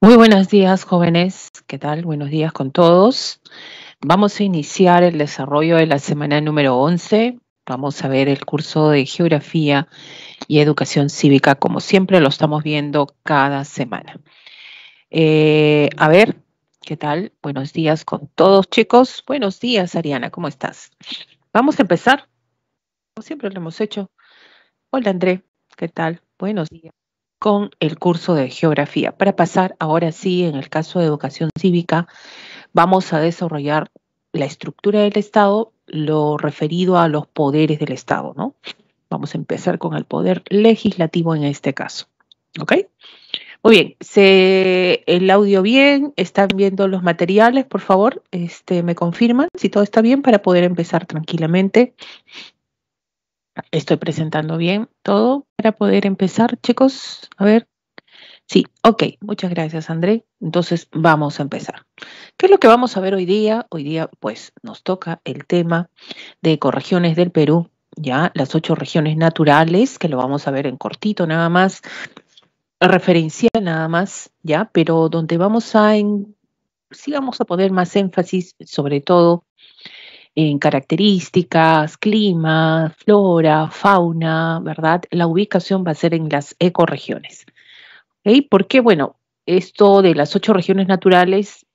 Muy buenos días, jóvenes. ¿Qué tal? Buenos días con todos. Vamos a iniciar el desarrollo de la semana número 11. Vamos a ver el curso de Geografía y Educación Cívica, como siempre lo estamos viendo cada semana. Eh, a ver, ¿qué tal? Buenos días con todos, chicos. Buenos días, Ariana, ¿cómo estás? Vamos a empezar, como siempre lo hemos hecho. Hola, André, ¿qué tal? Buenos días con el curso de geografía. Para pasar ahora sí, en el caso de educación cívica, vamos a desarrollar la estructura del Estado, lo referido a los poderes del Estado, ¿no? Vamos a empezar con el poder legislativo en este caso. ¿Ok? Muy bien, se, el audio bien, están viendo los materiales, por favor, este, me confirman si todo está bien para poder empezar tranquilamente Estoy presentando bien todo para poder empezar, chicos. A ver. Sí, ok. Muchas gracias, André. Entonces, vamos a empezar. ¿Qué es lo que vamos a ver hoy día? Hoy día, pues, nos toca el tema de ecorregiones del Perú, ya las ocho regiones naturales, que lo vamos a ver en cortito nada más, referencia nada más, ya, pero donde vamos a, sí vamos a poner más énfasis, sobre todo, en características, clima, flora, fauna, ¿verdad? La ubicación va a ser en las ecoregiones. ¿Por Porque, bueno, esto de las ocho regiones naturales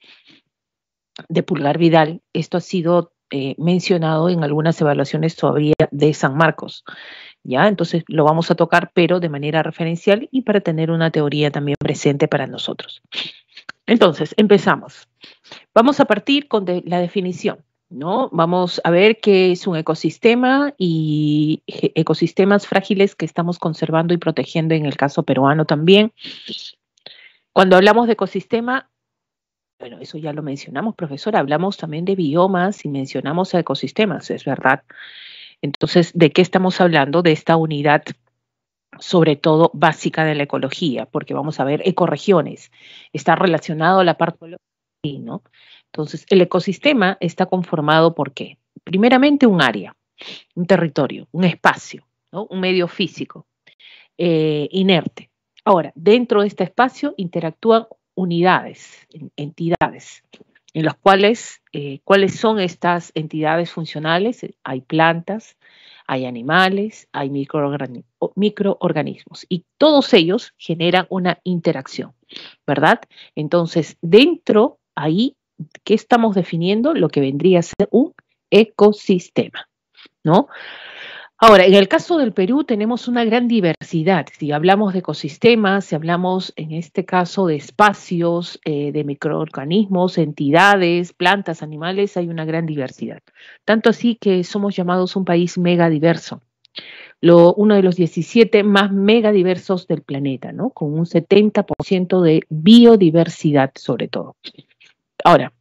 de Pulgar Vidal, esto ha sido eh, mencionado en algunas evaluaciones todavía de San Marcos. ¿ya? Entonces lo vamos a tocar, pero de manera referencial y para tener una teoría también presente para nosotros. Entonces, empezamos. Vamos a partir con la definición. ¿no? Vamos a ver qué es un ecosistema y ecosistemas frágiles que estamos conservando y protegiendo en el caso peruano también. Cuando hablamos de ecosistema, bueno, eso ya lo mencionamos, profesor, hablamos también de biomas y mencionamos ecosistemas, es verdad. Entonces, ¿de qué estamos hablando? De esta unidad sobre todo básica de la ecología, porque vamos a ver ecorregiones, está relacionado a la parte ¿no? Entonces, el ecosistema está conformado por qué? Primeramente un área, un territorio, un espacio, un medio físico eh, inerte. Ahora, dentro de este espacio interactúan unidades, entidades, en las cuales, eh, cuáles son estas entidades funcionales. Hay plantas, hay animales, hay microorganismos y todos ellos generan una interacción, ¿verdad? Entonces, dentro ahí ¿qué estamos definiendo? Lo que vendría a ser un ecosistema, ¿no? Ahora, en el caso del Perú tenemos una gran diversidad. Si hablamos de ecosistemas, si hablamos en este caso de espacios, eh, de microorganismos, entidades, plantas, animales, hay una gran diversidad. Tanto así que somos llamados un país megadiverso. uno de los 17 más megadiversos del planeta, ¿no? Con un 70% de biodiversidad sobre todo. Ahora,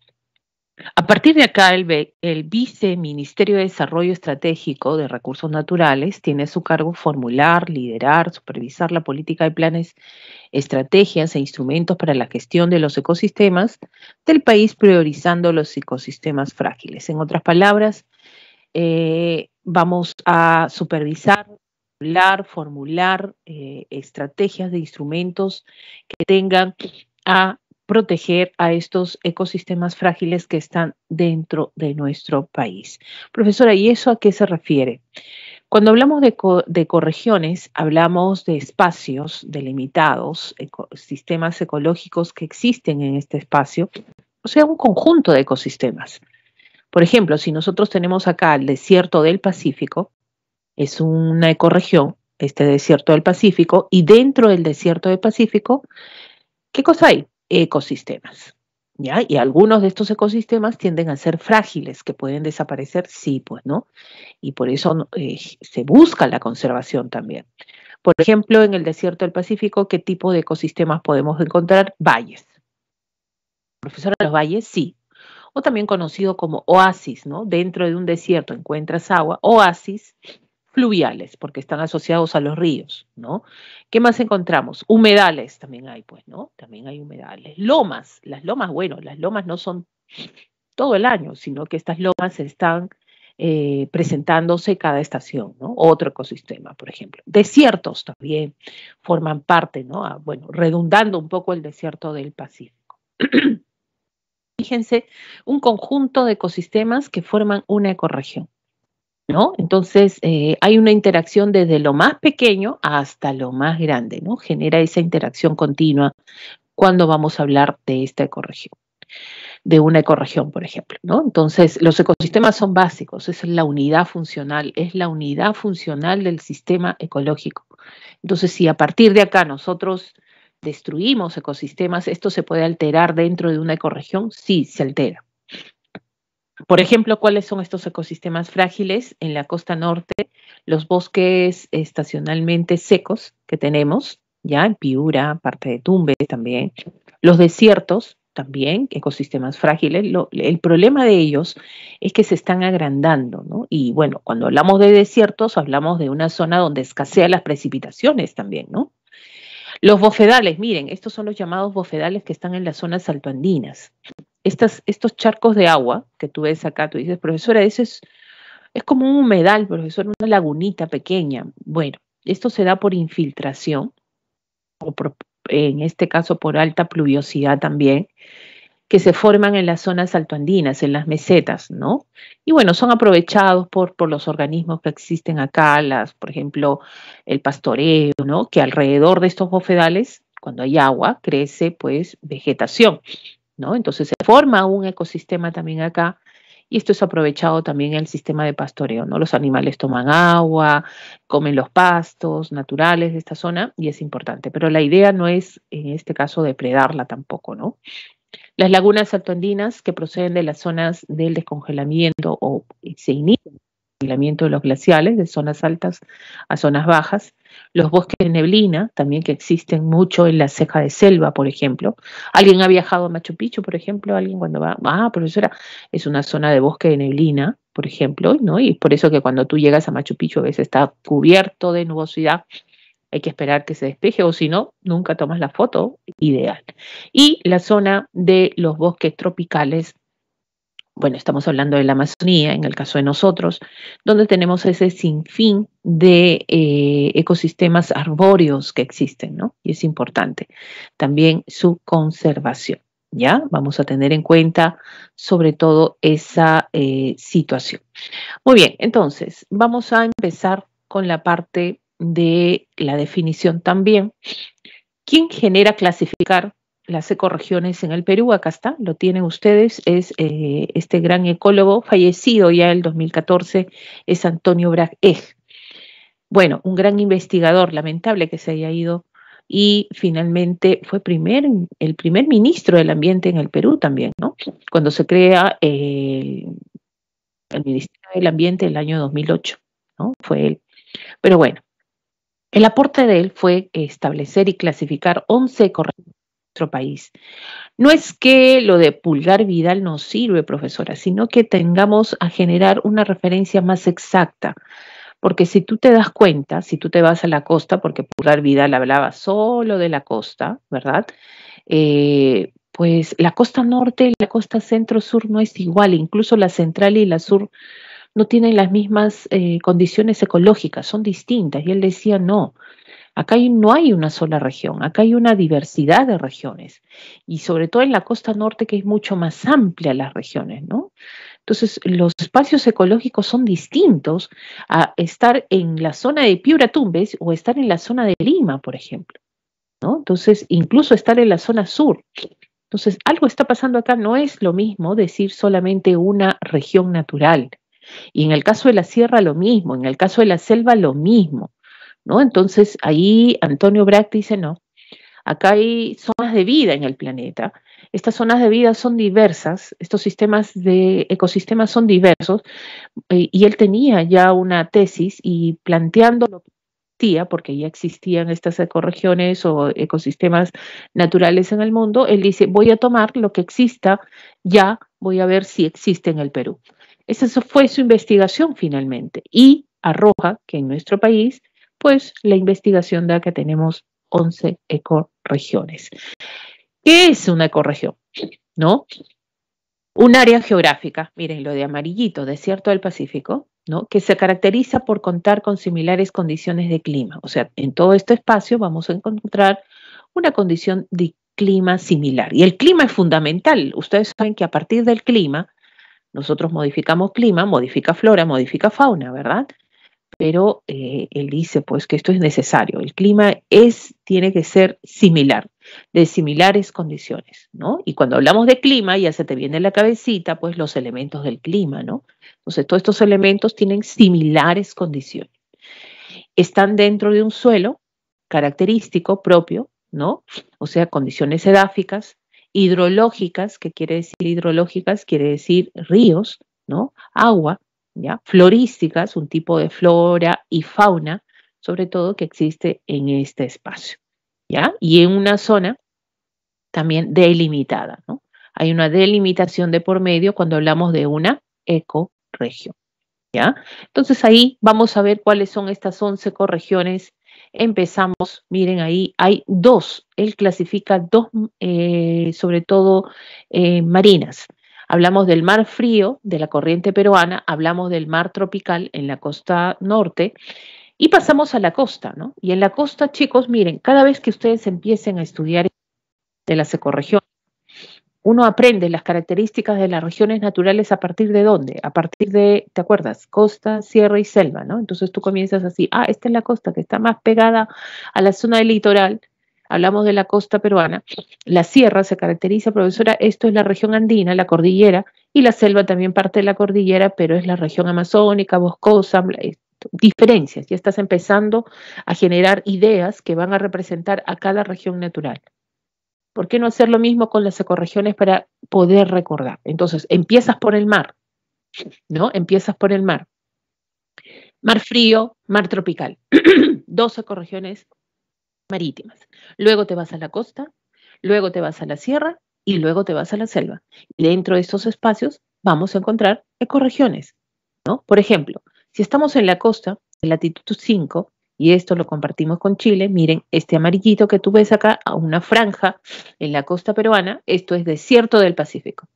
a partir de acá, el, el, Viceministerio de Desarrollo Estratégico de Recursos Naturales tiene a su cargo formular, liderar, supervisar la política de planes, estrategias e instrumentos para la gestión de los ecosistemas del país, priorizando los ecosistemas frágiles. En otras palabras, eh, vamos a supervisar, formular, formular eh, estrategias de instrumentos que tengan a proteger a estos ecosistemas frágiles que están dentro de nuestro país. Profesora, ¿y eso a qué se refiere? Cuando hablamos de, ecorregiones, hablamos de espacios delimitados, sistemas ecológicos que existen en este espacio, o sea, un conjunto de ecosistemas. Por ejemplo, si nosotros tenemos acá el desierto del Pacífico, es una ecorregión, este desierto del Pacífico, y dentro del desierto del Pacífico, ¿qué cosa hay? ecosistemas. ¿Ya? Y algunos de estos ecosistemas tienden a ser frágiles, que pueden desaparecer, sí, pues, ¿no? Y por eso eh, se busca la conservación también. Por ejemplo, en el desierto del Pacífico, ¿qué tipo de ecosistemas podemos encontrar? Valles. Profesora los valles, sí. O también conocido como oasis, ¿no? Dentro de un desierto encuentras agua, oasis, fluviales, porque están asociados a los ríos, ¿no? ¿Qué más encontramos? Humedales también hay, pues, ¿no? También hay humedales. Lomas, las lomas, bueno, las lomas no son todo el año, sino que estas lomas están eh, presentándose cada estación, ¿no? Otro ecosistema, por ejemplo. Desiertos también forman parte, ¿no? Ah, bueno, redundando un poco el desierto del Pacífico. Fíjense, un conjunto de ecosistemas que forman una ecorregión. Entonces, eh, hay una interacción desde lo más pequeño hasta lo más grande, ¿no? Genera esa interacción continua cuando vamos a hablar de esta ecorregión, de una ecorregión, por ejemplo, ¿no? Entonces, los ecosistemas son básicos, es la unidad funcional, es la unidad funcional del sistema ecológico. Entonces, si a partir de acá nosotros destruimos ecosistemas, ¿esto se puede alterar dentro de una ecorregión? Sí, se altera. Por ejemplo, ¿cuáles son estos ecosistemas frágiles en la costa norte? Los bosques estacionalmente secos que tenemos, ya en Piura, parte de Tumbes también. Los desiertos, también ecosistemas frágiles. el problema de ellos es que se están agrandando, ¿no? Y bueno, cuando hablamos de desiertos, hablamos de una zona donde escasean las precipitaciones también, ¿no? Los bofedales, miren, estos son los llamados bofedales que están en las zonas altoandinas estos charcos de agua que tú ves acá, tú dices, profesora, eso es, es como un humedal, profesor, una lagunita pequeña. Bueno, esto se da por infiltración, o en este caso por alta pluviosidad también, que se forman en las zonas altoandinas, en las mesetas, ¿no? Y bueno, son aprovechados por, por los organismos que existen acá, las, por ejemplo, el pastoreo, ¿no? Que alrededor de estos bofedales, cuando hay agua, crece pues vegetación. Entonces se forma un ecosistema también acá y esto es aprovechado también en el sistema de pastoreo, ¿no? Los animales toman agua, comen los pastos naturales de esta zona y es importante, pero la idea no es en este caso depredarla tampoco, ¿no? Las lagunas altoandinas que proceden de las zonas del descongelamiento o se inician de los glaciales de zonas altas a zonas bajas, los bosques de neblina también que existen mucho en la ceja de selva, por ejemplo. ¿Alguien ha viajado a Machu Picchu, por ejemplo? ¿Alguien cuando va? Ah, profesora, es una zona de bosque de neblina, por ejemplo, ¿no? Y por eso que cuando tú llegas a Machu Picchu a veces está cubierto de nubosidad. Hay que esperar que se despeje o si no, nunca tomas la foto ideal. Y la zona de los bosques tropicales bueno, estamos hablando de la Amazonía, en el caso de nosotros, donde tenemos ese sinfín de eh, ecosistemas arbóreos que existen, ¿no? Y es importante también su conservación, ¿ya? Vamos a tener en cuenta sobre todo esa eh, situación. Muy bien, entonces, vamos a empezar con la parte de la definición también. ¿Quién genera clasificar las ecoregiones en el Perú, acá está, lo tienen ustedes, es eh, este gran ecólogo fallecido ya en el 2014, es Antonio Bragg eh, Bueno, un gran investigador, lamentable que se haya ido y finalmente fue primer, el primer ministro del ambiente en el Perú también, ¿no? Cuando se crea eh, el, Ministerio del Ambiente en el año 2008, ¿no? Fue él. Pero bueno, el aporte de él fue establecer y clasificar 11 ecoregiones país. No es que lo de pulgar Vidal no sirve, profesora, sino que tengamos a generar una referencia más exacta. Porque si tú te das cuenta, si tú te vas a la costa, porque Pulgar Vidal hablaba solo de la costa, ¿verdad? Eh, pues la costa norte y la costa centro-sur no es igual, incluso la central y la sur no tienen las mismas eh, condiciones ecológicas, son distintas. Y él decía, no, Acá no hay una sola región, acá hay una diversidad de regiones y sobre todo en la costa norte que es mucho más amplia las regiones, ¿no? Entonces, los espacios ecológicos son distintos a estar en la zona de Piura Tumbes o estar en la zona de Lima, por ejemplo, ¿no? Entonces, incluso estar en la zona sur. Entonces, algo está pasando acá, no es lo mismo decir solamente una región natural. Y en el caso de la sierra, lo mismo, en el caso de la selva, lo mismo. Entonces ahí Antonio Brack dice, no, acá hay zonas de vida en el planeta. Estas zonas de vida son diversas, estos sistemas de ecosistemas son diversos, eh, y él tenía ya una tesis y planteando lo que porque ya existían estas ecorregiones o ecosistemas naturales en el mundo, él dice, voy a tomar lo que exista ya, voy a ver si existe en el Perú. Esa fue su investigación finalmente, y arroja que en nuestro país pues la investigación da que tenemos 11 ecorregiones. ¿Qué es una ecorregión? ¿No? Un área geográfica, miren lo de amarillito, desierto del Pacífico, ¿no? que se caracteriza por contar con similares condiciones de clima. O sea, en todo este espacio vamos a encontrar una condición de clima similar. Y el clima es fundamental. Ustedes saben que a partir del clima, nosotros modificamos clima, modifica flora, modifica fauna, ¿verdad? pero eh, él dice pues que esto es necesario. El clima es, tiene que ser similar, de similares condiciones, ¿no? Y cuando hablamos de clima, ya se te viene en la cabecita pues los elementos del clima, ¿no? Entonces todos estos elementos tienen similares condiciones. Están dentro de un suelo característico propio, ¿no? O sea, condiciones edáficas, hidrológicas, que quiere decir hidrológicas, quiere decir ríos, ¿no? Agua, ¿ya? florísticas, un tipo de flora y fauna, sobre todo que existe en este espacio. ¿ya? Y en una zona también delimitada. ¿no? Hay una delimitación de por medio cuando hablamos de una ecoregión. ¿ya? Entonces ahí vamos a ver cuáles son estas 11 ecoregiones. Empezamos, miren ahí, hay dos, él clasifica dos, eh, sobre todo eh, marinas. Hablamos del mar frío de la corriente peruana, hablamos del mar tropical en la costa norte y pasamos a la costa, ¿no? Y en la costa, chicos, miren, cada vez que ustedes empiecen a estudiar de las ecorregiones, uno aprende las características de las regiones naturales a partir de dónde? A partir de, ¿te acuerdas? Costa, sierra y selva, ¿no? Entonces tú comienzas así, ah, esta es la costa que está más pegada a la zona del litoral, hablamos de la costa peruana, la sierra se caracteriza, profesora, esto es la región andina, la cordillera, y la selva también parte de la cordillera, pero es la región amazónica, boscosa, diferencias, ya estás empezando a generar ideas que van a representar a cada región natural. ¿Por qué no hacer lo mismo con las ecorregiones para poder recordar? Entonces, empiezas por el mar, ¿no? Empiezas por el mar. Mar frío, mar tropical. Dos ecorregiones marítimas. Luego te vas a la costa, luego te vas a la sierra y luego te vas a la selva. Y dentro de estos espacios vamos a encontrar ecorregiones, ¿no? Por ejemplo, si estamos en la costa, en latitud 5, y esto lo compartimos con Chile, miren, este amarillito que tú ves acá, a una franja en la costa peruana, esto es desierto del Pacífico.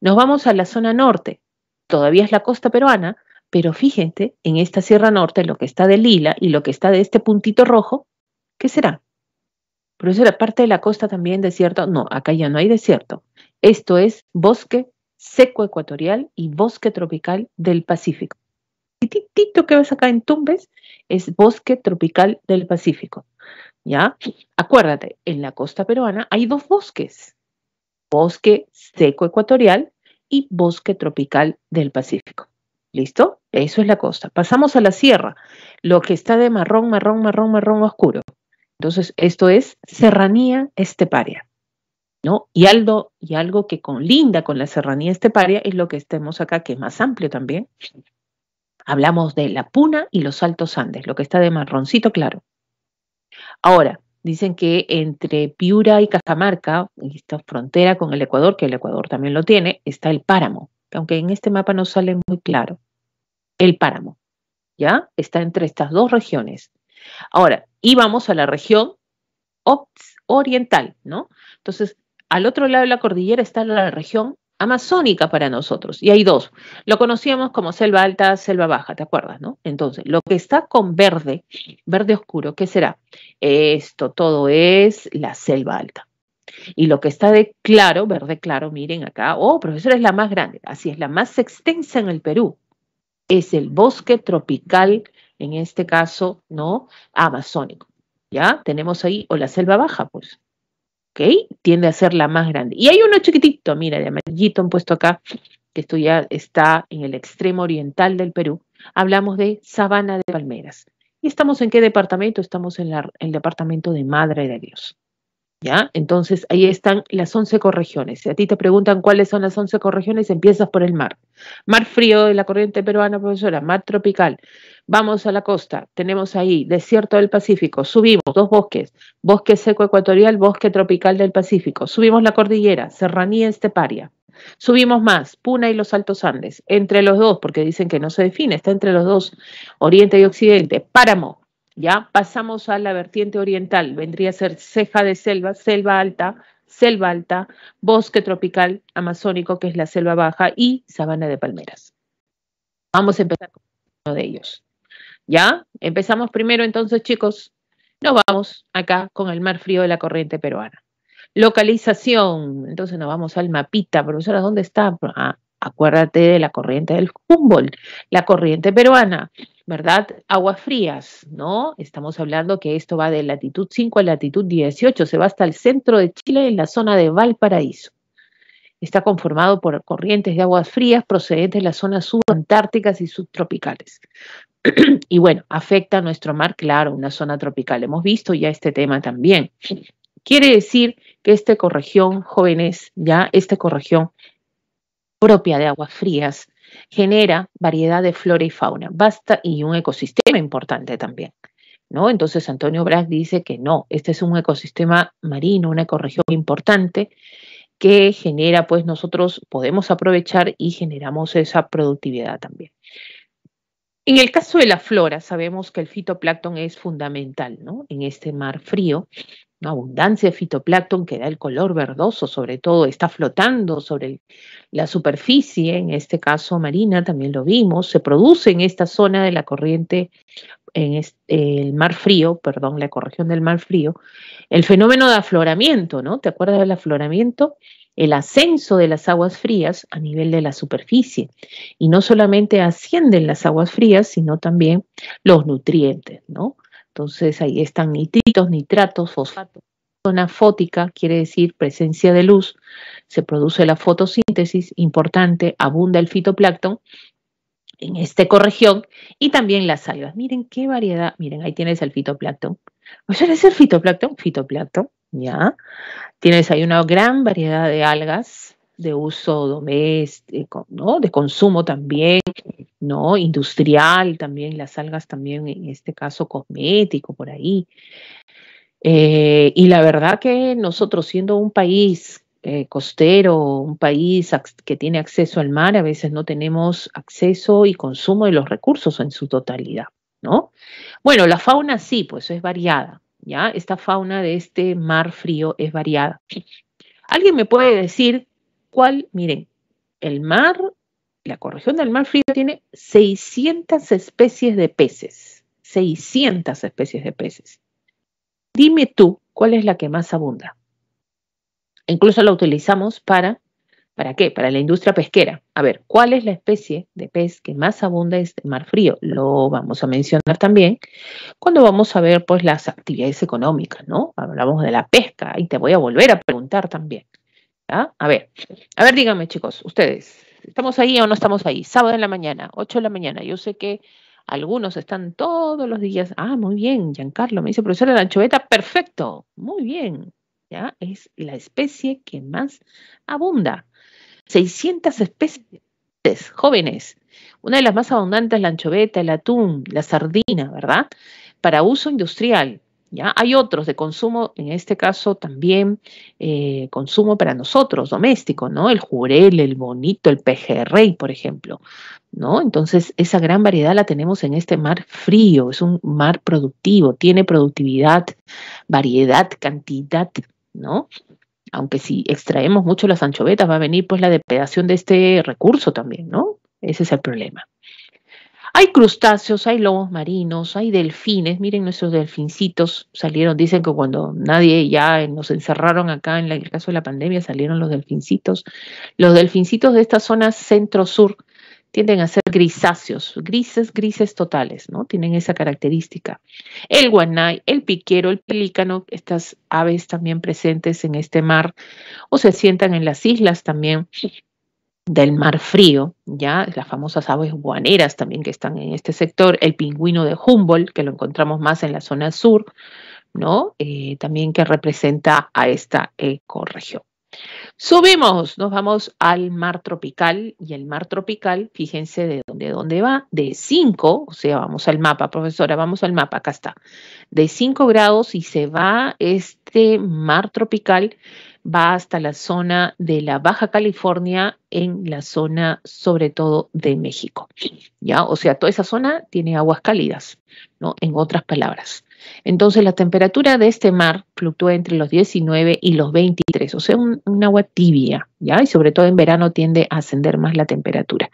Nos vamos a la zona norte, todavía es la costa peruana, pero fíjense en esta Sierra Norte, lo que está de lila y lo que está de este puntito rojo, ¿Qué será? Pero eso era parte de la costa también, desierto. No, acá ya no hay desierto. Esto es bosque seco ecuatorial y bosque tropical del Pacífico. Titito que ves acá en Tumbes es bosque tropical del Pacífico. ¿Ya? Acuérdate, en la costa peruana hay dos bosques. Bosque seco ecuatorial y bosque tropical del Pacífico. ¿Listo? Eso es la costa. Pasamos a la sierra, lo que está de marrón, marrón, marrón, marrón oscuro. Entonces, esto es serranía esteparia, ¿no? Y algo, y algo que conlinda con la serranía esteparia es lo que estemos acá, que es más amplio también. Hablamos de la puna y los altos Andes, lo que está de marroncito claro. Ahora, dicen que entre Piura y Cajamarca, esta frontera con el Ecuador, que el Ecuador también lo tiene, está el páramo, aunque en este mapa no sale muy claro. El páramo, ¿ya? Está entre estas dos regiones. Ahora, íbamos a la región oriental, ¿no? Entonces, al otro lado de la cordillera está la región amazónica para nosotros, y hay dos. Lo conocíamos como selva alta, selva baja, ¿te acuerdas, no? Entonces, lo que está con verde, verde oscuro, ¿qué será? Esto todo es la selva alta. Y lo que está de claro, verde claro, miren acá, oh, profesor, es la más grande, así es, la más extensa en el Perú, es el bosque tropical en este caso, ¿no? Amazónico, ¿ya? Tenemos ahí, o la selva baja, pues, ¿ok? Tiende a ser la más grande. Y hay uno chiquitito, mira, de amarillito han puesto acá, que esto ya está en el extremo oriental del Perú. Hablamos de sabana de palmeras. ¿Y estamos en qué departamento? Estamos en el departamento de Madre de Dios. ¿Ya? Entonces ahí están las 11 corregiones. Si a ti te preguntan cuáles son las 11 corregiones, empiezas por el mar. Mar frío de la corriente peruana, profesora, mar tropical. Vamos a la costa, tenemos ahí desierto del Pacífico, subimos dos bosques, bosque seco ecuatorial, bosque tropical del Pacífico, subimos la cordillera, serranía esteparia. Subimos más, Puna y los Altos Andes, entre los dos, porque dicen que no se define, está entre los dos, Oriente y Occidente, Páramo, ¿ya? Pasamos a la vertiente oriental, vendría a ser ceja de selva, selva alta, selva alta, bosque tropical amazónico, que es la selva baja, y sabana de palmeras. Vamos a empezar con uno de ellos. ¿Ya? Empezamos primero entonces, chicos. Nos vamos acá con el mar frío de la corriente peruana. Localización. Entonces nos vamos al mapita. Profesora, ¿dónde está? Ah, acuérdate de la corriente del Humboldt, la corriente peruana. ¿verdad? Aguas frías, ¿no? Estamos hablando que esto va de latitud 5 a latitud 18, se va hasta el centro de Chile en la zona de Valparaíso. Está conformado por corrientes de aguas frías procedentes de las zonas subantárticas y subtropicales. y bueno, afecta a nuestro mar, claro, una zona tropical. Hemos visto ya este tema también. Quiere decir que esta corregión, jóvenes, ya esta corregión propia de aguas frías, genera variedad de flora y fauna, basta y un ecosistema importante también. ¿No? Entonces Antonio Bragg dice que no, este es un ecosistema marino, una ecorregión importante que genera, pues nosotros podemos aprovechar y generamos esa productividad también. En el caso de la flora, sabemos que el fitoplancton es fundamental ¿no? en este mar frío una abundancia de fitoplancton que da el color verdoso, sobre todo está flotando sobre la superficie, en este caso marina, también lo vimos, se produce en esta zona de la corriente, en el mar frío, perdón, la ecorregión del mar frío, el fenómeno de afloramiento, ¿no? ¿Te acuerdas del afloramiento? el ascenso de las aguas frías a nivel de la superficie. Y no solamente ascienden las aguas frías, sino también los nutrientes, ¿no? Entonces ahí están nitritos, nitratos, fosfatos. Zona fótica quiere decir presencia de luz, se produce la fotosíntesis, importante, abunda el fitoplancton en esta ecorregión y también las algas. Miren qué variedad, miren, ahí tienes el fitoplancton. O sea, es el fitoplancton, fitoplancton, ya. Tienes ahí una gran variedad de algas, de uso doméstico, ¿no? De consumo también, ¿no? Industrial también, las algas también, en este caso cosmético, por ahí. Eh, y la verdad que nosotros siendo un país eh, costero, un país que tiene acceso al mar, a veces no tenemos acceso y consumo de los recursos en su totalidad, ¿no? Bueno, la fauna sí, pues es variada, ¿ya? Esta fauna de este mar frío es variada. ¿Alguien me puede decir cual, miren, el mar, la corregión del mar frío tiene 600 especies de peces, 600 especies de peces. Dime tú, ¿cuál es la que más abunda? Incluso la utilizamos para, ¿para qué? Para la industria pesquera. A ver, ¿cuál es la especie de pez que más abunda en este mar frío? Lo vamos a mencionar también cuando vamos a ver pues las actividades económicas, ¿no? Hablamos de la pesca y te voy a volver a preguntar también. ¿Ah? A ver, a ver, díganme, chicos, ustedes, ¿estamos ahí o no estamos ahí? Sábado en la mañana, 8 de la mañana. Yo sé que algunos están todos los días. Ah, muy bien, Giancarlo me dice, profesor la anchoveta, perfecto, muy bien. Ya es la especie que más abunda. 600 especies jóvenes. Una de las más abundantes es la anchoveta, el atún, la sardina, ¿verdad? Para uso industrial. ¿ya? Hay otros de consumo, en este caso también eh, consumo para nosotros, doméstico, ¿no? El jurel, el bonito, el pejerrey, por ejemplo, ¿no? Entonces, esa gran variedad la tenemos en este mar frío, es un mar productivo, tiene productividad, variedad, cantidad, ¿no? Aunque si extraemos mucho las anchovetas, va a venir pues la depredación de este recurso también, ¿no? Ese es el problema. Hay crustáceos, hay lobos marinos, hay delfines. Miren, nuestros delfincitos salieron. Dicen que cuando nadie ya nos encerraron acá en el caso de la pandemia, salieron los delfincitos. Los delfincitos de esta zona centro-sur tienden a ser grisáceos, grises, grises totales, ¿no? Tienen esa característica. El guanay, el piquero, el pelícano, estas aves también presentes en este mar, o se sientan en las islas también del mar frío, ya las famosas aves guaneras también que están en este sector, el pingüino de Humboldt, que lo encontramos más en la zona sur, ¿no? Eh, también que representa a esta ecorregión. Subimos, nos vamos al mar tropical y el mar tropical, fíjense de dónde, dónde va, de 5, o sea, vamos al mapa, profesora, vamos al mapa, acá está, de 5 grados y se va este mar tropical, va hasta la zona de la Baja California, en la zona sobre todo de México, ¿ya? O sea, toda esa zona tiene aguas cálidas, ¿no? En otras palabras. Entonces la temperatura de este mar fluctúa entre los 19 y los 23, o sea, un, agua tibia, ¿ya? Y sobre todo en verano tiende a ascender más la temperatura.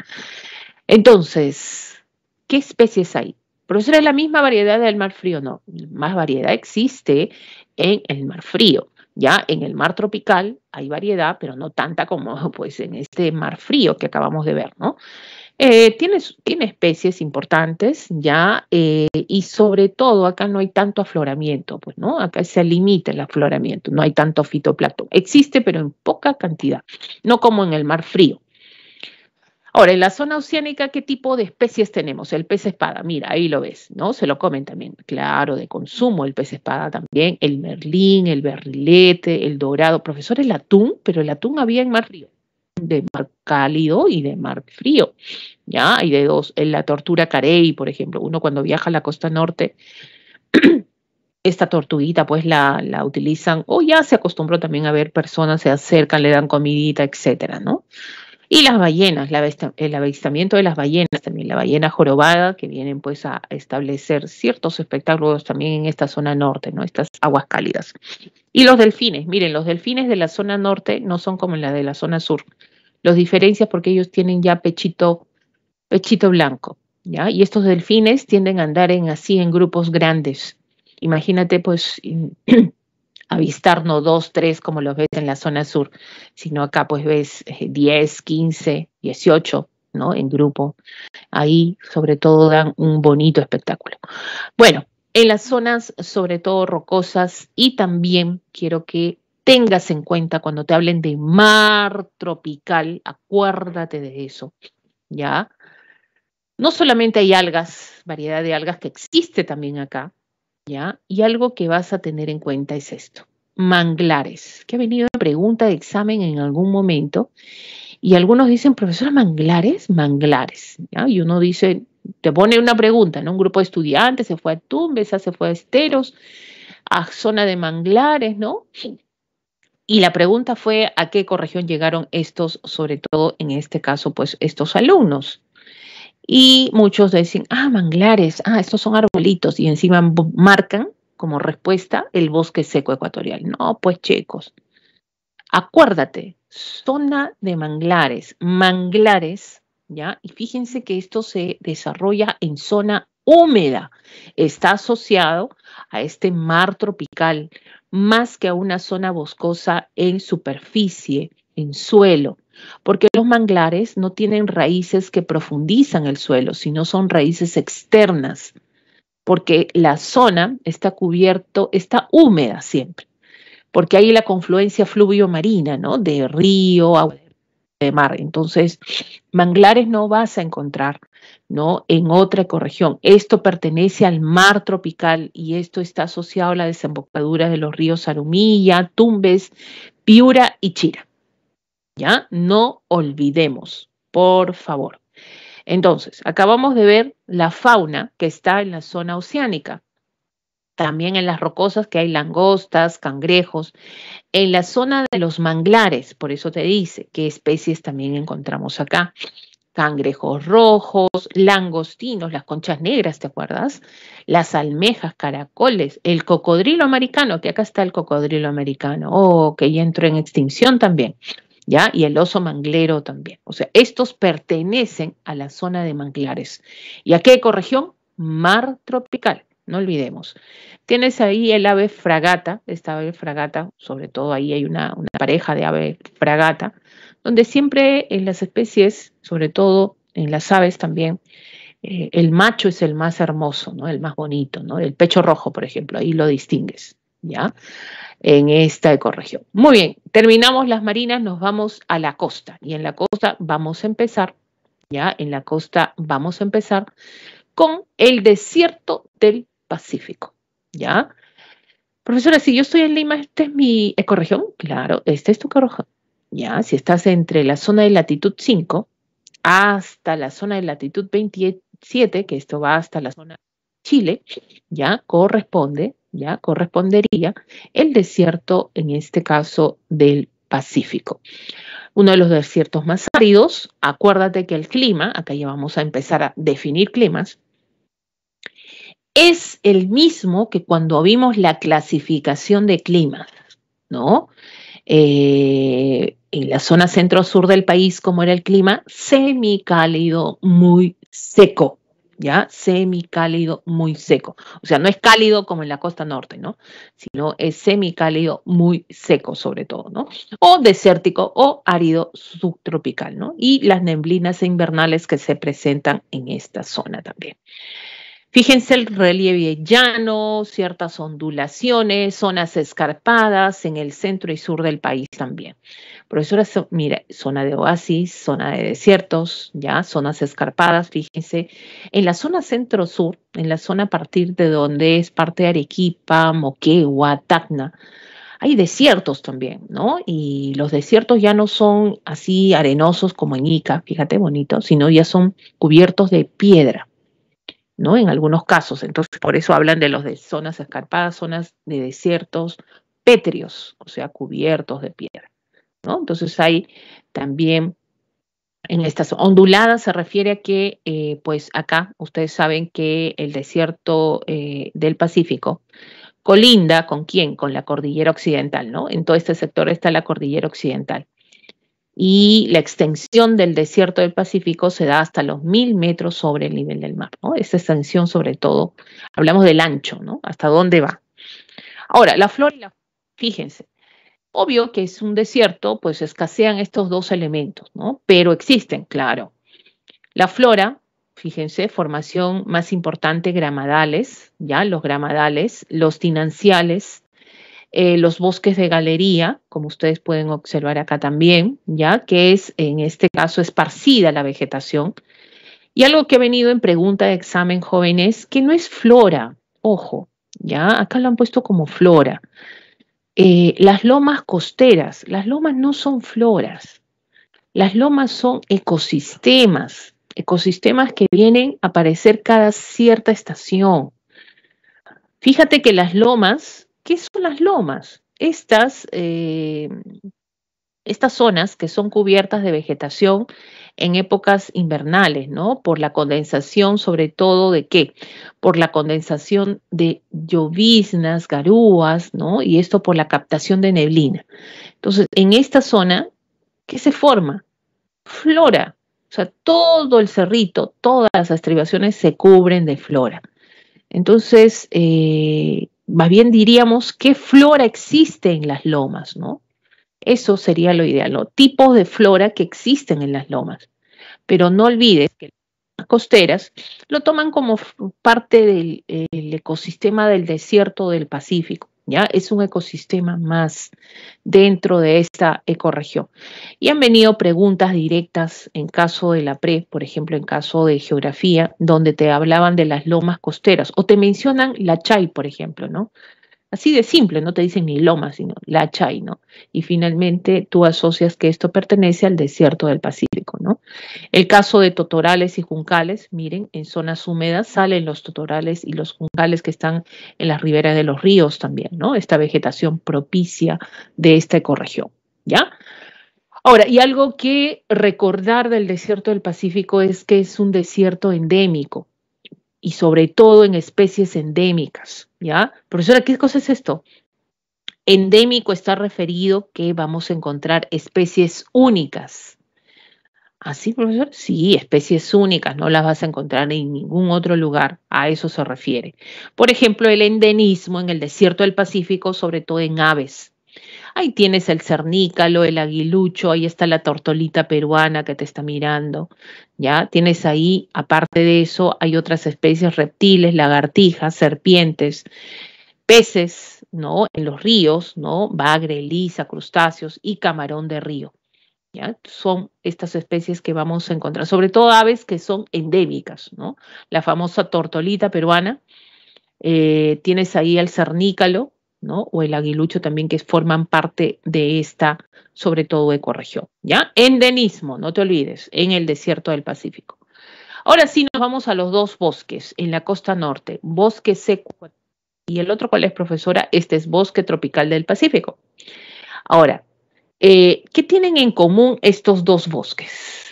Entonces, ¿qué especies hay? es la misma variedad del mar frío? No, más variedad existe en el mar frío. Ya en el mar tropical hay variedad, pero no tanta como pues en este mar frío que acabamos de ver, ¿no? Eh, tiene, especies importantes ya eh, y sobre todo acá no hay tanto afloramiento, pues no, acá se limita el afloramiento, no hay tanto fitoplancton. Existe pero en poca cantidad, no como en el mar frío. Ahora, en la zona oceánica, ¿qué tipo de especies tenemos? El pez espada, mira, ahí lo ves, ¿no? Se lo comen también, claro, de consumo, el pez espada también, el merlín, el berlete, el dorado. Profesor, el atún, pero el atún había en Mar Río de mar cálido y de mar frío, ¿ya? y de dos, en la tortura carey, por ejemplo, uno cuando viaja a la costa norte, esta tortuguita pues la, la utilizan o ya se acostumbró también a ver personas, se acercan, le dan comidita, etcétera, ¿no? Y las ballenas, el avistamiento de las ballenas, también la ballena jorobada, que vienen pues a establecer ciertos espectáculos también en esta zona norte, ¿no? Estas aguas cálidas. Y los delfines, miren, los delfines de la zona norte no son como la de la zona sur. Los diferencias porque ellos tienen ya pechito, pechito blanco, ¿ya? Y estos delfines tienden a andar en así en grupos grandes. Imagínate pues avistar no dos, tres como los ves en la zona sur, sino acá pues ves 10, 15, 18, ¿no? En grupo. Ahí sobre todo dan un bonito espectáculo. Bueno, en las zonas sobre todo rocosas y también quiero que tengas en cuenta cuando te hablen de mar tropical, acuérdate de eso, ¿ya? No solamente hay algas, variedad de algas que existe también acá, ¿ya? Y algo que vas a tener en cuenta es esto, manglares, que ha venido una pregunta de examen en algún momento, y algunos dicen, profesora, manglares, manglares, Y uno dice, te pone una pregunta, en Un grupo de estudiantes se fue a Tumbes, se fue a Esteros, a zona de manglares, ¿no? Y la pregunta fue a qué corregión llegaron estos, sobre todo en este caso, pues estos alumnos. Y muchos dicen, ah, manglares, ah, estos son arbolitos, y encima marcan como respuesta el bosque seco ecuatorial. No, pues chicos, acuérdate, zona de manglares, manglares, ¿ya? Y fíjense que esto se desarrolla en zona húmeda, está asociado a este mar tropical, más que a una zona boscosa en superficie, en suelo porque los manglares no tienen raíces que profundizan el suelo, sino son raíces externas, porque la zona está cubierto, está húmeda siempre, porque hay la confluencia fluvio-marina, ¿no? De río, agua de mar. Entonces, manglares no vas a encontrar, ¿no? En otra ecorregión. Esto pertenece al mar tropical y esto está asociado a la desembocadura de los ríos Arumilla, Tumbes, Piura y Chira. ¿Ya? No olvidemos, por favor. Entonces, acabamos de ver la fauna que está en la zona oceánica. También en las rocosas que hay langostas, cangrejos. En la zona de los manglares, por eso te dice qué especies también encontramos acá. Cangrejos rojos, langostinos, las conchas negras, ¿te acuerdas? Las almejas, caracoles, el cocodrilo americano, que acá está el cocodrilo americano, oh, que ya entró en extinción también. ¿ya? Y el oso manglero también. O sea, estos pertenecen a la zona de manglares. ¿Y a qué ecorregión? Mar tropical, no olvidemos. Tienes ahí el ave fragata, esta ave fragata, sobre todo ahí hay una, pareja de ave fragata, donde siempre en las especies, sobre todo en las aves también, eh, el macho es el más hermoso, ¿no? El más bonito, ¿no? El pecho rojo, por ejemplo, ahí lo distingues. ¿ya? En esta ecorregión. Muy bien, terminamos las marinas, nos vamos a la costa. Y en la costa vamos a empezar, ¿ya? En la costa vamos a empezar con el desierto del Pacífico, ¿ya? Profesora, si yo estoy en Lima, ¿esta es mi ecorregión? Claro, esta es tu ecorregión. Ya, si estás entre la zona de latitud 5 hasta la zona de latitud 27, que esto va hasta la zona de Chile, ya corresponde ya correspondería el desierto, en este caso, del Pacífico. Uno de los desiertos más áridos, acuérdate que el clima, acá ya vamos a empezar a definir climas, es el mismo que cuando vimos la clasificación de climas, ¿no? Eh, en la zona centro-sur del país, como era el clima, semicálido, muy seco, ¿ya? Semicálido muy seco. O sea, no es cálido como en la costa norte, ¿no? Sino es semicálido muy seco sobre todo, ¿no? O desértico o árido subtropical, ¿no? Y las neblinas e invernales que se presentan en esta zona también. Fíjense el relieve llano, ciertas ondulaciones, zonas escarpadas en el centro y sur del país también. Profesora, mira, zona de oasis, zona de desiertos, ya, zonas escarpadas, fíjense. En la zona centro-sur, en la zona a partir de donde es parte de Arequipa, Moquegua, Tacna, hay desiertos también, ¿no? Y los desiertos ya no son así arenosos como en Ica, fíjate bonito, sino ya son cubiertos de piedra, ¿no? En algunos casos. Entonces, por eso hablan de los de zonas escarpadas, zonas de desiertos pétreos, o sea, cubiertos de piedra. Entonces hay también en estas onduladas se refiere a que, eh, pues acá ustedes saben que el desierto eh, del Pacífico colinda con quién, con la cordillera occidental, ¿no? En todo este sector está la cordillera occidental. Y la extensión del desierto del Pacífico se da hasta los mil metros sobre el nivel del mar, ¿no? Esta extensión sobre todo, hablamos del ancho, ¿no? ¿Hasta dónde va? Ahora, la flora y la... Fíjense, Obvio que es un desierto, pues escasean estos dos elementos, ¿no? Pero existen, claro. La flora, fíjense, formación más importante, gramadales, ya los gramadales, los tinanciales, eh, los bosques de galería, como ustedes pueden observar acá también, ya que es en este caso esparcida la vegetación. Y algo que ha venido en pregunta de examen jóvenes, que no es flora, ojo, ya acá lo han puesto como flora. Eh, las lomas costeras, las lomas no son floras, las lomas son ecosistemas, ecosistemas que vienen a aparecer cada cierta estación. Fíjate que las lomas, ¿qué son las lomas? Estas eh, estas zonas que son cubiertas de vegetación en épocas invernales, ¿no? Por la condensación, sobre todo de qué? Por la condensación de lloviznas, garúas, ¿no? Y esto por la captación de neblina. Entonces, en esta zona, ¿qué se forma? Flora. O sea, todo el cerrito, todas las estribaciones se cubren de flora. Entonces, eh, más bien diríamos qué flora existe en las lomas, ¿no? Eso sería lo ideal, los tipos de flora que existen en las lomas. Pero no olvides que las costeras lo toman como parte del ecosistema del desierto del Pacífico. ¿Ya? Es un ecosistema más dentro de esta ecorregión. Y han venido preguntas directas en caso de la PRE, por ejemplo, en caso de geografía, donde te hablaban de las lomas costeras o te mencionan la Chay, por ejemplo, ¿no? Así de simple, no te dicen ni loma, sino la Chay, ¿no? Y finalmente tú asocias que esto pertenece al desierto del Pacífico, ¿no? El caso de totorales y juncales, miren, en zonas húmedas salen los totorales y los juncales que están en las riberas de los ríos también, ¿no? Esta vegetación propicia de esta ecorregión, ¿ya? Ahora, y algo que recordar del desierto del Pacífico es que es un desierto endémico, y sobre todo en especies endémicas, ¿ya? Profesora, ¿qué cosa es esto? Endémico está referido que vamos a encontrar especies únicas. ¿Así, ¿Ah, profesor? Sí, especies únicas, no las vas a encontrar en ningún otro lugar, a eso se refiere. Por ejemplo, el endemismo en el desierto del Pacífico, sobre todo en aves. Ahí tienes el cernícalo, el aguilucho, ahí está la tortolita peruana que te está mirando, ¿ya? Tienes ahí, aparte de eso, hay otras especies reptiles, lagartijas, serpientes, peces, ¿no? En los ríos, ¿no? Bagre, lisa, crustáceos y camarón de río. ¿Ya? Son estas especies que vamos a encontrar, sobre todo aves que son endémicas, ¿no? La famosa tortolita peruana, eh, tienes ahí el cernícalo, o el aguilucho también que forman parte de esta, sobre todo, ecorregión, ¿ya? Endemismo, no te olvides, en el desierto del Pacífico. Ahora sí nos vamos a los dos bosques en la costa norte, bosque seco y el otro cuál es, profesora, este es bosque tropical del Pacífico. Ahora, eh, ¿qué tienen en común estos dos bosques?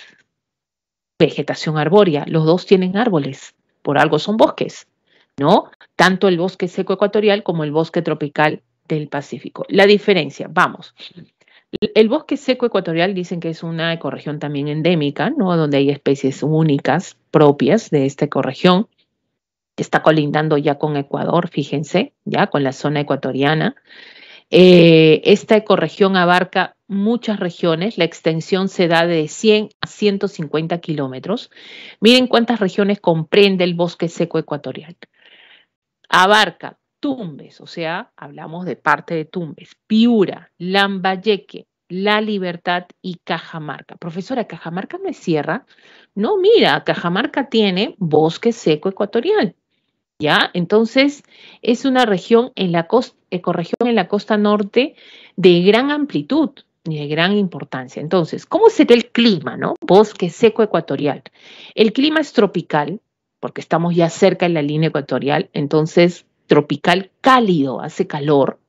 Vegetación arbórea, los dos tienen árboles, por algo son bosques. ¿no? Tanto el bosque seco ecuatorial como el bosque tropical del Pacífico. La diferencia, vamos. El bosque seco ecuatorial dicen que es una ecorregión también endémica, Donde hay especies únicas propias de esta ecorregión. Está colindando ya con Ecuador, fíjense, ya con la zona ecuatoriana. Eh, esta ecorregión abarca muchas regiones, la extensión se da de 100 a 150 kilómetros. Miren cuántas regiones comprende el bosque seco ecuatorial abarca Tumbes, o sea, hablamos de parte de Tumbes, Piura, Lambayeque, La Libertad y Cajamarca. Profesora, Cajamarca no es sierra. No, mira, Cajamarca tiene bosque seco ecuatorial. ¿Ya? Entonces, es una región en la costa, ecorregión en la costa norte de gran amplitud y de gran importancia. Entonces, ¿cómo será el clima, no? Bosque seco ecuatorial. El clima es tropical, porque estamos ya cerca de la línea ecuatorial, entonces tropical cálido, hace calor,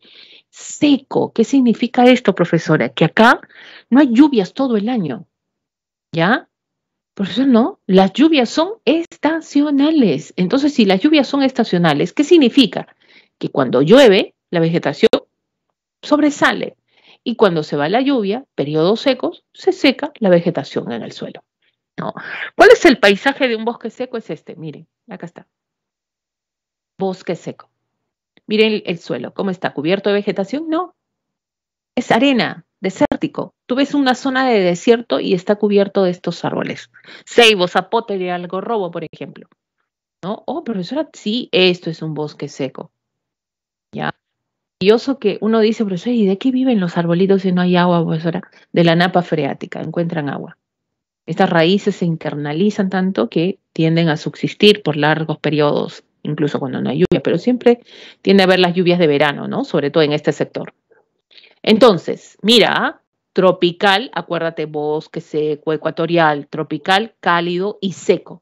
seco. ¿Qué significa esto, profesora? Que acá no hay lluvias todo el año, ¿ya? Profesor, no, las lluvias son estacionales. Entonces, si las lluvias son estacionales, ¿qué significa? Que cuando llueve, la vegetación sobresale. Y cuando se va la lluvia, periodos secos, se seca la vegetación en el suelo. No. ¿Cuál es el paisaje de un bosque seco? Es este, miren, acá está. Bosque seco. Miren el, suelo, ¿cómo está? ¿Cubierto de vegetación? No. Es arena, desértico. Tú ves una zona de desierto y está cubierto de estos árboles. Seibo, zapote de algo robo, por ejemplo. ¿No? Oh, profesora, sí, esto es un bosque seco. ¿Ya? Curioso que uno dice, profesora, ¿y de qué viven los arbolitos si no hay agua, profesora? De la napa freática, encuentran agua. Estas raíces se internalizan tanto que tienden a subsistir por largos periodos, incluso cuando no hay lluvia, pero siempre tiende a haber las lluvias de verano, ¿no? Sobre todo en este sector. Entonces, mira, tropical, acuérdate, bosque seco, ecuatorial, tropical, cálido y seco.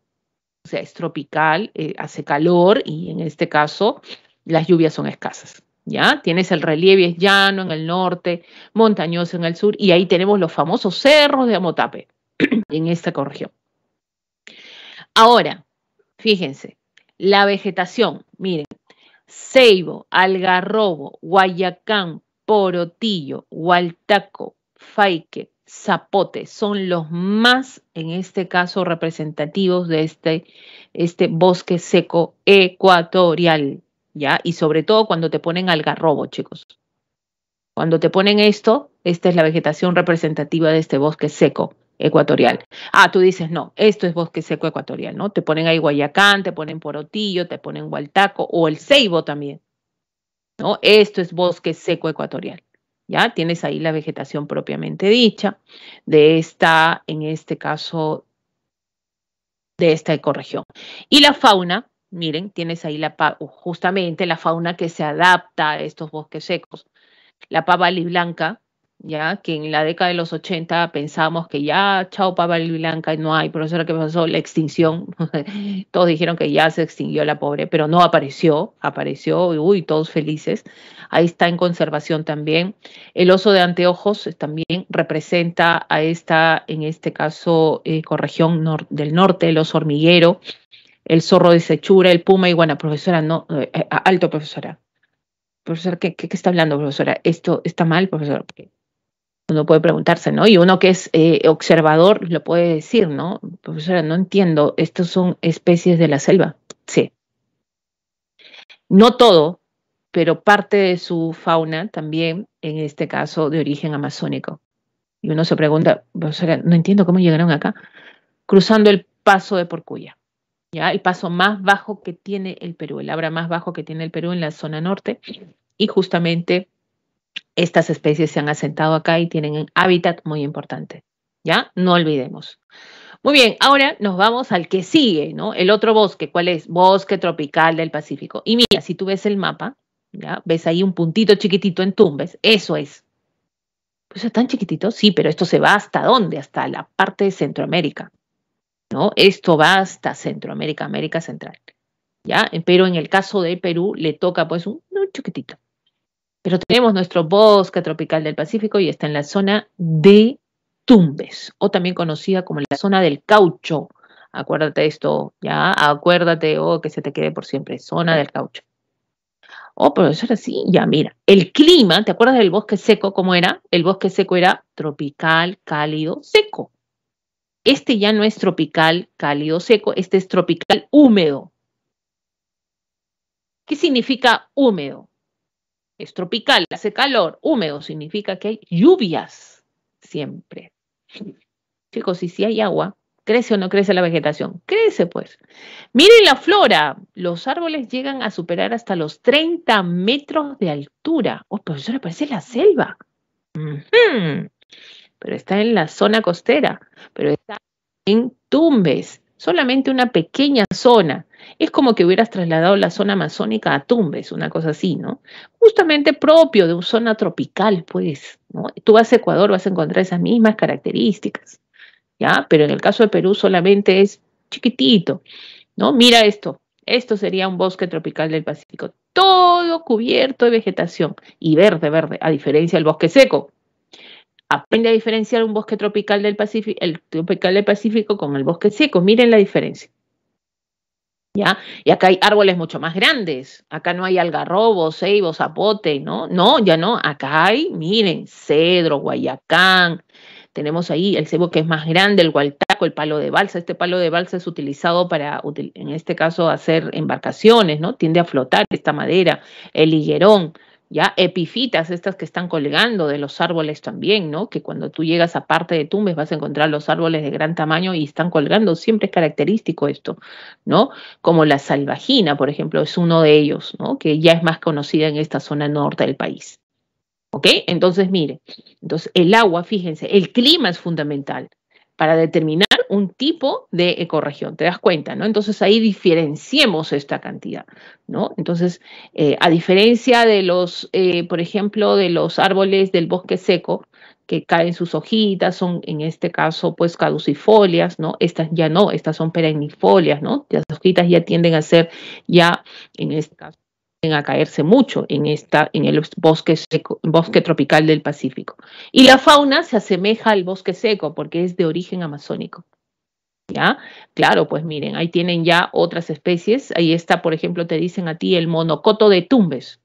O sea, es tropical, eh, hace calor y en este caso las lluvias son escasas. ¿Ya? Tienes el relieve es llano en el norte, montañoso en el sur, y ahí tenemos los famosos cerros de Amotape. en esta corregión. Ahora, fíjense, la vegetación, miren, ceibo, algarrobo, guayacán, porotillo, hualtaco, faique, zapote son los más, en este caso, representativos de este, este bosque seco ecuatorial, ¿ya? Y sobre todo cuando te ponen algarrobo, chicos. Cuando te ponen esto, esta es la vegetación representativa de este bosque seco ecuatorial. Ah, tú dices, no, esto es bosque seco ecuatorial, ¿no? Te ponen ahí Guayacán, te ponen Porotillo, te ponen Hualtaco o el Ceibo también, ¿no? Esto es bosque seco ecuatorial. ¿Ya? Tienes ahí la vegetación propiamente dicha de esta, en este caso, de esta ecorregión. Y la fauna, miren, tienes ahí la, justamente la fauna que se adapta a estos bosques secos. La pava blanca, ya que en la década de los 80 pensamos que ya, chao, y Blanca, no hay, profesora, ¿qué que pasó, la extinción, todos dijeron que ya se extinguió la pobre, pero no apareció, apareció, uy, todos felices, ahí está en conservación también. El oso de anteojos eh, también representa a esta, en este caso, eh, región del norte, el oso hormiguero, el zorro de Sechura, el puma, Y bueno, profesora, no, eh, eh, alto profesora. Profesora, ¿qué, ¿qué, qué, está hablando, profesora? ¿Esto está mal, profesora? uno puede preguntarse, ¿no? Y uno que es eh, observador lo puede decir, ¿no? Profesora, no entiendo, estas son especies de la selva. Sí. No todo, pero parte de su fauna también, en este caso, de origen amazónico. Y uno se pregunta, profesora, no entiendo cómo llegaron acá, cruzando el paso de Porcuya, ¿ya? El paso más bajo que tiene el Perú, el abra más bajo que tiene el Perú en la zona norte, y justamente estas especies se han asentado acá y tienen un hábitat muy importante. ¿Ya? No olvidemos. Muy bien, ahora nos vamos al que sigue, ¿no? El otro bosque, ¿cuál es? Bosque tropical del Pacífico. Y mira, si tú ves el mapa, ¿ya? Ves ahí un puntito chiquitito en Tumbes, eso es. Pues es tan chiquitito, sí, pero esto se va hasta dónde? Hasta la parte de Centroamérica, ¿no? Esto va hasta Centroamérica, América Central, ¿ya? Pero en el caso de Perú le toca pues un chiquitito, pero tenemos nuestro bosque tropical del Pacífico y está en la zona de Tumbes, o también conocida como la zona del caucho. Acuérdate esto, ya, acuérdate, o oh, que se te quede por siempre, zona del caucho. Oh, era así, ya mira. El clima, ¿te acuerdas del bosque seco cómo era? El bosque seco era tropical, cálido, seco. Este ya no es tropical, cálido, seco, este es tropical, húmedo. ¿Qué significa húmedo? es tropical, hace calor, húmedo, significa que hay lluvias siempre. Chicos, y si hay agua, ¿crece o no crece la vegetación? Crece, pues. Miren la flora, los árboles llegan a superar hasta los 30 metros de altura. Oh, le parece la selva. Pero está en la zona costera, pero está en Tumbes, solamente una pequeña zona es como que hubieras trasladado la zona amazónica a Tumbes, una cosa así, ¿no? Justamente propio de una zona tropical, pues, ¿no? Tú vas a Ecuador, vas a encontrar esas mismas características, ¿ya? Pero en el caso de Perú solamente es chiquitito, ¿no? Mira esto, esto sería un bosque tropical del Pacífico, todo cubierto de vegetación y verde, verde, a diferencia del bosque seco, aprende a diferenciar un bosque tropical del Pacífico, el tropical del Pacífico con el bosque seco. Miren la diferencia. ¿Ya? Y acá hay árboles mucho más grandes. Acá no hay algarrobo, ceibo, zapote, ¿no? No, ya no. Acá hay, miren, cedro, guayacán. Tenemos ahí el cebo que es más grande, el gualtaco, el palo de balsa. Este palo de balsa es utilizado para, en este caso, hacer embarcaciones, ¿no? Tiende a flotar esta madera, el higuerón, ¿ya? Epifitas, estas que están colgando de los árboles también, ¿no? Que cuando tú llegas a parte de Tumbes vas a encontrar los árboles de gran tamaño y están colgando, siempre es característico esto, ¿no? Como la salvajina, por ejemplo, es uno de ellos, ¿no? Que ya es más conocida en esta zona norte del país. ¿Ok? Entonces, mire, entonces el agua, fíjense, el clima es fundamental para determinar un tipo de ecorregión, ¿te das cuenta? ¿no? Entonces ahí diferenciemos esta cantidad, ¿no? Entonces, eh, a diferencia de los, eh, por ejemplo, de los árboles del bosque seco, que caen sus hojitas, son en este caso pues caducifolias, ¿no? Estas ya no, estas son perennifolias, ¿no? Las hojitas ya tienden a ser ya en este caso a caerse mucho en, esta, en el bosque, bosque tropical del Pacífico. Y la fauna se asemeja al bosque seco porque es de origen amazónico. ¿Ya? Claro, pues miren, ahí tienen ya otras especies. Ahí está, por ejemplo, te dicen a ti el monocoto de Tumbes.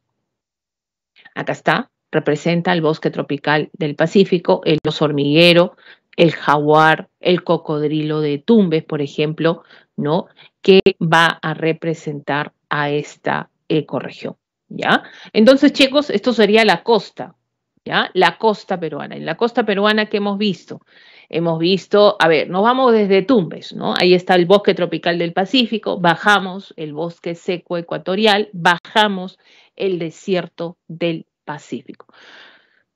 Acá está, representa el bosque tropical del Pacífico, el hormiguero, el jaguar, el cocodrilo de Tumbes, por ejemplo, ¿no? Que va a representar a esta ecorregión. Eh, ¿ya? Entonces, chicos, esto sería la costa, ¿ya? La costa peruana. En la costa peruana, ¿qué hemos visto? Hemos visto, a ver, nos vamos desde Tumbes, ¿no? Ahí está el bosque tropical del Pacífico, bajamos el bosque seco ecuatorial, bajamos el desierto del Pacífico.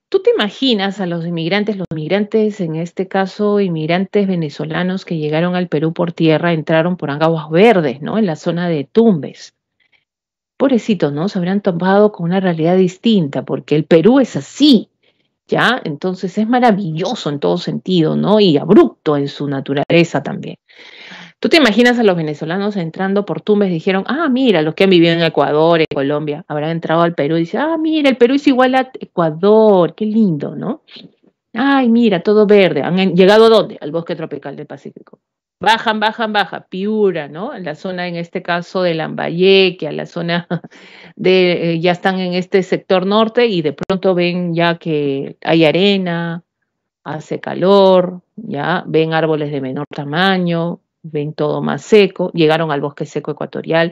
¿Tú te imaginas a los inmigrantes, los inmigrantes, en este caso, inmigrantes venezolanos que llegaron al Perú por tierra, entraron por Aguas Verdes, ¿no? En la zona de Tumbes pobrecitos, ¿no? Se habrán topado con una realidad distinta, porque el Perú es así, ¿ya? Entonces es maravilloso en todo sentido, ¿no? Y abrupto en su naturaleza también. Tú te imaginas a los venezolanos entrando por Tumbes, dijeron, ah, mira, los que han vivido en Ecuador, en Colombia, habrán entrado al Perú y dicen, ah, mira, el Perú es igual a Ecuador, qué lindo, ¿no? Ay, mira, todo verde. ¿Han llegado a dónde? Al bosque tropical del Pacífico bajan, bajan, baja, Piura, ¿no? En la zona, en este caso, de Lambayeque, a la zona de, eh, ya están en este sector norte y de pronto ven ya que hay arena, hace calor, ya ven árboles de menor tamaño, ven todo más seco, llegaron al bosque seco ecuatorial,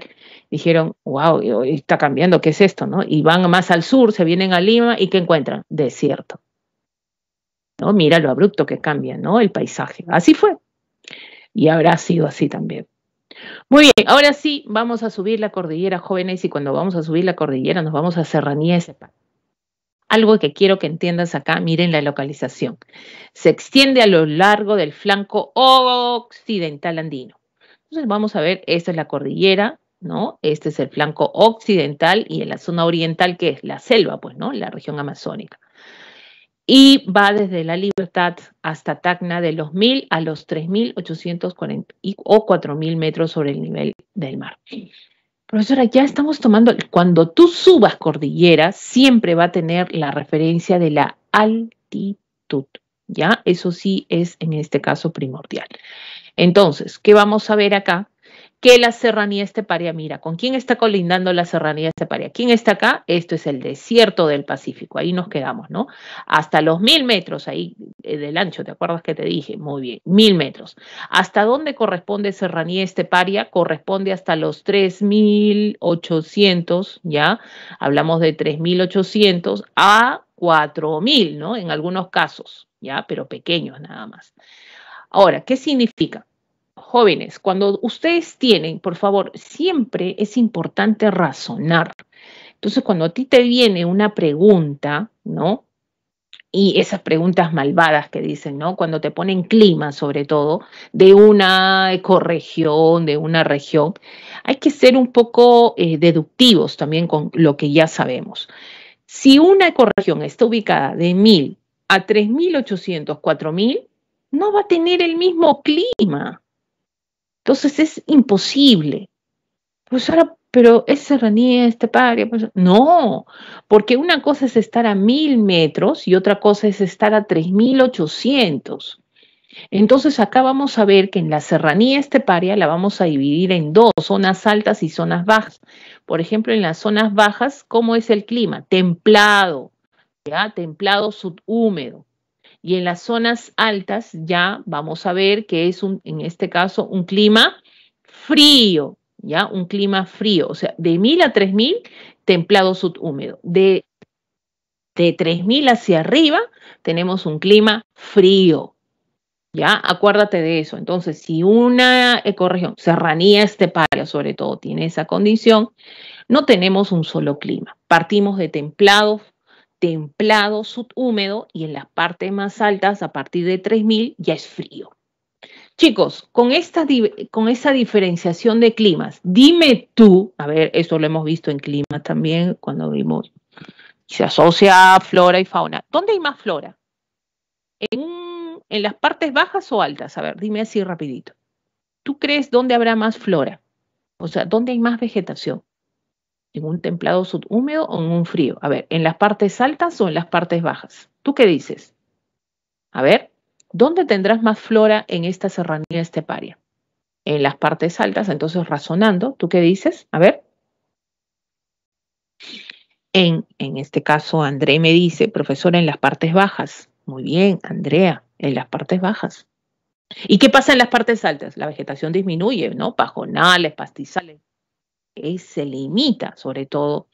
dijeron, wow, está cambiando, ¿qué es esto? ¿no? Y van más al sur, se vienen a Lima y ¿qué encuentran? Desierto. ¿No? Mira lo abrupto que cambia, ¿no? El paisaje. Así fue, y habrá sido así también. Muy bien, ahora sí vamos a subir la cordillera, jóvenes, y cuando vamos a subir la cordillera nos vamos a Serranía de Sepa. Algo que quiero que entiendas acá, miren la localización. Se extiende a lo largo del flanco occidental andino. Entonces vamos a ver, esta es la cordillera, ¿no? Este es el flanco occidental y en la zona oriental, que es la selva, pues, ¿no? La región amazónica y va desde la Libertad hasta Tacna de los 1.000 a los 3.840 o 4.000 metros sobre el nivel del mar. Profesora, ya estamos tomando, cuando tú subas cordillera, siempre va a tener la referencia de la altitud, ¿ya? Eso sí es en este caso primordial. Entonces, ¿qué vamos a ver acá? que la serranía esteparia mira. ¿Con quién está colindando la serranía esteparia? ¿Quién está acá? Esto es el desierto del Pacífico. Ahí nos quedamos, ¿no? Hasta los mil metros ahí eh, del ancho, ¿te acuerdas que te dije? Muy bien, mil metros. ¿Hasta dónde corresponde serranía esteparia? Corresponde hasta los 3.800, ¿ya? Hablamos de 3.800 a 4.000, ¿no? En algunos casos, ¿ya? Pero pequeños nada más. Ahora, ¿qué significa? Jóvenes, cuando ustedes tienen, por favor, siempre es importante razonar. Entonces, cuando a ti te viene una pregunta, ¿no? y esas preguntas malvadas que dicen, ¿no? Cuando te ponen clima, sobre todo, de una ecorregión, de una región, hay que ser un poco eh, deductivos también con lo que ya sabemos. Si una ecorregión está ubicada de 1000 a 3800, 4000, no va a tener el mismo clima. Entonces es imposible. Pues ahora, pero es serranía, esteparia, paria. Pues, no, porque una cosa es estar a mil metros y otra cosa es estar a 3800. Entonces acá vamos a ver que en la serranía esteparia la vamos a dividir en dos, zonas altas y zonas bajas. Por ejemplo, en las zonas bajas, ¿cómo es el clima? Templado, ¿ya? templado subhúmedo y en las zonas altas ya vamos a ver que es un, en este caso un clima frío, ya un clima frío, o sea, de 1000 a 3000 templado subhúmedo. De de 3000 hacia arriba tenemos un clima frío. ¿Ya? Acuérdate de eso. Entonces, si una ecorregión, serranía esteparia sobre todo, tiene esa condición, no tenemos un solo clima. Partimos de templado templado subhúmedo y en las partes más altas, a partir de 3000, ya es frío. Chicos, con esta, con esa diferenciación de climas, dime tú, a ver, eso lo hemos visto en clima también cuando vimos, se asocia a flora y fauna. ¿Dónde hay más flora? ¿En, ¿En las partes bajas o altas? A ver, dime así rapidito. ¿Tú crees dónde habrá más flora? O sea, ¿dónde hay más vegetación? en un templado subhúmedo o en un frío. A ver, ¿en las partes altas o en las partes bajas? ¿Tú qué dices? A ver, ¿dónde tendrás más flora en esta serranía esteparia? En las partes altas, entonces razonando, ¿tú qué dices? A ver. En, en este caso, André me dice, profesor, en las partes bajas. Muy bien, Andrea, en las partes bajas. ¿Y qué pasa en las partes altas? La vegetación disminuye, ¿no? Pajonales, pastizales, se limita, sobre todo,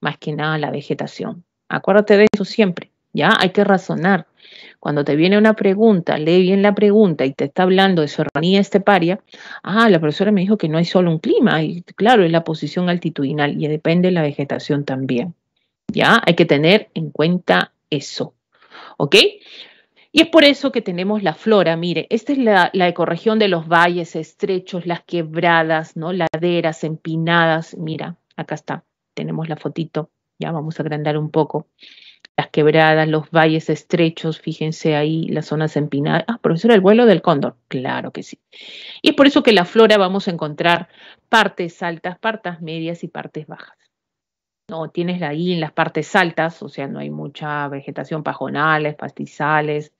más que nada, la vegetación. Acuérdate de eso siempre, ¿ya? Hay que razonar. Cuando te viene una pregunta, lee bien la pregunta y te está hablando de serranía esteparia, ah, la profesora me dijo que no hay solo un clima, y claro, es la posición altitudinal y depende de la vegetación también, ¿ya? Hay que tener en cuenta eso, ¿ok? Y es por eso que tenemos la flora, mire, esta es la, ecorregión de los valles estrechos, las quebradas, ¿no? Laderas empinadas, mira, acá está, tenemos la fotito, ya vamos a agrandar un poco. Las quebradas, los valles estrechos, fíjense ahí, las zonas empinadas. Ah, profesor, el vuelo del cóndor, claro que sí. Y es por eso que la flora vamos a encontrar partes altas, partes medias y partes bajas no tienes ahí en las partes altas, o sea, no hay mucha vegetación pajonales, pastizales,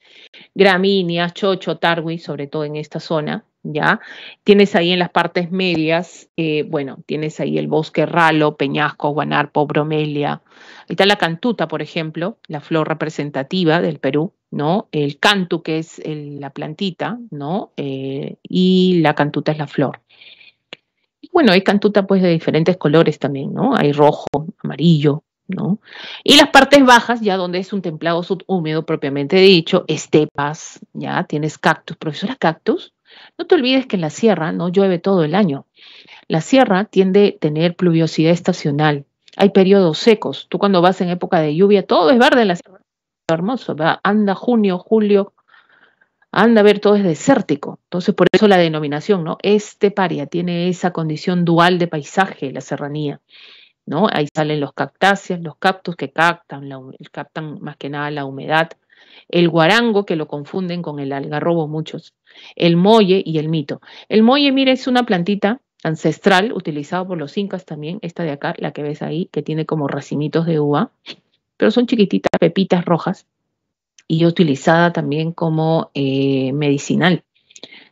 gramíneas, chocho, tarwi, sobre todo en esta zona, ¿ya? Tienes ahí en las partes medias, eh, bueno, tienes ahí el bosque ralo, peñasco, guanarpo, bromelia. Ahí está la cantuta, por ejemplo, la flor representativa del Perú, ¿no? El cantu, que es la plantita, ¿no? Eh, y la cantuta es la flor bueno, hay cantuta pues de diferentes colores también, ¿no? Hay rojo, amarillo, ¿no? Y las partes bajas, ya donde es un templado subhúmedo propiamente dicho, estepas, ya tienes cactus. Profesora, cactus, no te olvides que en la sierra no llueve todo el año. La sierra tiende a tener pluviosidad estacional. Hay periodos secos. Tú cuando vas en época de lluvia, todo es verde en la sierra. Hermoso, ¿verdad? Anda junio, julio, Anda a ver, todo es desértico. Entonces, por eso la denominación, ¿no? este paria tiene esa condición dual de paisaje, la serranía, ¿no? Ahí salen los cactáceas, los cactus que captan, captan más que nada la humedad, el guarango, que lo confunden con el algarrobo muchos, el molle y el mito. El molle, mira, es una plantita ancestral utilizada por los incas también, esta de acá, la que ves ahí, que tiene como racimitos de uva, pero son chiquititas pepitas rojas, y utilizada también como eh, medicinal,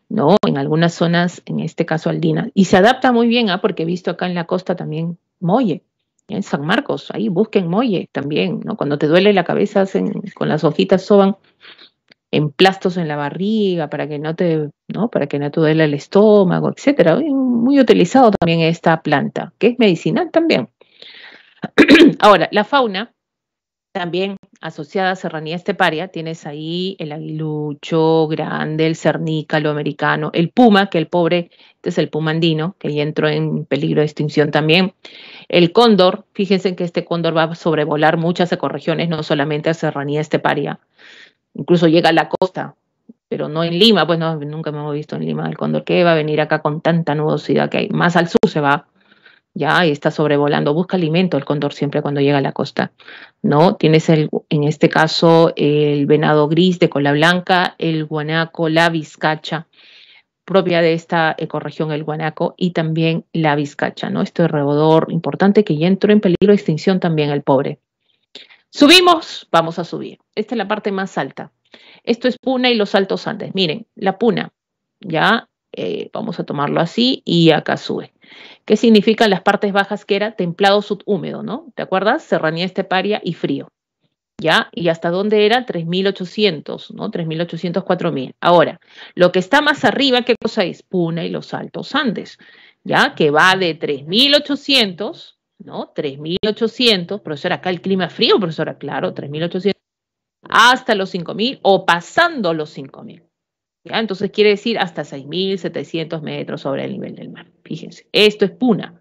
¿no? En algunas zonas, en este caso Aldina. Y se adapta muy bien, a, ¿ah? porque he visto acá en la costa también molle, en San Marcos, ahí busquen molle también, ¿no? Cuando te duele la cabeza, con las hojitas soban plastos en la barriga para que no te, ¿no? Para que no te duele el estómago, etcétera. Muy utilizado también esta planta, que es medicinal también. Ahora, la fauna también asociada a Serranía Esteparia, tienes ahí el aguilucho grande, el cernícalo americano, el puma, que el pobre, este es el puma andino, que ya entró en peligro de extinción también, el cóndor, fíjense que este cóndor va a sobrevolar muchas ecorregiones, no solamente a Serranía Esteparia, incluso llega a la costa, pero no en Lima, pues nunca me hemos visto en Lima el cóndor, que va a venir acá con tanta nudosidad que hay, más al sur se va, ya está sobrevolando, busca alimento el cóndor siempre cuando llega a la costa, ¿no? Tienes en este caso el venado gris de cola blanca, el guanaco, la vizcacha, propia de esta ecorregión el guanaco y también la vizcacha, ¿no? es este rebodor importante que ya entró en peligro de extinción también el pobre. Subimos, vamos a subir. Esta es la parte más alta. Esto es Puna y los Altos Andes. Miren, la Puna, ya eh, vamos a tomarlo así y acá sube. ¿Qué significan las partes bajas que era templado subhúmedo, ¿no? ¿Te acuerdas? Serranía esteparia y frío. ¿Ya? ¿Y hasta dónde era? 3.800, ¿no? 3.800, 4.000. Ahora, lo que está más arriba, ¿qué cosa es? Puna y los Altos Andes, ¿ya? Que va de 3.800, ¿no? 3.800, profesora, acá el clima frío, profesora, claro, 3.800, hasta los 5.000 o pasando los 5.000. ¿Ya? Entonces quiere decir hasta 6.700 metros sobre el nivel del mar. Fíjense, esto es Puna.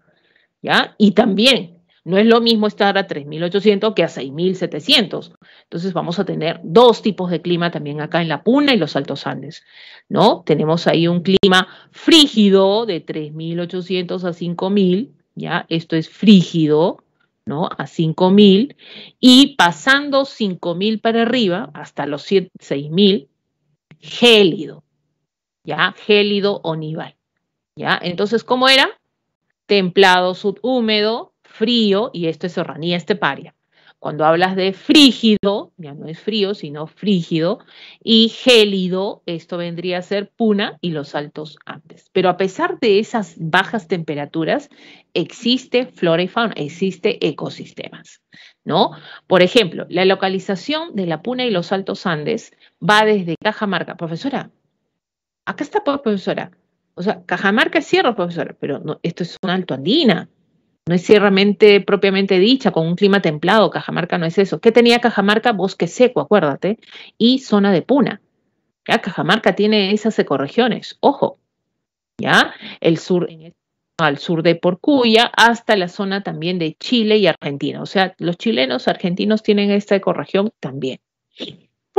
¿Ya? Y también no es lo mismo estar a 3.800 que a 6.700. Entonces vamos a tener dos tipos de clima también acá en la Puna y los Altos Andes, ¿no? Tenemos ahí un clima frígido de 3.800 a 5.000, ¿ya? Esto es frígido, ¿no? A 5.000 y pasando 5.000 para arriba hasta los 6.000, gélido, ¿ya? Gélido o ¿ya? Entonces, ¿cómo era? Templado, subhúmedo, frío, y esto es serranía esteparia. Cuando hablas de frígido, ya no es frío, sino frígido, y gélido, esto vendría a ser Puna y los Altos Andes. Pero a pesar de esas bajas temperaturas, existe flora y fauna, existe ecosistemas, ¿no? Por ejemplo, la localización de la Puna y los Altos Andes va desde Cajamarca. Profesora, acá está, pues, profesora. O sea, Cajamarca es sierra, profesora, pero esto es una andina. no es cierre propiamente dicha, con un clima templado. Cajamarca no es eso. ¿Qué tenía Cajamarca? Bosque seco, acuérdate, y zona de puna. Cajamarca tiene esas ecorregiones, ojo. ¿Ya? El sur, este al sur de Porcuya, hasta la zona también de Chile y Argentina. O sea, los chilenos, argentinos tienen esta ecorregión también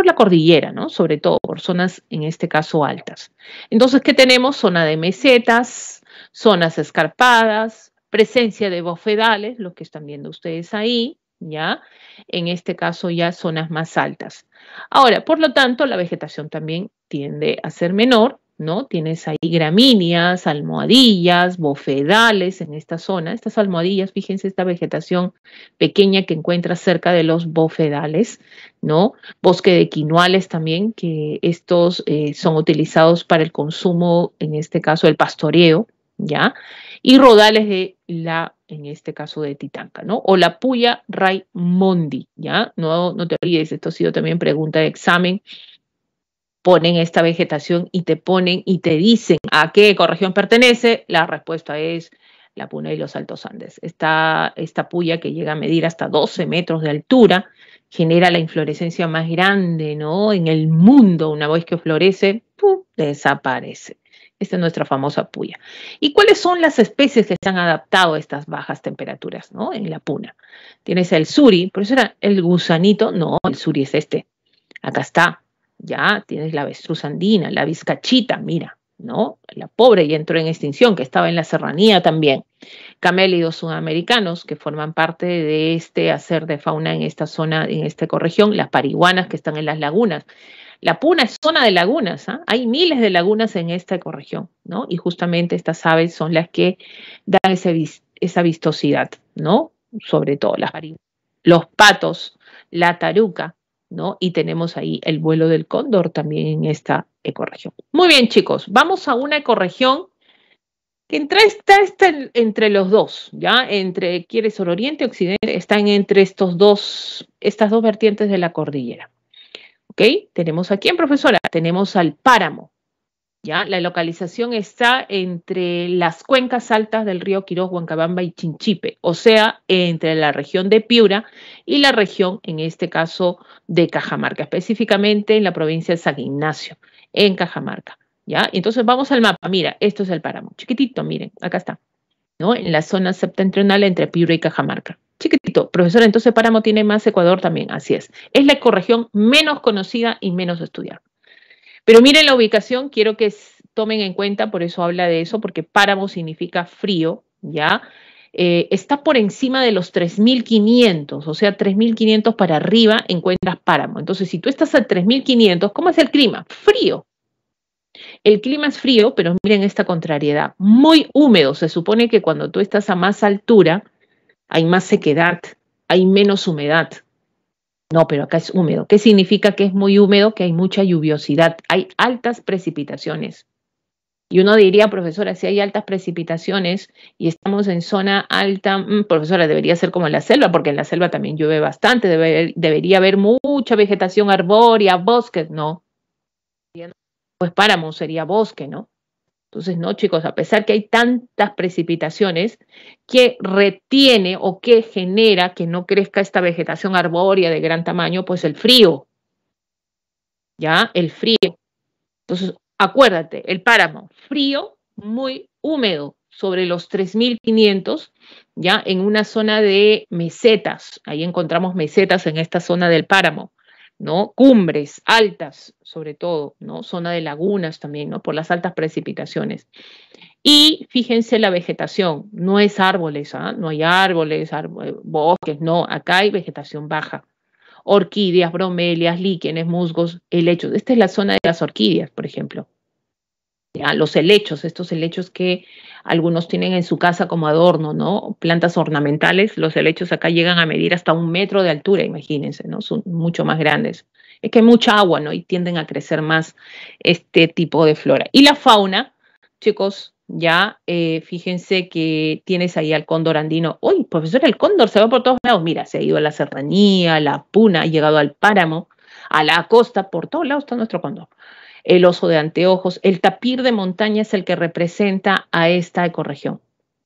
la cordillera, ¿no? Sobre todo por zonas, en este caso, altas. Entonces, ¿qué tenemos? Zona de mesetas, zonas escarpadas, presencia de bofedales, lo que están viendo ustedes ahí, ¿ya? En este caso, ya zonas más altas. Ahora, por lo tanto, la vegetación también tiende a ser menor ¿no? Tienes ahí gramíneas, almohadillas, bofedales en esta zona. Estas almohadillas, fíjense esta vegetación pequeña que encuentras cerca de los bofedales, ¿no? Bosque de quinuales también, que estos eh, son utilizados para el consumo, en este caso el pastoreo, ¿ya? Y rodales de la, en este caso de Titanca, ¿no? O la Puya Raimondi, ¿ya? No, no te olvides, esto ha sido también pregunta de examen ponen esta vegetación y te ponen y te dicen a qué ecorregión pertenece, la respuesta es la Puna y los Altos Andes. Esta, esta puya que llega a medir hasta 12 metros de altura genera la inflorescencia más grande ¿no? en el mundo. Una vez que florece, desaparece. Esta es nuestra famosa puya. ¿Y cuáles son las especies que se han adaptado a estas bajas temperaturas ¿no? en la puna? Tienes el suri, por eso era el gusanito, no, el suri es este. Acá está, ya tienes la avestruz andina, la vizcachita, mira, ¿no? La pobre y entró en extinción, que estaba en la serranía también. Camélidos sudamericanos que forman parte de este hacer de fauna en esta zona, en esta ecorregión, las parihuanas que están en las lagunas. La Puna es zona de lagunas, ¿ah? hay miles de lagunas en esta ecorregión, ¿no? Y justamente estas aves son las que dan esa vistosidad, ¿no? Sobre todo las parihuanas. Los patos, la taruca, ¿no? Y tenemos ahí el vuelo del cóndor también en esta ecorregión. Muy bien, chicos, vamos a una ecorregión que entre, está, entre los dos, ¿ya? Entre, quieres Oriente, Occidente, están entre estos dos, estas dos vertientes de la cordillera. ¿Ok? Tenemos aquí en profesora, tenemos al páramo, ¿ya? La localización está entre las cuencas altas del río Quirós, Huancabamba y Chinchipe, o sea, entre la región de Piura y la región, en este caso, de Cajamarca, específicamente en la provincia de San Ignacio, en Cajamarca, ¿ya? Entonces vamos al mapa, mira, esto es el páramo, chiquitito, miren, acá está, ¿no? En la zona septentrional entre Piura y Cajamarca. Chiquitito, profesor, entonces Páramo tiene más Ecuador también, así es. Es la ecorregión menos conocida y menos estudiada. Pero miren la ubicación, quiero que tomen en cuenta, por eso habla de eso, porque páramo significa frío, ¿ya? Eh, está por encima de los 3.500, o sea, 3.500 para arriba encuentras páramo. Entonces, si tú estás a 3.500, ¿cómo es el clima? Frío. El clima es frío, pero miren esta contrariedad, muy húmedo. Se supone que cuando tú estás a más altura, hay más sequedad, hay menos humedad. No, pero acá es húmedo. ¿Qué significa que es muy húmedo? Que hay mucha lluviosidad, hay altas precipitaciones. Y uno diría, profesora, si hay altas precipitaciones y estamos en zona alta, mm, profesora, debería ser como en la selva, porque en la selva también llueve bastante, debería haber mucha vegetación arbórea, bosques, ¿no? Pues páramo sería bosque, ¿no? Entonces, no, chicos, a pesar que hay tantas precipitaciones, que retiene o qué genera que no crezca esta vegetación arbórea de gran tamaño? Pues el frío. ¿Ya? El frío. Entonces, acuérdate, el páramo, frío, muy húmedo, sobre los 3.500, ¿ya? En una zona de mesetas. Ahí encontramos mesetas en esta zona del páramo. ¿no? Cumbres altas, sobre todo, ¿no? Zona de lagunas también, ¿no? Por las altas precipitaciones. Y fíjense la vegetación, no es árboles, ¿ah? no hay árboles, árboles, eh, bosques, no, acá hay vegetación baja. Orquídeas, bromelias, líquenes, musgos, helechos. Esta es la zona de las orquídeas, por ejemplo los helechos, estos helechos que algunos tienen en su casa como adorno, ¿no? Plantas ornamentales, los helechos acá llegan a medir hasta un metro de altura, imagínense, ¿no? Son mucho más grandes. Es que hay mucha agua, ¿no? Y tienden a crecer más este tipo de flora. Y la fauna, chicos, ya eh, fíjense que tienes ahí al cóndor andino. Uy, profesor, el cóndor se va por todos lados. Mira, se ha ido a la serranía, a la puna, ha llegado al páramo, a la costa, por todos lados está nuestro cóndor el oso de anteojos. El tapir de montaña es el que representa a esta ecorregión.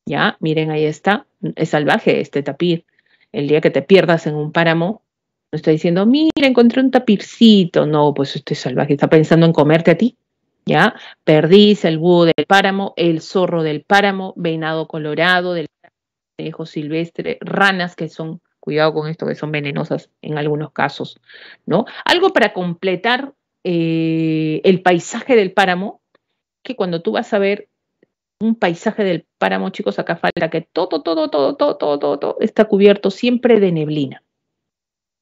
Ya, miren, ahí está. Es salvaje este tapir. El día que te pierdas en un páramo, no está diciendo, mira, encontré un tapircito. No, pues estoy salvaje. Está pensando en comerte a ti. ¿ya? Perdiz, el búho del páramo, el zorro del páramo, venado colorado, del conejo silvestre, ranas que son, cuidado con esto, que son venenosas en algunos casos, ¿no? Algo para completar eh, el paisaje del páramo, que cuando tú vas a ver un paisaje del páramo, chicos, acá falta que todo, todo, todo, todo, todo, todo, todo está cubierto siempre de neblina,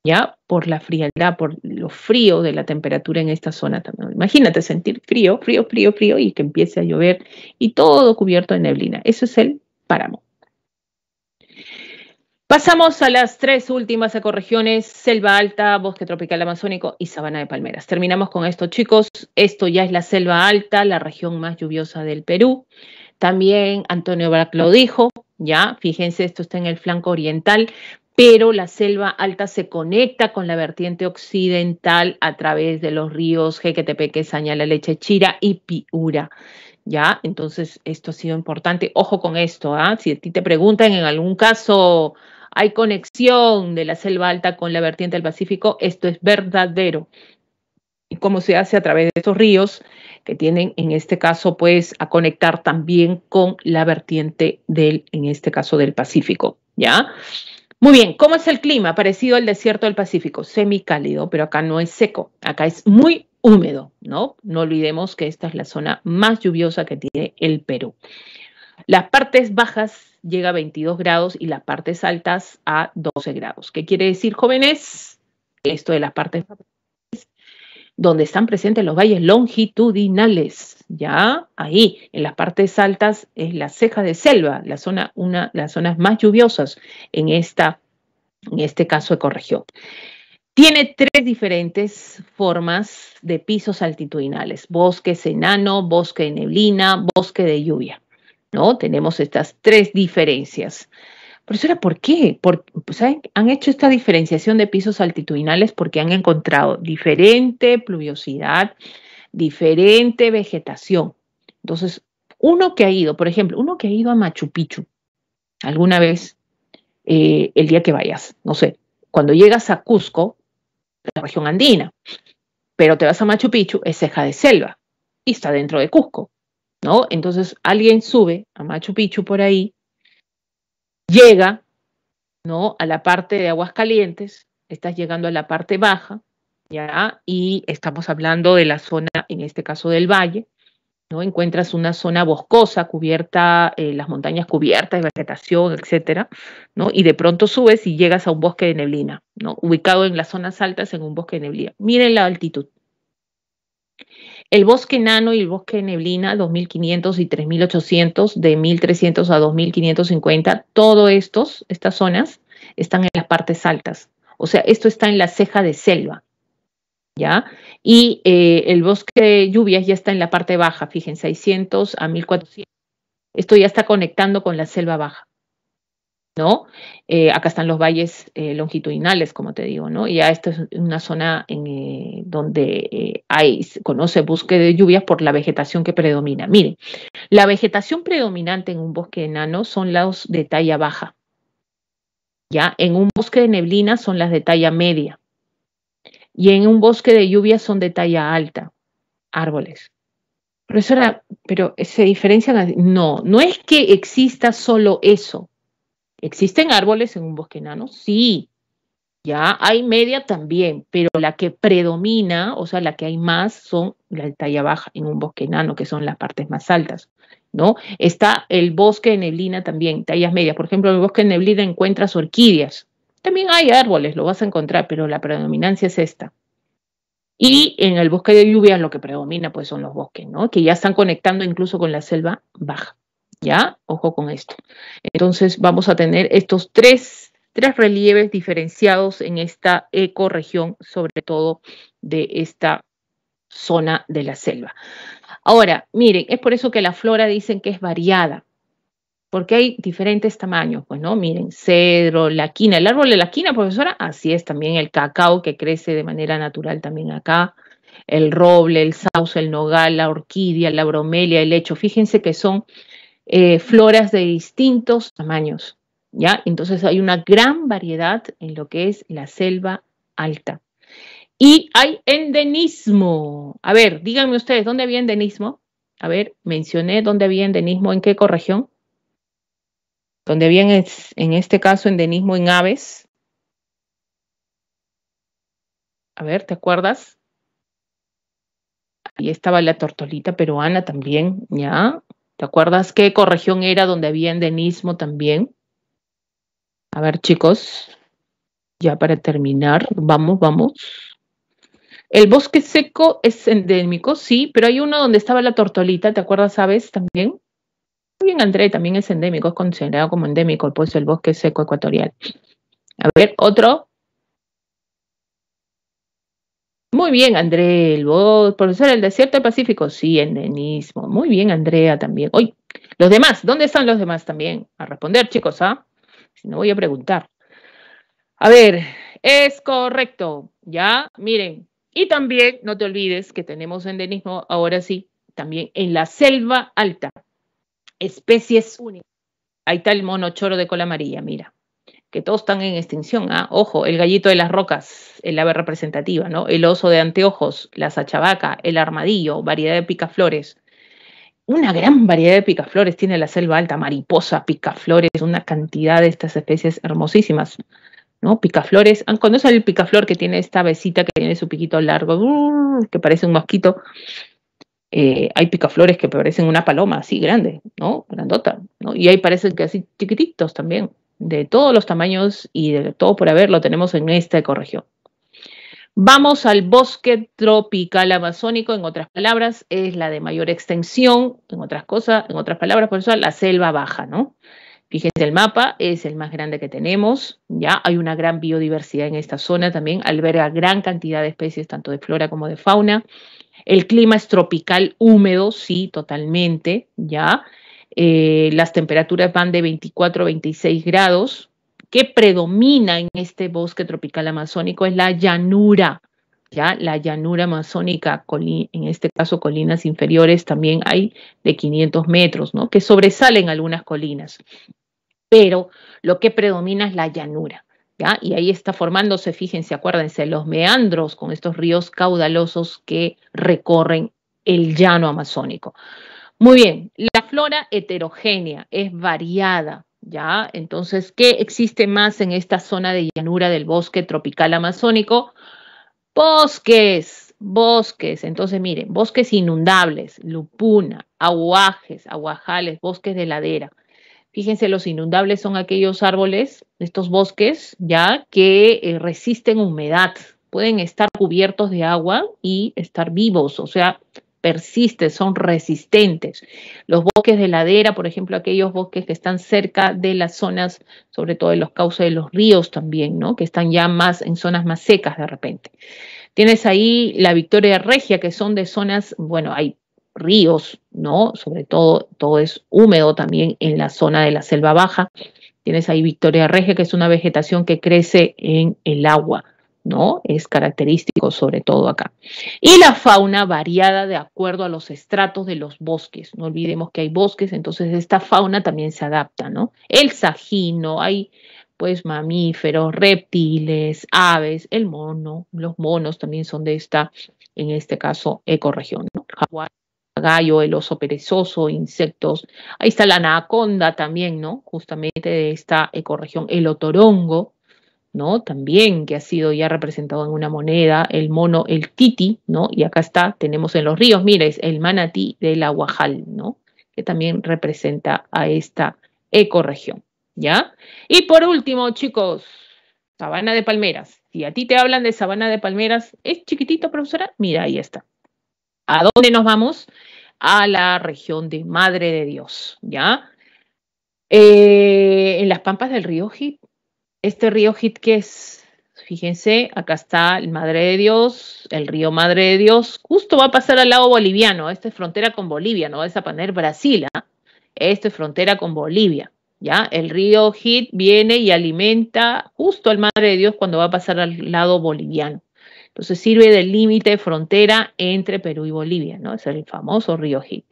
¿ya? Por la frialdad, por lo frío de la temperatura en esta zona también. Imagínate sentir frío, frío, frío, frío y que empiece a llover y todo cubierto de neblina. Eso es el páramo. Pasamos a las tres últimas ecorregiones, selva alta, bosque tropical amazónico y sabana de palmeras. Terminamos con esto, chicos. Esto ya es la selva alta, la región más lluviosa del Perú. También Antonio Brack lo dijo, ya, fíjense, esto está en el flanco oriental, pero la selva alta se conecta con la vertiente occidental a través de los ríos Jequetepeque, la Leche, Chira y Piura. ¿ya? Entonces, esto ha sido importante. Ojo con esto, ¿ah? Si a ti te preguntan en algún caso, hay conexión de la selva alta con la vertiente del Pacífico, esto es verdadero. Y cómo se hace a través de estos ríos que tienen, en este caso, pues a conectar también con la vertiente del, en este caso, del Pacífico, ¿ya? Muy bien, ¿cómo es el clima? Parecido al desierto del Pacífico, semicálido, pero acá no es seco, acá es muy húmedo, ¿no? No olvidemos que esta es la zona más lluviosa que tiene el Perú. Las partes bajas llega a 22 grados y las partes altas a 12 grados. ¿Qué quiere decir, jóvenes? Esto de las partes donde están presentes los valles longitudinales, ya ahí, en las partes altas es la ceja de selva, la zona, una, las zonas más lluviosas en, esta, en este caso ecorregión. Tiene tres diferentes formas de pisos altitudinales, bosque enano, bosque de neblina, bosque de lluvia. ¿no? Tenemos estas tres diferencias. Profesora, ¿por qué? Por, pues, han hecho esta diferenciación de pisos altitudinales porque han encontrado diferente pluviosidad, diferente vegetación. Entonces, uno que ha ido, por ejemplo, uno que ha ido a Machu Picchu alguna vez, eh, el día que vayas, no sé, cuando llegas a Cusco, la región andina, pero te vas a Machu Picchu, es ceja de selva y está dentro de Cusco. ¿no? Entonces alguien sube a Machu Picchu por ahí, llega, ¿no? A la parte de aguas calientes. estás llegando a la parte baja, ¿ya? Y estamos hablando de la zona, en este caso del valle, ¿no? Encuentras una zona boscosa, cubierta, eh, las montañas cubiertas de vegetación, etcétera, ¿no? Y de pronto subes y llegas a un bosque de neblina, ¿no? Ubicado en las zonas altas, en un bosque de neblina. Miren la altitud. El bosque nano y el bosque neblina, 2500 y 3800, de 1300 a 2550, todos estos, estas zonas, están en las partes altas. O sea, esto está en la ceja de selva. ¿Ya? Y eh, el bosque lluvias ya está en la parte baja, fíjense, 600 a 1400. Esto ya está conectando con la selva baja. ¿no? Eh, acá están los valles eh, longitudinales, como te digo, ¿no? Y ya esta es una zona en, eh, donde hay, conoce bosque de lluvias por la vegetación que predomina. Miren, la vegetación predominante en un bosque enano son los de talla baja, ¿ya? En un bosque de neblina son las de talla media. Y en un bosque de lluvias son de talla alta, árboles. Profesora, pero ¿se diferencian? No, no es que exista solo eso ¿Existen árboles en un bosque enano? Sí. Ya hay media también, pero la que predomina, o sea, la que hay más, son la talla baja en un bosque enano, que son las partes más altas, ¿no? Está el bosque de neblina también, tallas medias. Por ejemplo, en el bosque de neblina encuentras orquídeas. También hay árboles, lo vas a encontrar, pero la predominancia es esta. Y en el bosque de lluvias lo que predomina pues son los bosques, ¿no? Que ya están conectando incluso con la selva baja. ¿Ya? Ojo con esto. Entonces vamos a tener estos tres, tres relieves diferenciados en esta ecorregión, sobre todo de esta zona de la selva. Ahora, miren, es por eso que la flora dicen que es variada, porque hay diferentes tamaños, pues no, miren, cedro, la quina, el árbol de la quina, profesora, así es también el cacao que crece de manera natural también acá, el roble, el sauce, el nogal, la orquídea, la bromelia, el lecho, fíjense que son eh, floras de distintos tamaños. ¿ya? Entonces hay una gran variedad en lo que es la selva alta. Y hay endemismo A ver, díganme ustedes, ¿dónde había endemismo. A ver, mencioné dónde había endemismo, en qué corregión. dónde había en, en este caso endemismo en aves. A ver, ¿te acuerdas? Ahí estaba la tortolita peruana también, ¿ya? ¿Te acuerdas qué corregión era donde había endemismo también? A ver, chicos, ya para terminar, vamos, vamos. El bosque seco es endémico, sí, pero hay uno donde estaba la tortolita, ¿te acuerdas, sabes, también? Bien, André, también es endémico, es considerado como endémico pues el bosque seco ecuatorial. A ver, otro. Muy bien, André, el profesor del desierto del Pacífico, sí, endemismo. Muy bien, Andrea también. Hoy, los demás, ¿dónde están los demás también? A responder, chicos, ¿ah? Si no voy a preguntar. A ver, es correcto, ya, miren. Y también, no te olvides que tenemos endemismo. ahora sí, también en la selva alta. Especies únicas. Ahí está el mono choro de cola amarilla, mira que todos están en extinción. ¿ah? Ojo, el gallito de las rocas, el ave representativa, ¿no? El oso de anteojos, la sachavaca, el armadillo, variedad de picaflores. Una gran variedad de picaflores tiene la selva alta, mariposa, picaflores, una cantidad de estas especies hermosísimas. ¿no? Picaflores, ah, Conoce el picaflor que tiene esta besita que tiene su piquito largo, que parece un mosquito? Eh, hay picaflores que parecen una paloma así grande, ¿no? Grandota, ¿no? Y ahí parecen que así chiquititos también de todos los tamaños y de todo por haber, lo tenemos en esta ecorregión. Vamos al bosque tropical amazónico, en otras palabras, es la de mayor extensión, en otras cosas, en otras palabras, por eso la selva baja, ¿no? Fíjense el mapa, es el más grande que tenemos, ya hay una gran biodiversidad en esta zona también, alberga gran cantidad de especies, tanto de flora como de fauna. El clima es tropical húmedo, sí, totalmente, ya eh, las temperaturas van de 24 a 26 grados. que predomina en este bosque tropical amazónico? Es la llanura, ya la llanura amazónica, en este caso colinas inferiores, también hay de 500 metros, ¿no? Que sobresalen algunas colinas, pero lo que predomina es la llanura. ¿Ya? Y ahí está formándose, fíjense, acuérdense, los meandros con estos ríos caudalosos que recorren el llano amazónico. Muy bien, la flora heterogénea es variada, ¿ya? Entonces, ¿qué existe más en esta zona de llanura del bosque tropical amazónico? Bosques, bosques. Entonces, miren, bosques inundables, lupuna, aguajes, aguajales, bosques de ladera. Fíjense, los inundables son aquellos árboles, estos bosques, ya que eh, resisten humedad, pueden estar cubiertos de agua y estar vivos, o sea, persisten, son resistentes. Los bosques de ladera, por ejemplo, aquellos bosques que están cerca de las zonas, sobre todo en los cauces de los ríos también, ¿no? Que están ya más en zonas más secas de repente. Tienes ahí la Victoria Regia, que son de zonas, bueno, hay ríos, ¿no? Sobre todo, todo es húmedo también en la zona de la selva baja. Tienes ahí Victoria Regia, que es una vegetación que crece en el agua. ¿no? Es característico sobre todo acá. Y la fauna variada de acuerdo a los estratos de los bosques. No olvidemos que hay bosques, entonces esta fauna también se adapta, ¿no? El sajino, hay pues mamíferos, reptiles, aves, el mono, los monos también son de esta, en este caso, ecorregión, ¿no? Jaguar, gallo, el oso perezoso, insectos. Ahí está la anaconda también, ¿no? Justamente de esta ecorregión, el otorongo, ¿no? También que ha sido ya representado en una moneda, el mono, el titi, ¿no? Y acá está, tenemos en los ríos, es el manatí del aguajal, ¿no? Que también representa a esta ecorregión, ¿ya? Y por último, chicos, sabana de palmeras. Si a ti te hablan de sabana de palmeras, ¿es chiquitito, profesora? Mira, ahí está. ¿A dónde nos vamos? A la región de Madre de Dios, ¿ya? Eh, en las pampas del río este río hit es fíjense, acá está el Madre de Dios, el río Madre de Dios, justo va a pasar al lado boliviano, esta es frontera con Bolivia, no va a poner Brasil, ¿eh? Esta es frontera con Bolivia, ¿ya? El río Hit viene y alimenta justo al Madre de Dios cuando va a pasar al lado boliviano. Entonces sirve de límite de frontera entre Perú y Bolivia, ¿no? Es el famoso río Hit.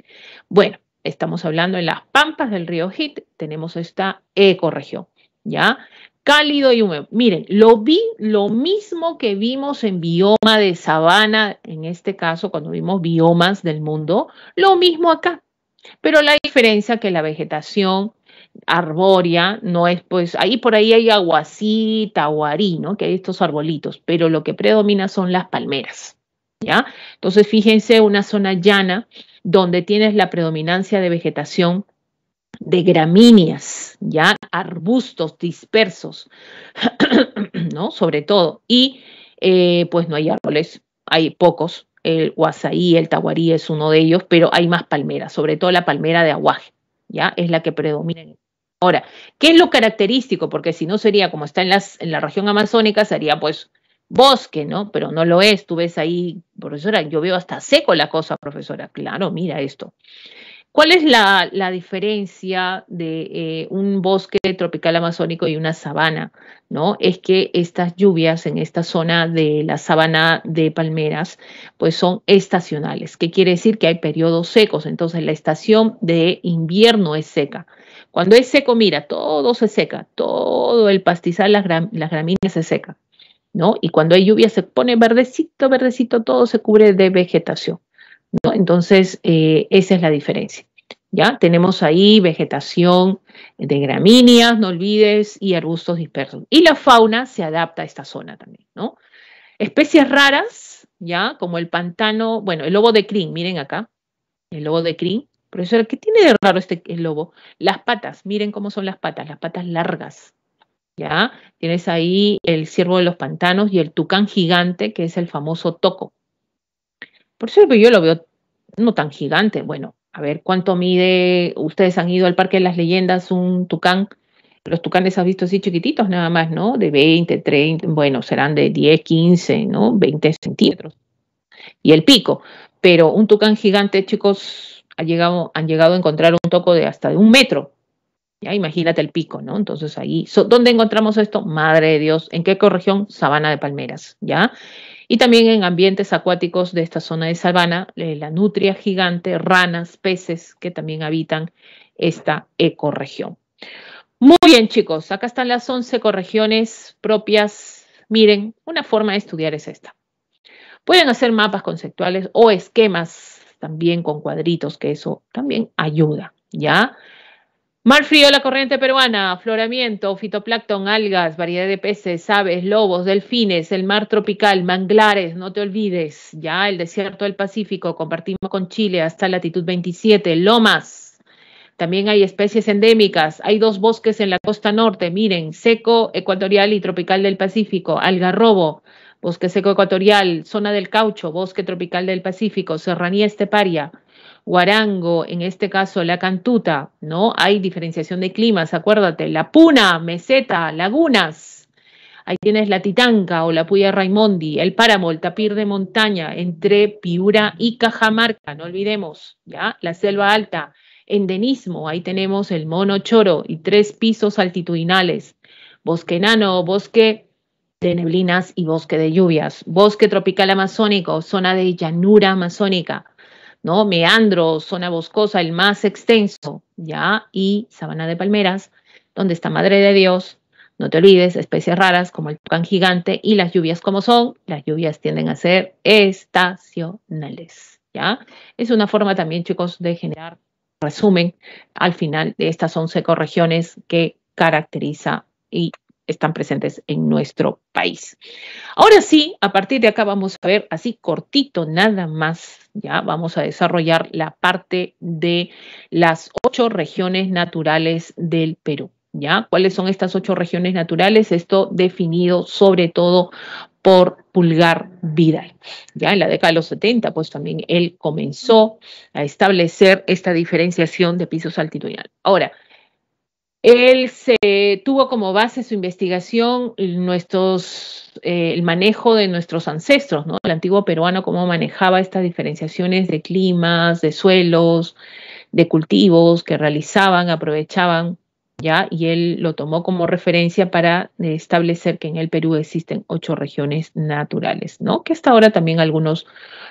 Bueno, estamos hablando en las pampas del río Hit, tenemos esta ecorregión, ¿ya? cálido y húmedo. Miren, lo vi, lo mismo que vimos en bioma de sabana, en este caso cuando vimos biomas del mundo, lo mismo acá. Pero la diferencia que la vegetación arbórea no es pues ahí por ahí hay aguacita guarí, ¿no? Que hay estos arbolitos, pero lo que predomina son las palmeras, ¿ya? Entonces, fíjense una zona llana donde tienes la predominancia de vegetación de gramíneas, ya arbustos dispersos, ¿no? Sobre todo. Y eh, pues no hay árboles, hay pocos. El guasaí, el tahuarí es uno de ellos, pero hay más palmeras, sobre todo la palmera de aguaje, ¿ya? Es la que predomina Ahora, ¿qué es lo característico? Porque si no sería como está en, las, en la región amazónica, sería pues bosque, ¿no? Pero no lo es. Tú ves ahí, profesora, yo veo hasta seco la cosa, profesora. Claro, mira esto. ¿Cuál es la, diferencia de eh, un bosque tropical amazónico y una sabana? ¿no? Es que estas lluvias en esta zona de la sabana de palmeras pues son estacionales, que quiere decir que hay periodos secos, entonces la estación de invierno es seca. Cuando es seco, mira, todo se seca, todo el pastizal, las, gramíneas se seca, ¿no? Y cuando hay lluvia se pone verdecito, verdecito, todo se cubre de vegetación. Entonces, eh, esa es la diferencia. ¿ya? Tenemos ahí vegetación de gramíneas, no olvides, y arbustos dispersos. Y la fauna se adapta a esta zona también, ¿no? Especies raras, ¿ya? Como el pantano, bueno, el lobo de crin, miren acá, el lobo de crin. Profesor, ¿qué tiene de raro este lobo? Las patas, miren cómo son las patas, las patas largas, ¿ya? Tienes ahí el ciervo de los pantanos y el tucán gigante, que es el famoso toco, por cierto, yo lo veo no tan gigante. Bueno, a ver cuánto mide. Ustedes han ido al Parque de las Leyendas, un tucán. Los tucanes has visto así chiquititos nada más, ¿no? De 20, 30, bueno, serán de 10, 15, ¿no? 20 centímetros. Y el pico. Pero un tucán gigante, chicos, han llegado a encontrar un toco de hasta de un metro. Ya imagínate el pico, ¿no? Entonces ahí, ¿dónde encontramos esto? Madre de Dios, ¿en qué corregión? Sabana de Palmeras, ¿ya? y también en ambientes acuáticos de esta zona de sabana, eh, la nutria gigante, ranas, peces que también habitan esta ecorregión. Muy bien, chicos, acá están las 11 ecorregiones propias. Miren, una forma de estudiar es esta. Pueden hacer mapas conceptuales o esquemas también con cuadritos, que eso también ayuda, ¿ya? Mar frío, la corriente peruana, afloramiento, fitoplancton, algas, variedad de peces, aves, lobos, delfines, el mar tropical, manglares, no te olvides, ya el desierto del Pacífico, compartimos con Chile hasta latitud 27, lomas. También hay especies endémicas, hay dos bosques en la costa norte, miren, seco, ecuatorial y tropical del Pacífico, algarrobo, bosque seco ecuatorial, zona del caucho, bosque tropical del Pacífico, serranía esteparia guarango, en este caso la cantuta, ¿no? Hay diferenciación de climas, acuérdate, la puna, meseta, lagunas. Ahí tienes la Titanca o la Puya Raimondi, el páramo, el tapir de montaña entre Piura y Cajamarca, no olvidemos, ¿ya? La selva alta, endemismo. ahí tenemos el mono choro y tres pisos altitudinales, bosque enano, bosque de neblinas y bosque de lluvias, bosque tropical amazónico, zona de llanura amazónica, ¿no? Meandro, zona boscosa, el más extenso, ¿ya? Y sabana de palmeras, donde está Madre de Dios, no te olvides, especies raras como el tucán gigante y las lluvias como son, las lluvias tienden a ser estacionales, ¿ya? Es una forma también, chicos, de generar resumen al final de estas 11 corregiones que caracteriza y están presentes en nuestro país. Ahora sí, a partir de acá vamos a ver así cortito nada más, ya vamos a desarrollar la parte de las ocho regiones naturales del Perú. ¿Ya? ¿Cuáles son estas ocho regiones naturales? Esto definido sobre todo por Pulgar Vidal. Ya en la década de los 70, pues también él comenzó a establecer esta diferenciación de pisos altitudinales Ahora, él tuvo como base su investigación eh, el manejo de nuestros ancestros, ¿no? El antiguo peruano, cómo manejaba estas diferenciaciones de climas, de suelos, de cultivos que realizaban, aprovechaban, ¿ya? Y él lo tomó como referencia para establecer que en el Perú existen ocho regiones naturales, ¿no? Que hasta ahora también algunos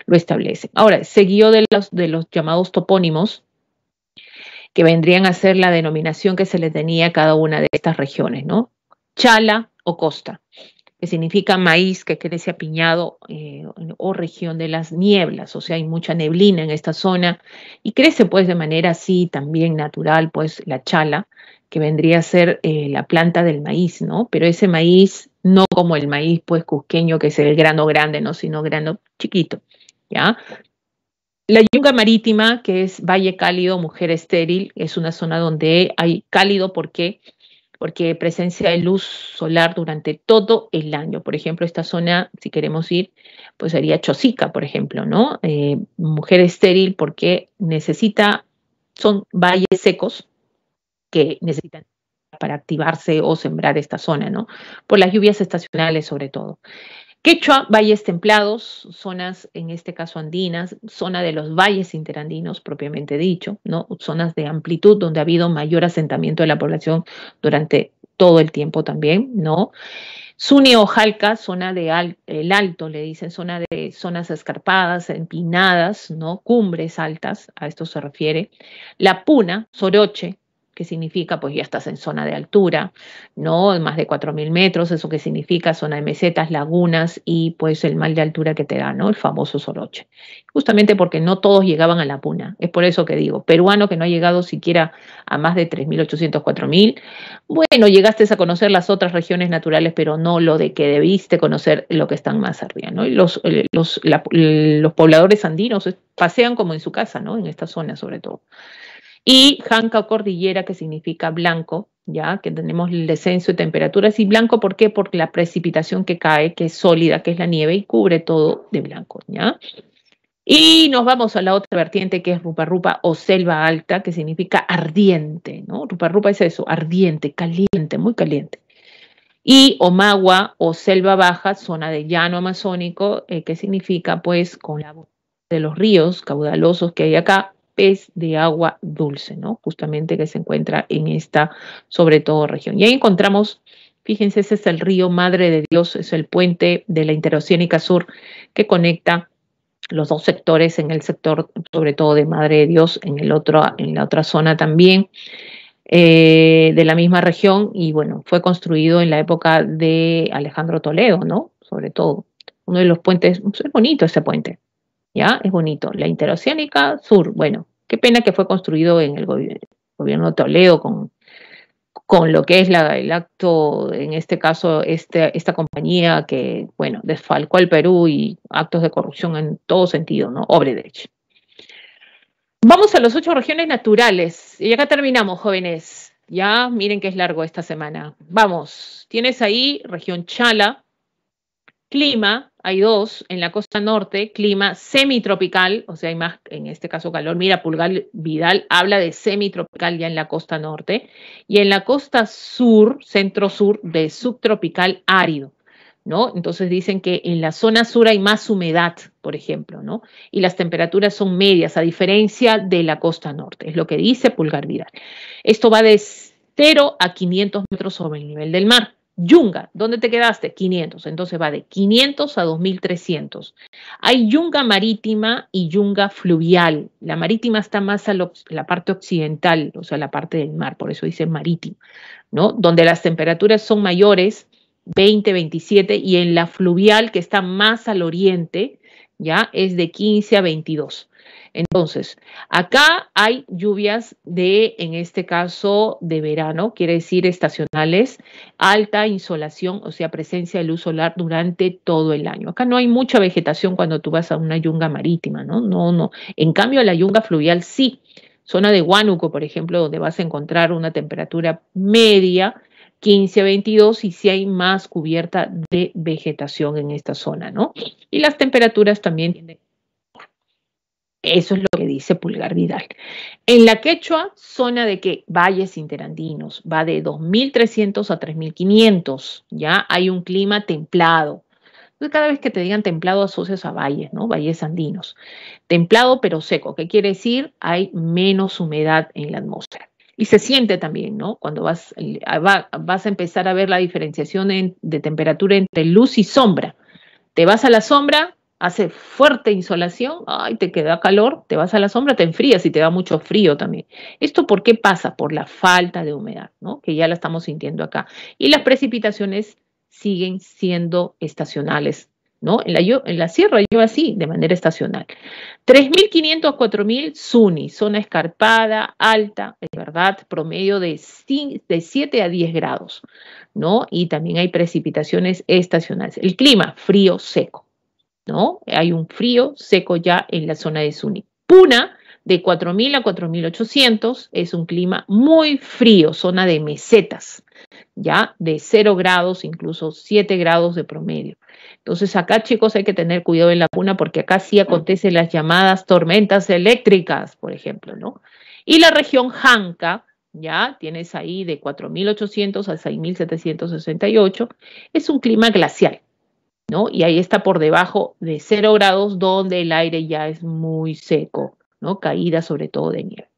lo establecen. Ahora, se de los llamados topónimos, que vendrían a ser la denominación que se le tenía a cada una de estas regiones, ¿no? Chala o costa, que significa maíz que crece apiñado eh, o región de las nieblas, o sea, hay mucha neblina en esta zona y crece pues de manera así también natural, pues la chala, que vendría a ser eh, la planta del maíz, ¿no? Pero ese maíz no como el maíz pues cusqueño, que es el grano grande, ¿no? Sino grano chiquito, ¿ya? La yunga marítima, que es valle cálido, mujer estéril, es una zona donde hay cálido porque porque presencia de luz solar durante todo el año. Por ejemplo, esta zona, si queremos ir, pues sería Chosica, por ejemplo, ¿no? Eh, mujer estéril porque necesita, son valles secos que necesitan para activarse o sembrar esta zona, ¿no? Por las lluvias estacionales sobre todo. Quechua, valles templados, zonas en este caso andinas, zona de los valles interandinos propiamente dicho, ¿no? Zonas de amplitud donde ha habido mayor asentamiento de la población durante todo el tiempo también, ¿no? Suni o zona de el alto, le dicen, zona de zonas escarpadas, empinadas, ¿no? Cumbres altas, a esto se refiere. La Puna, Soroche, ¿Qué significa pues ya estás en zona de altura, ¿no? Más de 4.000 metros, eso que significa zona de mesetas, lagunas y pues el mal de altura que te da, ¿no? El famoso soroche. Justamente porque no todos llegaban a la puna, es por eso que digo, peruano que no ha llegado siquiera a más de 3.800, 4.000, bueno, llegaste a conocer las otras regiones naturales, pero no lo de que debiste conocer lo que están más arriba, ¿no? Y los, eh, los, los pobladores andinos eh, pasean como en su casa, ¿no? En esta zona sobre todo y Janca o cordillera, que significa blanco, ya que tenemos el descenso de temperaturas. ¿Y blanco por qué? Porque la precipitación que cae, que es sólida, que es la nieve, y cubre todo de blanco, ¿ya? Y nos vamos a la otra vertiente que es rupa-rupa o selva alta, que significa ardiente, ¿no? Rupa-rupa es eso, ardiente, caliente, muy caliente. Y omagua o selva baja, zona de llano amazónico, eh, que significa pues con la de los ríos caudalosos que hay acá, pez de agua dulce, ¿no? Justamente que se encuentra en esta, sobre todo, región. Y ahí encontramos, fíjense, ese es el río Madre de Dios, es el puente de la Interoceánica Sur que conecta los dos sectores, en el sector sobre todo de Madre de Dios, en, el otro, en la otra zona también. Eh, de la misma región y bueno, fue construido en la época de Alejandro Toledo, ¿no? Sobre todo, uno de los puentes, es bonito ese puente, ¿ya? Es bonito. La interoceánica sur, bueno, qué pena que fue construido en el gobierno, gobierno Toledo con, con lo que es la, el acto, en este caso, este, esta compañía que, bueno, desfalcó al Perú y actos de corrupción en todo sentido, ¿no? derecho. Vamos a las ocho regiones naturales. Y acá terminamos, jóvenes. Ya miren que es largo esta semana. Vamos, tienes ahí región Chala, clima, hay dos, en la costa norte, clima semitropical, o sea, hay más, en este caso calor. Mira, Pulgar Vidal habla de semitropical ya en la costa norte, y en la costa sur, centro-sur, de subtropical árido, ¿no? Entonces dicen que en la zona sur hay más humedad, por ejemplo, ¿no? Y las temperaturas son medias, a diferencia de la costa norte, es lo que dice Pulgar Vidal. Esto va de 0 a 500 metros sobre el nivel del mar. Yunga, ¿dónde te quedaste? 500. Entonces va de 500 a 2300. Hay yunga marítima y yunga fluvial. La marítima está más a la parte occidental, o sea, la parte del mar, por eso dice marítima, ¿no? Donde las temperaturas son mayores, 20, 27, y en la fluvial, que está más al oriente, ya es de 15 a 22. Entonces, acá hay lluvias de, en este caso, de verano, quiere decir estacionales, alta insolación, o sea, presencia de luz solar durante todo el año. Acá no hay mucha vegetación cuando tú vas a una yunga marítima, ¿no? No, no. En cambio, la yunga fluvial sí. Zona de Huánuco, por ejemplo, donde vas a encontrar una temperatura media, 15 a 22 y si hay más cubierta de vegetación en esta zona, ¿no? Y las temperaturas también eso es lo que dice Pulgar Vidal. En la quechua, zona de que valles interandinos, va de 2.300 a 3.500, ya hay un clima templado. Entonces, cada vez que te digan templado, asocias a valles, ¿no? Valles andinos. Templado pero seco, ¿qué quiere decir? Hay menos humedad en la atmósfera. Y se siente también, ¿no? Cuando vas, eh, vas a empezar a ver la diferenciación de temperatura entre luz y sombra. Te vas a la sombra, hace fuerte insolación, ay, te queda calor, te vas a la sombra, te enfrías y te da mucho frío también. ¿Esto por qué pasa? Por la falta de humedad, ¿no? Que ya la estamos sintiendo acá. Y las precipitaciones siguen siendo estacionales, ¿no? En la, sierra lleva así, de manera estacional. 3.500 a 4.000 suni, zona escarpada, alta, es verdad, promedio de, de 7 a 10 grados, ¿no? Y también hay precipitaciones estacionales. El clima, frío, seco. ¿no? Hay un frío seco ya en la zona de Suni. Puna, de 4.000 a 4.800, es un clima muy frío, zona de mesetas, ya de 0 grados, incluso 7 grados de promedio. Entonces acá chicos hay que tener cuidado en la puna porque acá sí acontecen las llamadas tormentas eléctricas, por ejemplo, ¿no? Y la región Hanca, ya tienes ahí de 4.800 a 6.768, es un clima glacial, y ahí está por debajo de cero grados donde el aire ya es muy seco, ¿no? Caída sobre todo de nieve.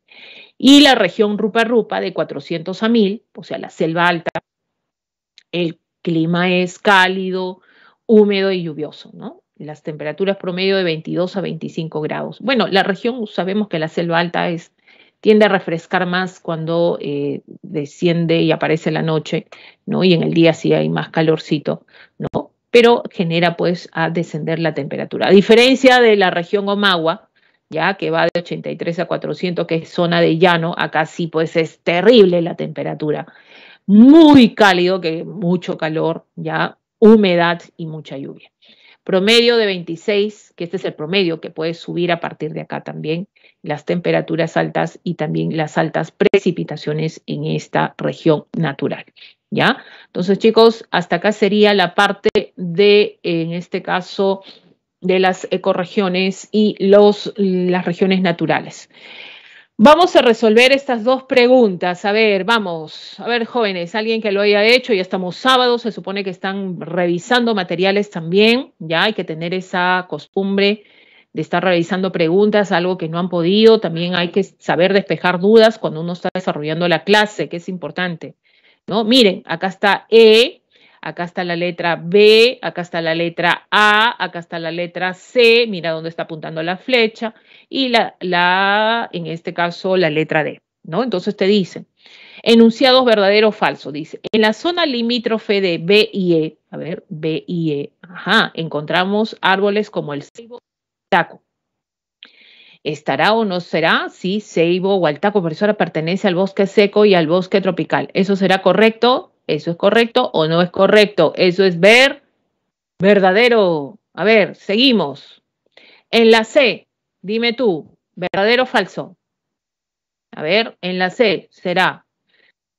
Y la región Rupa-Rupa de 400 a 1000, o sea, la selva alta, el clima es cálido, húmedo y lluvioso, ¿no? Las temperaturas promedio de 22 a 25 grados. Bueno, la región, sabemos que la selva alta es, tiende a refrescar más cuando eh, desciende y aparece la noche, ¿no? Y en el día sí hay más calorcito, ¿no? pero genera pues a descender la temperatura. A diferencia de la región Omagua, ya que va de 83 a 400, que es zona de llano, acá sí pues es terrible la temperatura. Muy cálido, que mucho calor, ya humedad y mucha lluvia. Promedio de 26, que este es el promedio que puede subir a partir de acá también, las temperaturas altas y también las altas precipitaciones en esta región natural. ¿ya? Entonces, chicos, hasta acá sería la parte de, en este caso, de las ecorregiones y los, las regiones naturales. Vamos a resolver estas dos preguntas. A ver, vamos. A ver, jóvenes, alguien que lo haya hecho, ya estamos sábados, se supone que están revisando materiales también, ya hay que tener esa costumbre de estar revisando preguntas, algo que no han podido. También hay que saber despejar dudas cuando uno está desarrollando la clase, que es importante. ¿no? Miren, acá está E, acá está la letra B, acá está la letra A, acá está la letra C, mira dónde está apuntando la flecha, y la, la en este caso, la letra D, ¿no? Entonces te dicen, enunciados verdadero o falso, dice, en la zona limítrofe de B y E, a ver, B y E, ajá, encontramos árboles como el ceibo, taco, ¿Estará o no será? Si ceibo, o por eso pertenece al bosque seco y al bosque tropical. ¿Eso será correcto? ¿Eso es correcto o no es correcto? Eso es ver verdadero. A ver, seguimos. En la C, dime tú, verdadero o falso. A ver, en la C será.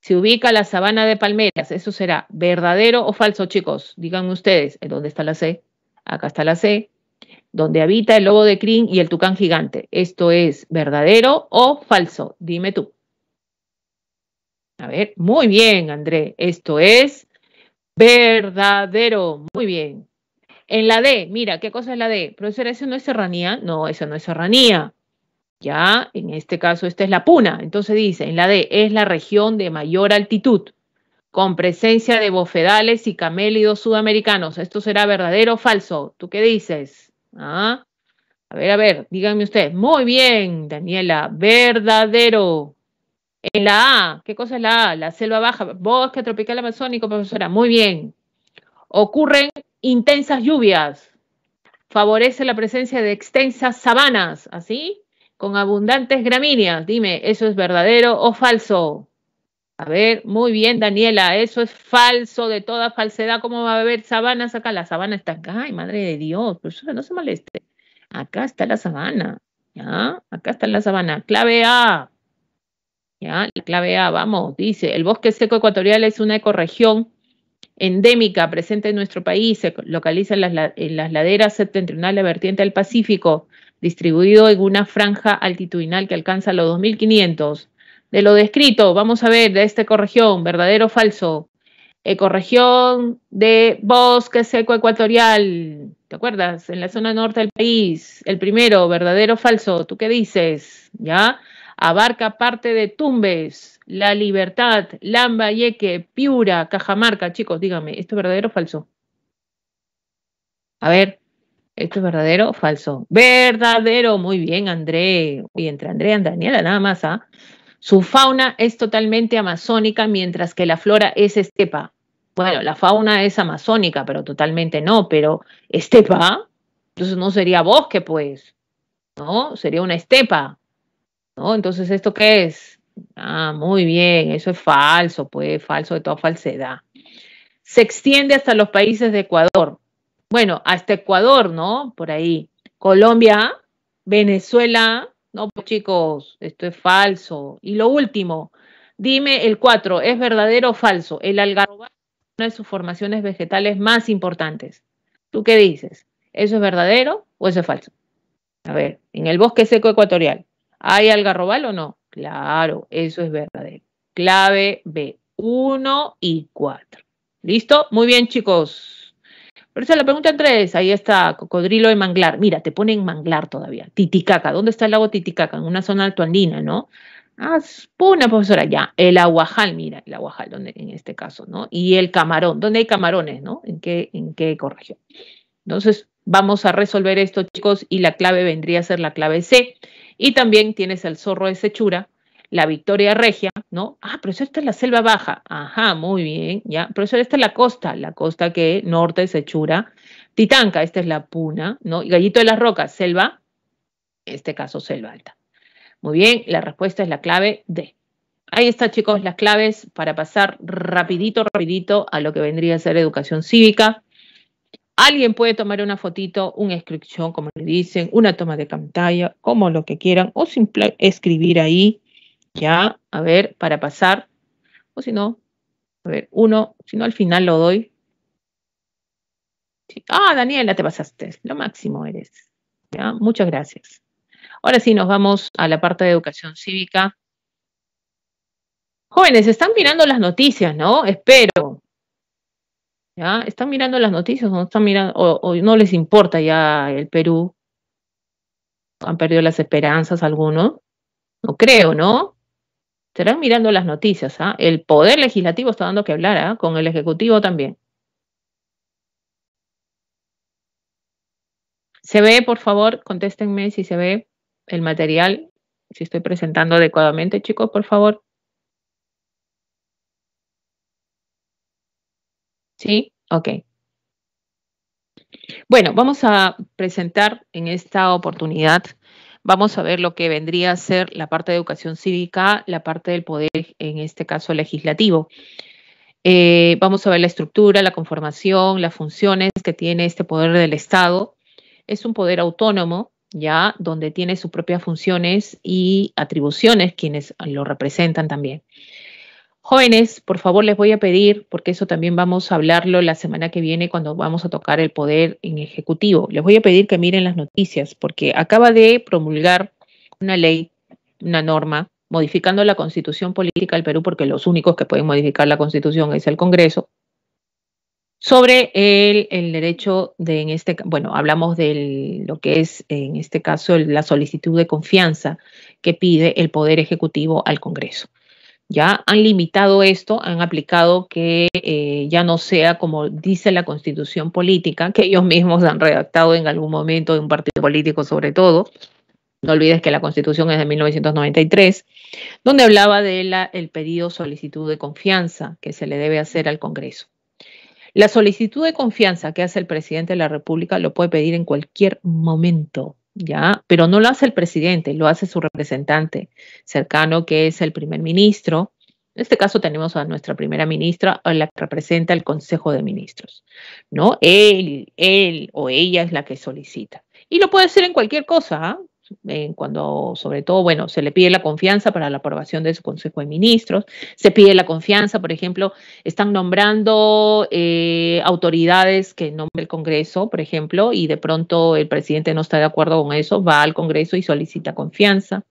Se ubica la sabana de palmeras. Eso será verdadero o falso, chicos. Digan ustedes, dónde está la C? Acá está la C donde habita el lobo de crin y el tucán gigante. ¿Esto es verdadero o falso? Dime tú. A ver, muy bien, André. Esto es verdadero. Muy bien. En la D, mira, ¿qué cosa es la D? Profesora, ¿eso no es serranía? No, eso no es serranía. Ya, en este caso, esta es la puna. Entonces dice, en la D, es la región de mayor altitud, con presencia de bofedales y camélidos sudamericanos. ¿Esto será verdadero o falso? ¿Tú qué dices? ¿Ah? A ver, a ver, díganme ustedes. Muy bien, Daniela, verdadero. En la A, ¿qué cosa es la A? La selva baja, bosque tropical amazónico, profesora. Muy bien. Ocurren intensas lluvias. Favorece la presencia de extensas sabanas, ¿así? Con abundantes gramíneas. Dime, ¿eso es verdadero o falso? A ver, muy bien, Daniela, eso es falso, de toda falsedad. ¿Cómo va a haber sabanas acá? La sabana está acá, ay, madre de Dios, profesora, no se moleste. Acá está la sabana, ¿ya? Acá está la sabana. Clave A, ¿ya? La clave A, vamos, dice, el bosque seco ecuatorial es una ecorregión endémica presente en nuestro país, se localiza en las, laderas septentrionales vertiente del Pacífico, distribuido en una franja altitudinal que alcanza los 2500 de lo descrito, vamos a ver de esta ecorregión, verdadero o falso. Ecorregión eh, de bosque seco ecuatorial, ¿te acuerdas? En la zona norte del país. El primero, verdadero o falso, ¿tú qué dices? ¿Ya? Abarca parte de Tumbes, La Libertad, Lambayeque, Piura, Cajamarca. Chicos, díganme, ¿esto es verdadero o falso? A ver, ¿Esto es verdadero o falso? Verdadero, muy bien, André. Y entre André y Daniela, nada más, ¿ah? Su fauna es totalmente amazónica, mientras que la flora es estepa. Bueno, la fauna es amazónica, pero totalmente no, pero estepa, entonces no sería bosque, pues, ¿no? Sería una estepa, ¿no? Entonces, ¿esto qué es? Ah, muy bien, eso es falso, pues, falso de toda falsedad. Se extiende hasta los países de Ecuador. Bueno, hasta Ecuador, ¿no? Por ahí. Colombia, Venezuela, no, pues, chicos, esto es falso. Y lo último, dime el 4, ¿es verdadero o falso? El algarrobal es una de sus formaciones vegetales más importantes. ¿Tú qué dices? ¿Eso es verdadero o eso es falso? A ver, en el bosque seco ecuatorial, ¿hay algarrobal o no? Claro, eso es verdadero. Clave B, 1 y 4. ¿Listo? Muy bien, chicos. Pero esa la pregunta entre es, ahí está cocodrilo de manglar. Mira, te ponen manglar todavía. Titicaca, ¿dónde está el lago Titicaca? En una zona altoandina, ¿no? Ah, una profesora, ya. El aguajal, mira, el aguajal, donde, en este caso, ¿no? Y el camarón, ¿dónde hay camarones, no? ¿En qué, en qué corregión? Entonces, vamos a resolver esto, chicos, y la clave vendría a ser la clave C. Y también tienes el zorro de Sechura, la Victoria Regia, ¿no? Ah, pero esta es la Selva Baja. Ajá, muy bien, ya. Profesor, esta es la costa, la costa que norte sechura. Hechura. Titanca, esta es la Puna, ¿no? Y Gallito de las Rocas, Selva, en este caso Selva Alta. Muy bien, la respuesta es la clave D. Ahí está, chicos, las claves para pasar rapidito, rapidito a lo que vendría a ser educación cívica. Alguien puede tomar una fotito, una inscripción, como le dicen, una toma de pantalla, como lo que quieran, o simplemente escribir ahí ya, a ver, para pasar. O si no, a ver, uno, si no al final lo doy. Ah, Daniela, te pasaste. Lo máximo eres. ¿Ya? Muchas gracias. Ahora sí, nos vamos a la parte de educación cívica. Jóvenes, están mirando las noticias, ¿no? Espero. ¿Ya? ¿Están mirando las noticias o no, están mirando, o no les importa ya el Perú? ¿Han perdido las esperanzas algunos? No creo, ¿no? Estarán mirando las noticias. ¿ah? El Poder Legislativo está dando que hablar ¿ah? con el Ejecutivo también. ¿Se ve, por favor? Contéstenme si se ve el material, si estoy presentando adecuadamente, chicos, por favor. Sí, ok. Bueno, vamos a presentar en esta oportunidad Vamos a ver lo que vendría a ser la parte de educación cívica, la parte del poder, en este caso legislativo. Eh, vamos a ver la estructura, la conformación, las funciones que tiene este poder del Estado. Es un poder autónomo, ya, donde tiene sus propias funciones y atribuciones quienes lo representan también. Jóvenes, por favor, les voy a pedir, porque eso también vamos a hablarlo la semana que viene cuando vamos a tocar el poder en ejecutivo, les voy a pedir que miren las noticias, porque acaba de promulgar una ley, una norma, modificando la constitución política del Perú, porque los únicos que pueden modificar la constitución es el Congreso, sobre el, derecho de, en este, bueno, hablamos de lo que es, en este caso, la solicitud de confianza que pide el Poder Ejecutivo al Congreso. Ya han limitado esto, han aplicado que eh, ya no sea como dice la constitución política, que ellos mismos han redactado en algún momento de un partido político sobre todo. No olvides que la constitución es de 1993, donde hablaba del el pedido solicitud de confianza que se le debe hacer al Congreso. La solicitud de confianza que hace el presidente de la República lo puede pedir en cualquier momento. ¿ya? Pero no lo hace el presidente, lo hace su representante cercano, que es el primer ministro. En este caso tenemos a nuestra primera ministra, a la que representa el Consejo de Ministros, ¿no? Él, él o ella es la que solicita. Y lo puede hacer en cualquier cosa, ¿ah? cuando, sobre todo, bueno, se le pide la confianza para la aprobación de su Consejo de Ministros, se pide la confianza, por ejemplo, están nombrando eh, autoridades que nombre el Congreso, por ejemplo, y de pronto el presidente no está de acuerdo con eso, va al Congreso y solicita confianza.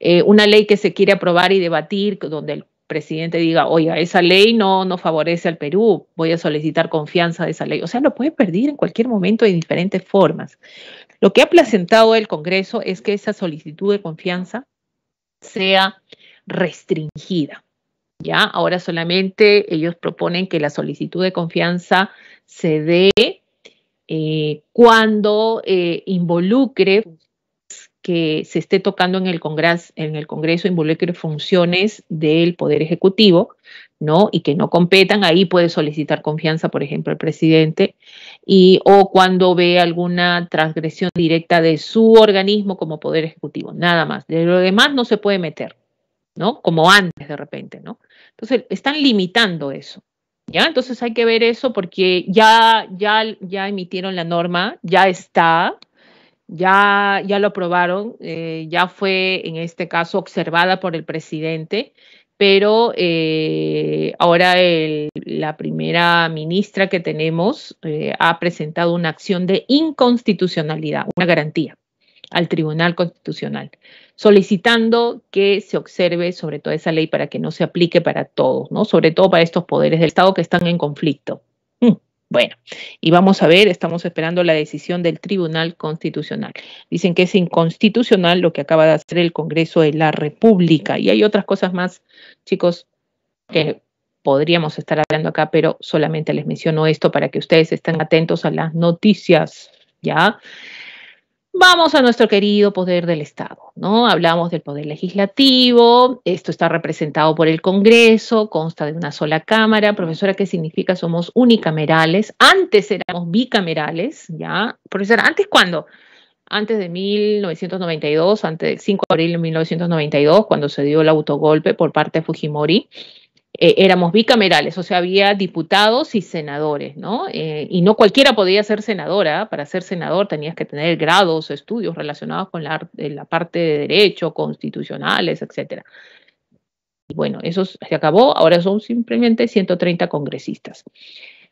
Eh, una ley que se quiere aprobar y debatir, donde el presidente diga, oiga, esa ley no, no favorece al Perú, voy a solicitar confianza de esa ley. O sea, lo puede perder en cualquier momento de diferentes formas. Lo que ha placentado el Congreso es que esa solicitud de confianza sea restringida. Ya, ahora solamente ellos proponen que la solicitud de confianza se dé eh, cuando eh, involucre que se esté tocando en el, Congreso, en el Congreso involucre funciones del Poder Ejecutivo, ¿no? Y que no competan, ahí puede solicitar confianza, por ejemplo, el presidente, y, o cuando ve alguna transgresión directa de su organismo como poder ejecutivo, nada más. De lo demás no se puede meter, ¿no? Como antes de repente, ¿no? Entonces, están limitando eso. ¿Ya? Entonces hay que ver eso porque ya, ya, ya emitieron la norma, ya está, ya, ya lo aprobaron, eh, ya fue en este caso observada por el presidente pero eh, ahora la primera ministra que tenemos eh, ha presentado una acción de inconstitucionalidad, una garantía al Tribunal Constitucional, solicitando que se observe sobre todo esa ley para que no se aplique para todos, ¿no? sobre todo para estos poderes del Estado que están en conflicto. Bueno, y vamos a ver, estamos esperando la decisión del Tribunal Constitucional. Dicen que es inconstitucional lo que acaba de hacer el Congreso de la República. Y hay otras cosas más, chicos, que podríamos estar hablando acá, pero solamente les menciono esto para que ustedes estén atentos a las noticias, ¿ya? Vamos a nuestro querido poder del Estado, ¿no? Hablamos del poder legislativo, esto está representado por el Congreso, consta de una sola Cámara. Profesora, ¿qué significa? Somos unicamerales. Antes éramos bicamerales, ¿ya? Profesora, ¿antes cuándo? Antes de 1992, antes 5 de abril de 1992, cuando se dio el autogolpe por parte de Fujimori. Eh, éramos bicamerales, o sea, había diputados y senadores, ¿no? Eh, y no cualquiera podía ser senadora, para ser senador tenías que tener grados, estudios relacionados con la, eh, la parte de derecho, constitucionales, etcétera. Y bueno, eso se acabó, ahora son simplemente 130 congresistas.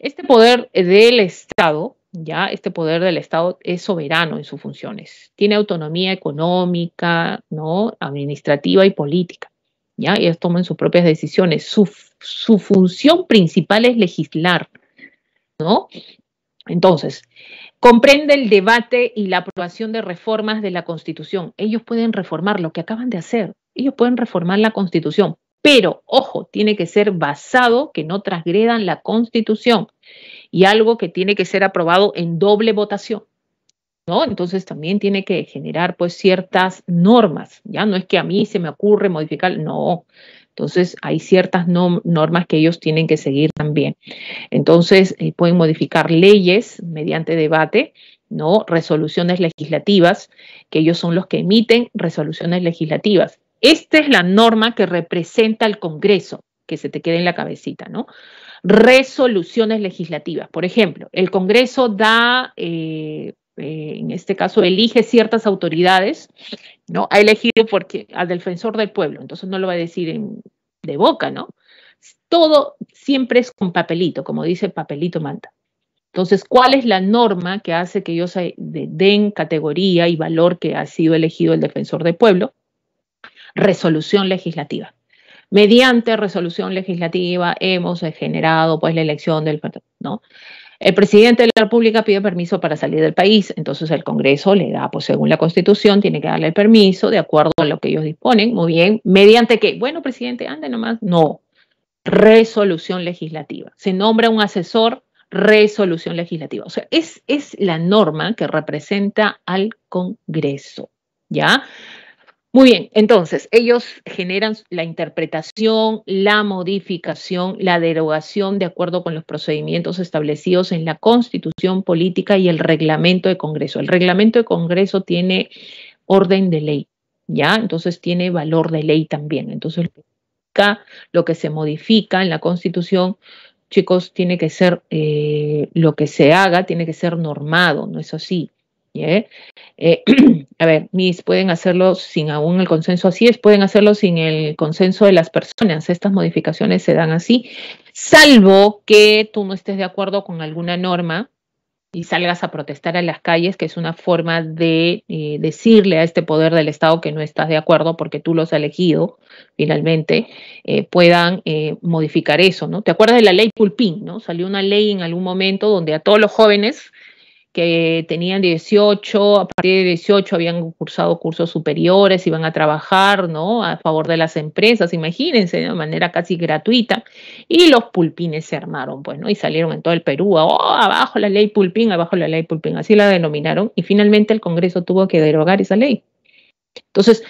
Este poder del Estado, ya este poder del Estado es soberano en sus funciones, tiene autonomía económica, ¿no? administrativa y política. ¿ya? Ellos toman sus propias decisiones. Su, su función principal es legislar, ¿no? Entonces, comprende el debate y la aprobación de reformas de la Constitución. Ellos pueden reformar lo que acaban de hacer. Ellos pueden reformar la Constitución, pero, ojo, tiene que ser basado que no transgredan la Constitución y algo que tiene que ser aprobado en doble votación. ¿no? Entonces también tiene que generar pues ciertas normas, ¿ya? No es que a mí se me ocurre modificar, no. Entonces hay ciertas normas que ellos tienen que seguir también. Entonces eh, pueden modificar leyes mediante debate, ¿no? Resoluciones legislativas, que ellos son los que emiten resoluciones legislativas. Esta es la norma que representa el Congreso, que se te quede en la cabecita, ¿no? Resoluciones legislativas. Por ejemplo, el Congreso da eh, eh, en este caso, elige ciertas autoridades, ¿no? Ha elegido porque, al defensor del pueblo, entonces no lo va a decir de boca, ¿no? Todo siempre es con papelito, como dice papelito manta. Entonces, ¿cuál es la norma que hace que ellos den categoría y valor que ha sido elegido el defensor del pueblo? Resolución legislativa. Mediante resolución legislativa hemos generado pues la elección del ¿no? El presidente de la República pide permiso para salir del país, entonces el Congreso le da, pues según la Constitución, tiene que darle el permiso de acuerdo a lo que ellos disponen. Muy bien, mediante qué? Bueno, presidente, ande nomás. No, resolución legislativa. Se nombra un asesor, resolución legislativa. O sea, es, es la norma que representa al Congreso, ¿ya? Muy bien, entonces ellos generan la interpretación, la modificación, la derogación de acuerdo con los procedimientos establecidos en la Constitución Política y el Reglamento de Congreso. El Reglamento de Congreso tiene orden de ley, ¿ya? Entonces tiene valor de ley también. Entonces lo que se modifica en la Constitución, chicos, tiene que ser, eh, lo que se haga tiene que ser normado, ¿no es así? ¿eh? Eh, a ver, MIS pueden hacerlo sin aún el consenso así es, pueden hacerlo sin el consenso de las personas. Estas modificaciones se dan así, salvo que tú no estés de acuerdo con alguna norma y salgas a protestar a las calles, que es una forma de eh, decirle a este poder del Estado que no estás de acuerdo porque tú los has elegido, finalmente, puedan modificar eso, ¿no? ¿Te acuerdas de la ley Pulpín, no? Salió una ley en algún momento donde a todos los jóvenes que tenían 18, a partir de 18 habían cursado cursos superiores, iban a trabajar, ¿no? A favor de las empresas, imagínense, de manera casi gratuita. Y los pulpines se armaron, pues, ¿no? Y salieron en todo el Perú, oh, abajo la ley pulpín, abajo la ley pulpín, así la denominaron. Y finalmente el Congreso tuvo que derogar esa ley. Entonces,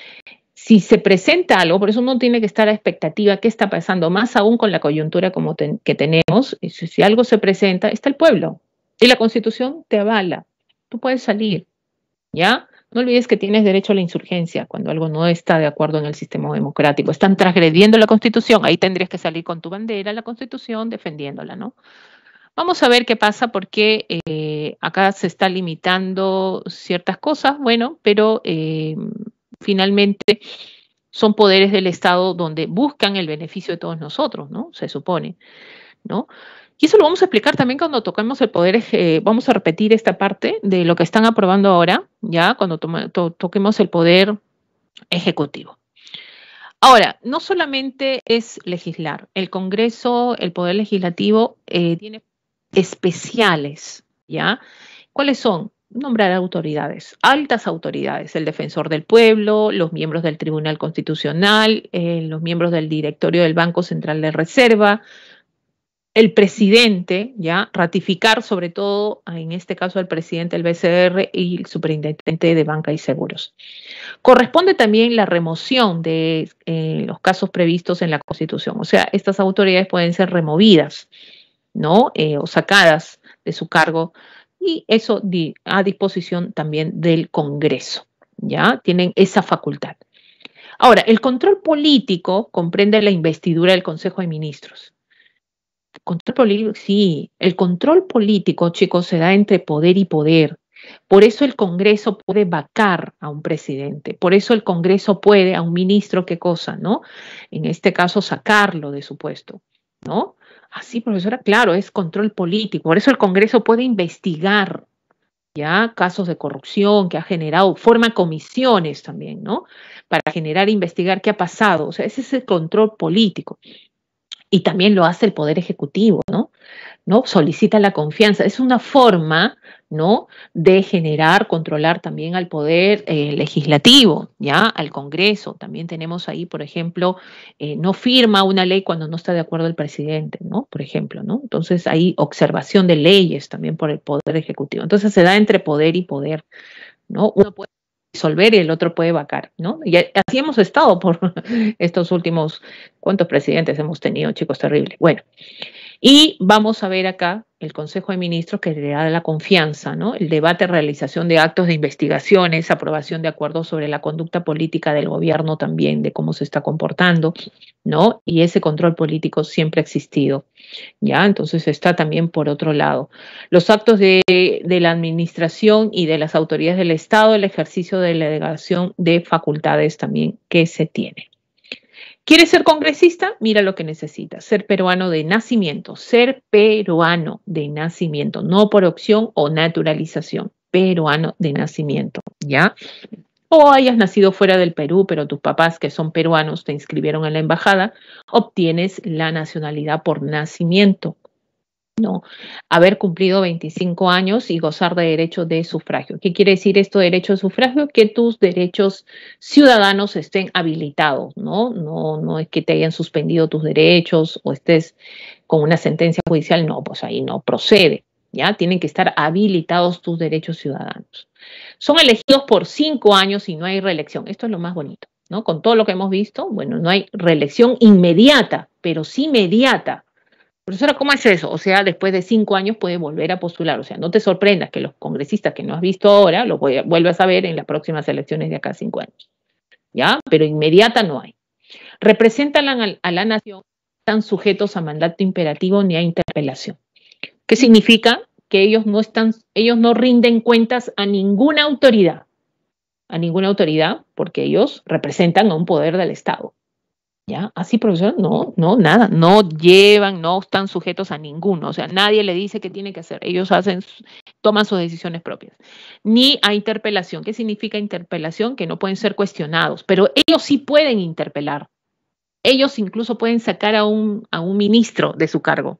si se presenta algo, por eso uno tiene que estar a expectativa, qué está pasando, más aún con la coyuntura como que tenemos, si algo se presenta, está el pueblo, y la constitución te avala. Tú puedes salir, ¿ya? No olvides que tienes derecho a la insurgencia cuando algo no está de acuerdo en el sistema democrático. Están transgrediendo la constitución. Ahí tendrías que salir con tu bandera, la constitución, defendiéndola, ¿no? Vamos a ver qué pasa porque eh, acá se está limitando ciertas cosas, bueno, pero eh, finalmente son poderes del Estado donde buscan el beneficio de todos nosotros, ¿no? Se supone, ¿no? Y eso lo vamos a explicar también cuando toquemos el poder, eh, vamos a repetir esta parte de lo que están aprobando ahora, ya cuando toquemos el poder ejecutivo. Ahora, no solamente es legislar, el Congreso, el Poder Legislativo eh, tiene especiales, ¿ya? ¿Cuáles son? Nombrar autoridades, altas autoridades, el defensor del pueblo, los miembros del Tribunal Constitucional, eh, los miembros del directorio del Banco Central de Reserva, el presidente, ya, ratificar sobre todo, ah, en este caso, al presidente del BCR y el superintendente de banca y seguros. Corresponde también la remoción de eh, los casos previstos en la Constitución, o sea, estas autoridades pueden ser removidas, ¿no? Eh, o sacadas de su cargo y eso a disposición también del Congreso, ¿ya? Tienen esa facultad. Ahora, el control político comprende la investidura del Consejo de Ministros Control político, sí, el control político, chicos, se da entre poder y poder. Por eso el Congreso puede vacar a un presidente, por eso el Congreso puede a un ministro, qué cosa, ¿no? En este caso, sacarlo de su puesto, ¿no? Así, ah, profesora, claro, es control político, por eso el Congreso puede investigar, ¿ya? Casos de corrupción que ha generado, forma comisiones también, ¿no? Para generar, investigar qué ha pasado, o sea, ese es el control político y también lo hace el Poder Ejecutivo, ¿no? ¿no? Solicita la confianza. Es una forma, ¿no? De generar, controlar también al Poder eh, Legislativo, ¿ya? Al Congreso. También tenemos ahí, por ejemplo, eh, no firma una ley cuando no está de acuerdo el presidente, ¿no? Por ejemplo, ¿no? Entonces hay observación de leyes también por el Poder Ejecutivo. Entonces se da entre poder y poder, ¿no? Uno puede disolver y el otro puede vacar, ¿no? Y así hemos estado por estos últimos, ¿cuántos presidentes hemos tenido, chicos? Terrible. Bueno, y vamos a ver acá el Consejo de Ministros que le da la confianza, ¿no? El debate, realización de actos de investigaciones, aprobación de acuerdos sobre la conducta política del gobierno también, de cómo se está comportando, ¿no? Y ese control político siempre ha existido, ¿ya? Entonces está también por otro lado. Los actos de, de la administración y de las autoridades del Estado, el ejercicio de la delegación de facultades también que se tiene. ¿Quieres ser congresista? Mira lo que necesitas, ser peruano de nacimiento, ser peruano de nacimiento, no por opción o naturalización, peruano de nacimiento, ¿ya? o hayas nacido fuera del Perú, pero tus papás, que son peruanos, te inscribieron en la embajada, obtienes la nacionalidad por nacimiento no haber cumplido 25 años y gozar de derecho de sufragio. ¿Qué quiere decir esto de derecho de sufragio? Que tus derechos ciudadanos estén habilitados, ¿no? No, no es que te hayan suspendido tus derechos o estés con una sentencia judicial, no, pues ahí no procede. ¿Ya? Tienen que estar habilitados tus derechos ciudadanos. Son elegidos por cinco años y no hay reelección. Esto es lo más bonito, ¿no? Con todo lo que hemos visto, bueno, no hay reelección inmediata, pero sí mediata Profesora, ¿cómo es eso? O sea, después de cinco años puede volver a postular. O sea, no te sorprendas que los congresistas que no has visto ahora lo vuelvas a ver en las próximas elecciones de acá cinco años. ¿Ya? Pero inmediata no hay. Representan a, la nación, están sujetos a mandato imperativo ni a interpelación. ¿Qué significa? Que ellos no están, ellos no rinden cuentas a ninguna autoridad, a ninguna autoridad, porque ellos representan a un poder del Estado. ¿Ya? Así, ah, profesor, no, no, nada, no llevan, no están sujetos a ninguno, o sea, nadie le dice qué tiene que hacer, ellos hacen, toman sus decisiones propias. Ni a interpelación, ¿qué significa interpelación? Que no pueden ser cuestionados, pero ellos sí pueden interpelar, ellos incluso pueden sacar a un, a un ministro de su cargo,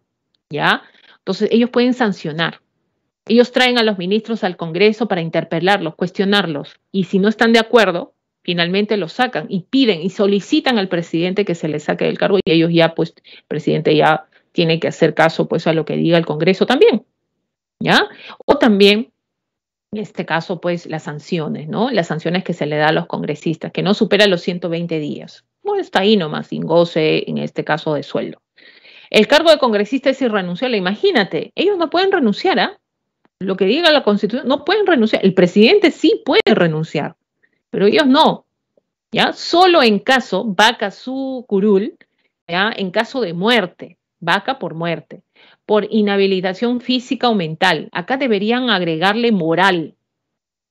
¿ya? Entonces, ellos pueden sancionar. Ellos traen a los ministros al Congreso para interpelarlos, cuestionarlos, y si no están de acuerdo, finalmente lo sacan y piden y solicitan al presidente que se le saque del cargo y ellos ya, pues, el presidente ya tiene que hacer caso, pues, a lo que diga el Congreso también, ¿ya? O también en este caso, pues las sanciones, ¿no? Las sanciones que se le da a los congresistas, que no supera los 120 días. Bueno, está ahí nomás, sin goce, en este caso de sueldo. El cargo de congresista es irrenunciable, imagínate, ellos no pueden renunciar, a ¿ah? Lo que diga la Constitución, no pueden renunciar. El presidente sí puede renunciar, pero ellos no. ¿Ya? Solo en caso, vaca su curul, ¿ya? En caso de muerte, vaca por muerte, por inhabilitación física o mental. Acá deberían agregarle moral,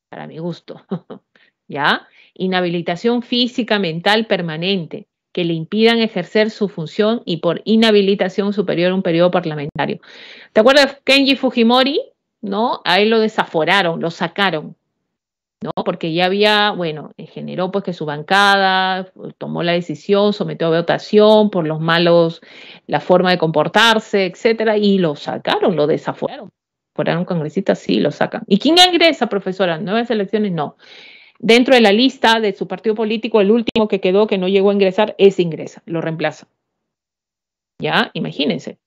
para mi gusto, ¿ya? Inhabilitación física, mental permanente, que le impidan ejercer su función y por inhabilitación superior a un periodo parlamentario. ¿Te acuerdas de Kenji Fujimori? ¿No? A lo desaforaron, lo sacaron, ¿no? Porque ya había, bueno, eh, generó pues que su bancada pues, tomó la decisión, sometió a votación por los malos, la forma de comportarse, etcétera, y lo sacaron, lo desaforaron. Fueron congresistas, sí, lo sacan. ¿Y quién ingresa, profesora? ¿Nuevas elecciones? No. Dentro de la lista de su partido político, el último que quedó que no llegó a ingresar, ese ingresa, lo reemplaza. Ya, imagínense.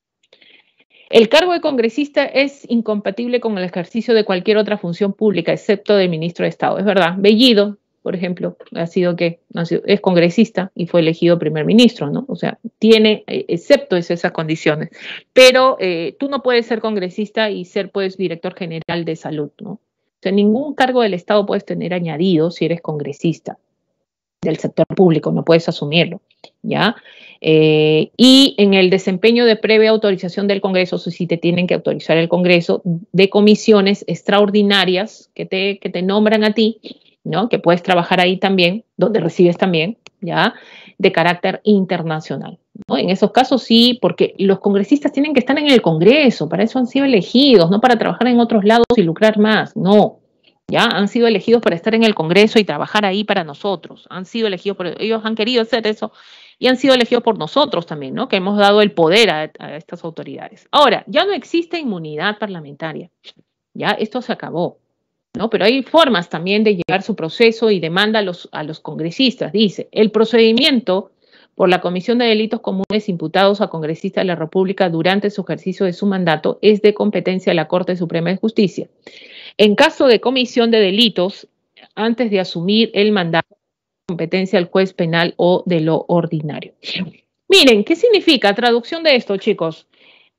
El cargo de congresista es incompatible con el ejercicio de cualquier otra función pública, excepto de ministro de Estado. Es verdad. Bellido, por ejemplo, ha sido que es congresista y fue elegido primer ministro, ¿no? O sea, tiene, eh, excepto esas condiciones. Pero eh, tú no puedes ser congresista y ser, pues, director general de salud, ¿no? O sea, ningún cargo del Estado puedes tener añadido si eres congresista del sector público, no puedes asumirlo, ¿ya? Eh, y en el desempeño de previa autorización del Congreso, si te tienen que autorizar el Congreso, de comisiones extraordinarias que te, que te nombran a ti, ¿no? Que puedes trabajar ahí también, donde recibes también, ¿ya? De carácter internacional. ¿no? En esos casos sí, porque los congresistas tienen que estar en el Congreso, para eso han sido elegidos, no para trabajar en otros lados y lucrar más, no, ¿ya? Han sido elegidos para estar en el Congreso y trabajar ahí para nosotros. Han sido elegidos por ellos, han querido hacer eso y han sido elegidos por nosotros también, ¿no? Que hemos dado el poder a, estas autoridades. Ahora, ya no existe inmunidad parlamentaria. Ya esto se acabó. ¿No? Pero hay formas también de llevar su proceso y demanda a los, a los congresistas. Dice, el procedimiento por la Comisión de Delitos Comunes imputados a congresistas de la República durante su ejercicio de su mandato es de competencia de la Corte Suprema de Justicia. En caso de comisión de delitos, antes de asumir el mandato, competencia al juez penal o de lo ordinario. Miren, ¿qué significa traducción de esto, chicos?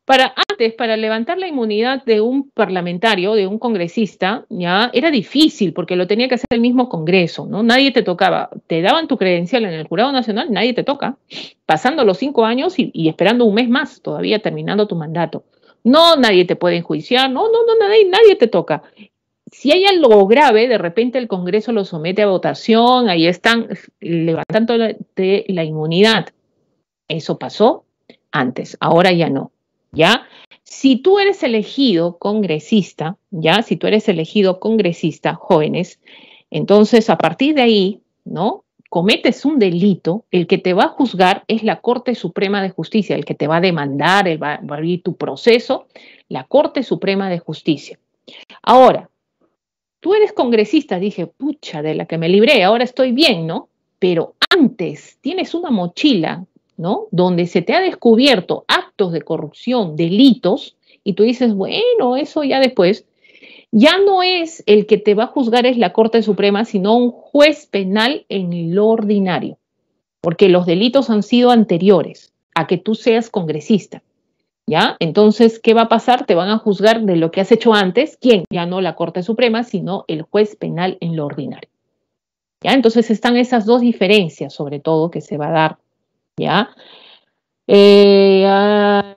Para antes, para levantar la inmunidad de un parlamentario, de un congresista, ya era difícil porque lo tenía que hacer el mismo Congreso, ¿no? Nadie te tocaba. Te daban tu credencial en el Jurado Nacional, nadie te toca, pasando los cinco años y esperando un mes más, todavía terminando tu mandato. No, nadie te puede enjuiciar, no, no, no, nadie, nadie te toca. Si hay algo grave, de repente el Congreso lo somete a votación, ahí están levantando la inmunidad. Eso pasó antes, ahora ya no. ¿Ya? Si tú eres elegido congresista, ¿ya? Si tú eres elegido congresista, jóvenes, entonces a partir de ahí, ¿no? cometes un delito, el que te va a juzgar es la Corte Suprema de Justicia, el que te va a demandar, el va, a abrir tu proceso, la Corte Suprema de Justicia. Ahora, tú eres congresista, dije, pucha, de la que me libré, ahora estoy bien, ¿no? Pero antes tienes una mochila, ¿no? Donde se te ha descubierto actos de corrupción, delitos, y tú dices, bueno, eso ya después, ya no es el que te va a juzgar es la Corte Suprema, sino un juez penal en lo ordinario, porque los delitos han sido anteriores a que tú seas congresista. ¿Ya? Entonces, ¿qué va a pasar? Te van a juzgar de lo que has hecho antes. ¿Quién? Ya no la Corte Suprema, sino el juez penal en lo ordinario. ¿Ya? Entonces están esas dos diferencias, sobre todo, que se va a dar. ¿Ya? Eh, ah,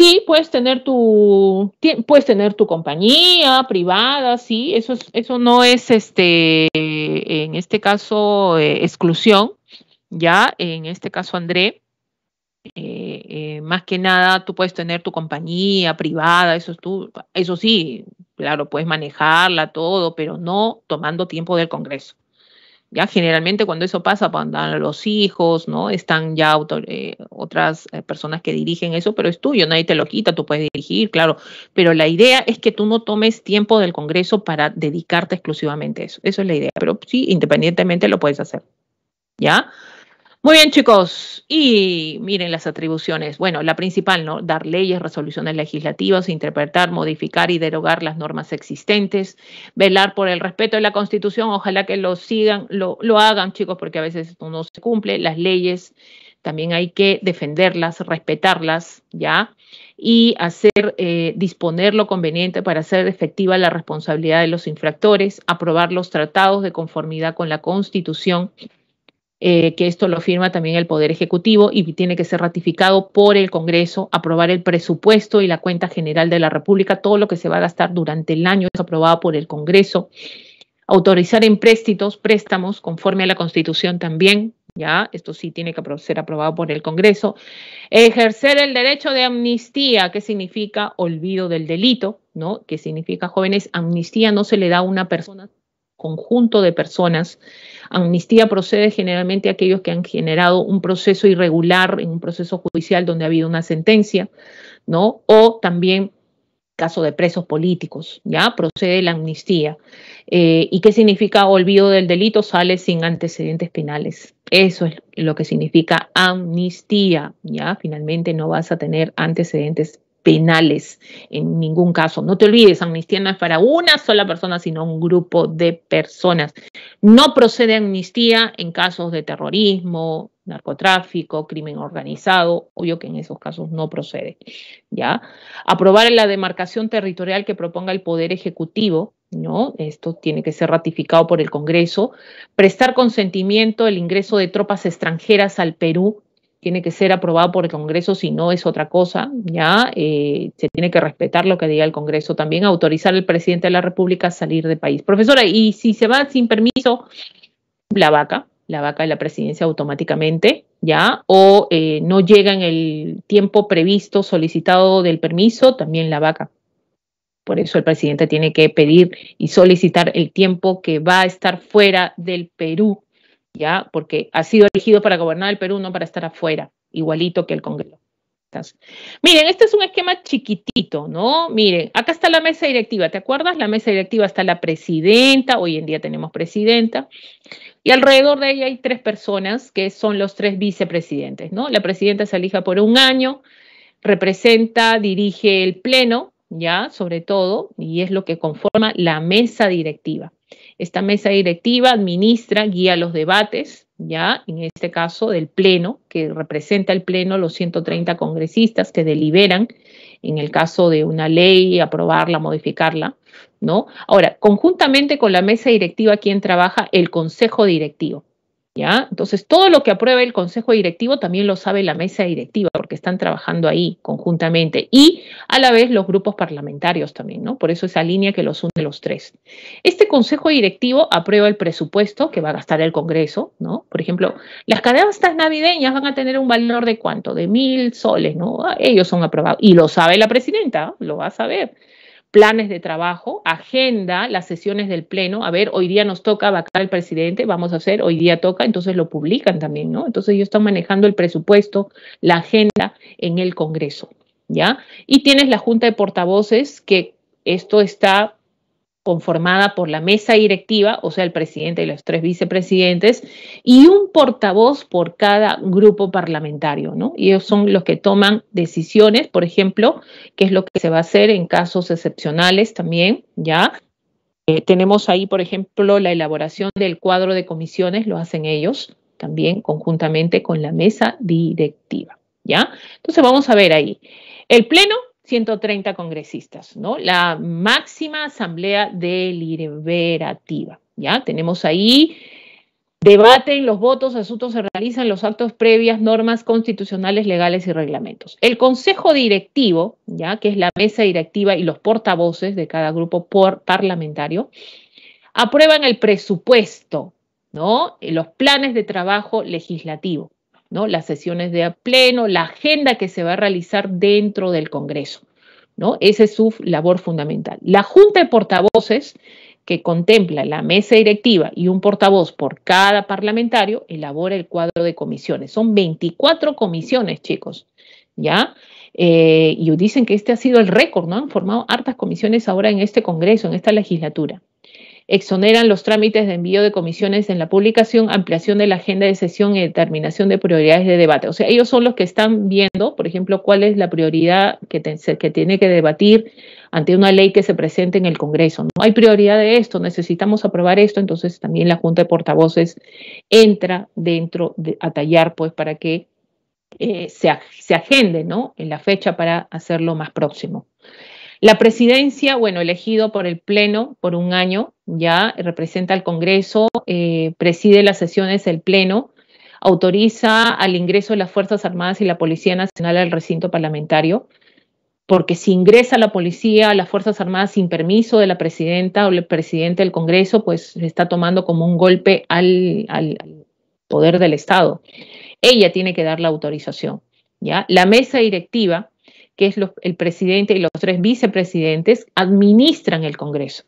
Sí, puedes tener tu, puedes tener tu compañía privada, sí, eso, eso no es este, en este caso, eh, exclusión, ya, en este caso, André. Eh, eh, más que nada, tú puedes tener tu compañía privada, eso, es eso sí, claro, puedes manejarla, todo, pero no tomando tiempo del Congreso. Ya generalmente cuando eso pasa, andan los hijos, ¿no? Están ya eh, otras eh, personas que dirigen eso, pero es tuyo, nadie te lo quita, tú puedes dirigir, claro. Pero la idea es que tú no tomes tiempo del Congreso para dedicarte exclusivamente a eso. Eso es la idea, pero sí, independientemente lo puedes hacer. ¿Ya? Muy bien, chicos. Y miren las atribuciones. Bueno, la principal, ¿no? Dar leyes, resoluciones legislativas, interpretar, modificar y derogar las normas existentes, velar por el respeto de la Constitución. Ojalá que lo sigan, lo, lo hagan, chicos, porque a veces no se cumple. Las leyes también hay que defenderlas, respetarlas, ¿ya? Y hacer, eh, disponer lo conveniente para hacer efectiva la responsabilidad de los infractores, aprobar los tratados de conformidad con la Constitución eh, que esto lo firma también el Poder Ejecutivo y tiene que ser ratificado por el Congreso, aprobar el presupuesto y la cuenta general de la República, todo lo que se va a gastar durante el año es aprobado por el Congreso, autorizar empréstitos préstamos, conforme a la Constitución también, ya, esto sí tiene que ser aprobado por el Congreso, ejercer el derecho de amnistía, que significa olvido del delito, ¿no? Que significa, jóvenes, amnistía no se le da a una persona conjunto de personas. Amnistía procede generalmente a aquellos que han generado un proceso irregular en un proceso judicial donde ha habido una sentencia, ¿no? O también caso de presos políticos, ¿ya? Procede la amnistía. Eh, ¿Y qué significa olvido del delito? Sale sin antecedentes penales. Eso es lo que significa amnistía, ¿ya? Finalmente no vas a tener antecedentes penales en ningún caso. No te olvides, amnistía no es para una sola persona, sino un grupo de personas. No procede amnistía en casos de terrorismo, narcotráfico, crimen organizado, obvio que en esos casos no procede. ¿Ya? Aprobar la demarcación territorial que proponga el poder ejecutivo ¿no? Esto tiene que ser ratificado por el Congreso. Prestar consentimiento el ingreso de tropas extranjeras al Perú tiene que ser aprobado por el Congreso, si no es otra cosa, ¿ya? Eh, se tiene que respetar lo que diga el Congreso también, autorizar al presidente de la República a salir del país. Profesora, y si se va sin permiso, la vaca, la vaca de la presidencia automáticamente, ¿ya? O eh, no llega en el tiempo previsto, solicitado del permiso, también la vaca. Por eso el presidente tiene que pedir y solicitar el tiempo que va a estar fuera del Perú ¿ya? Porque ha sido elegido para gobernar el Perú, no para estar afuera, igualito que el Congreso. miren, este es un esquema chiquitito, ¿no? Miren, acá está la mesa directiva, ¿te acuerdas? La mesa directiva está la presidenta, hoy en día tenemos presidenta, y alrededor de ella hay tres personas que son los tres vicepresidentes, ¿no? La presidenta se elija por un año, representa, dirige el pleno, ¿ya? Sobre todo, y es lo que conforma la mesa directiva. Esta mesa directiva administra, guía los debates, ya en este caso del Pleno, que representa el Pleno los 130 congresistas que deliberan en el caso de una ley, aprobarla, modificarla, ¿no? Ahora, conjuntamente con la mesa directiva, ¿quién trabaja? El Consejo Directivo. Entonces, todo lo que aprueba el Consejo Directivo también lo sabe la mesa directiva, porque están trabajando ahí conjuntamente y a la vez los grupos parlamentarios también, ¿no? Por eso esa línea que los une los tres. Este Consejo Directivo aprueba el presupuesto que va a gastar el Congreso, ¿no? Por ejemplo, las cadenas navideñas van a tener un valor de cuánto? De mil soles, ¿no? Ah, ellos son aprobados. Y lo sabe la presidenta, ¿eh? lo va a saber planes de trabajo, agenda las sesiones del Pleno, a ver, hoy día nos toca vacar al presidente, vamos a hacer, hoy día toca, entonces lo publican también, ¿no? Entonces ellos están manejando el presupuesto, la agenda en el Congreso, ¿ya? Y tienes la Junta de Portavoces, que esto está conformada por la mesa directiva, o sea, el presidente y los tres vicepresidentes, y un portavoz por cada grupo parlamentario, ¿no? Y ellos son los que toman decisiones, por ejemplo, qué es lo que se va a hacer en casos excepcionales también, ¿ya? Eh, tenemos ahí, por ejemplo, la elaboración del cuadro de comisiones, lo hacen ellos también conjuntamente con la mesa directiva, ¿ya? Entonces vamos a ver ahí. El Pleno 130 congresistas, ¿no? La máxima asamblea deliberativa, ¿ya? Tenemos ahí debaten los votos, asuntos se realizan los actos previas, normas constitucionales, legales y reglamentos. El consejo directivo, ya que es la mesa directiva y los portavoces de cada grupo parlamentario, aprueban el presupuesto, ¿no? Los planes de trabajo legislativo. Las sesiones de pleno, la agenda que se va a realizar dentro del Congreso, ¿no? Esa es su labor fundamental. La Junta de Portavoces, que contempla la mesa directiva y un portavoz por cada parlamentario, elabora el cuadro de comisiones. Son 24 comisiones, chicos, ¿ya? Eh, y dicen que este ha sido el récord, ¿no? Han formado hartas comisiones ahora en este Congreso, en esta legislatura exoneran los trámites de envío de comisiones en la publicación, ampliación de la agenda de sesión y determinación de prioridades de debate. O sea, ellos son los que están viendo, por ejemplo, cuál es la prioridad que, tiene que debatir ante una ley que se presente en el Congreso. No hay prioridad de esto, necesitamos aprobar esto, entonces también la Junta de Portavoces entra dentro de, a tallar, pues, para que eh, se, agende, ¿no? En la fecha para hacerlo más próximo. La presidencia, bueno, elegido por el Pleno por un año, ya representa al Congreso, eh, preside las sesiones del Pleno, autoriza al ingreso de las Fuerzas Armadas y la Policía Nacional al recinto parlamentario, porque si ingresa la policía, las Fuerzas Armadas sin permiso de la presidenta o el presidente del Congreso, pues se está tomando como un golpe al, poder del Estado. Ella tiene que dar la autorización. ¿ya? La mesa directiva que es el presidente y los tres vicepresidentes, administran el Congreso,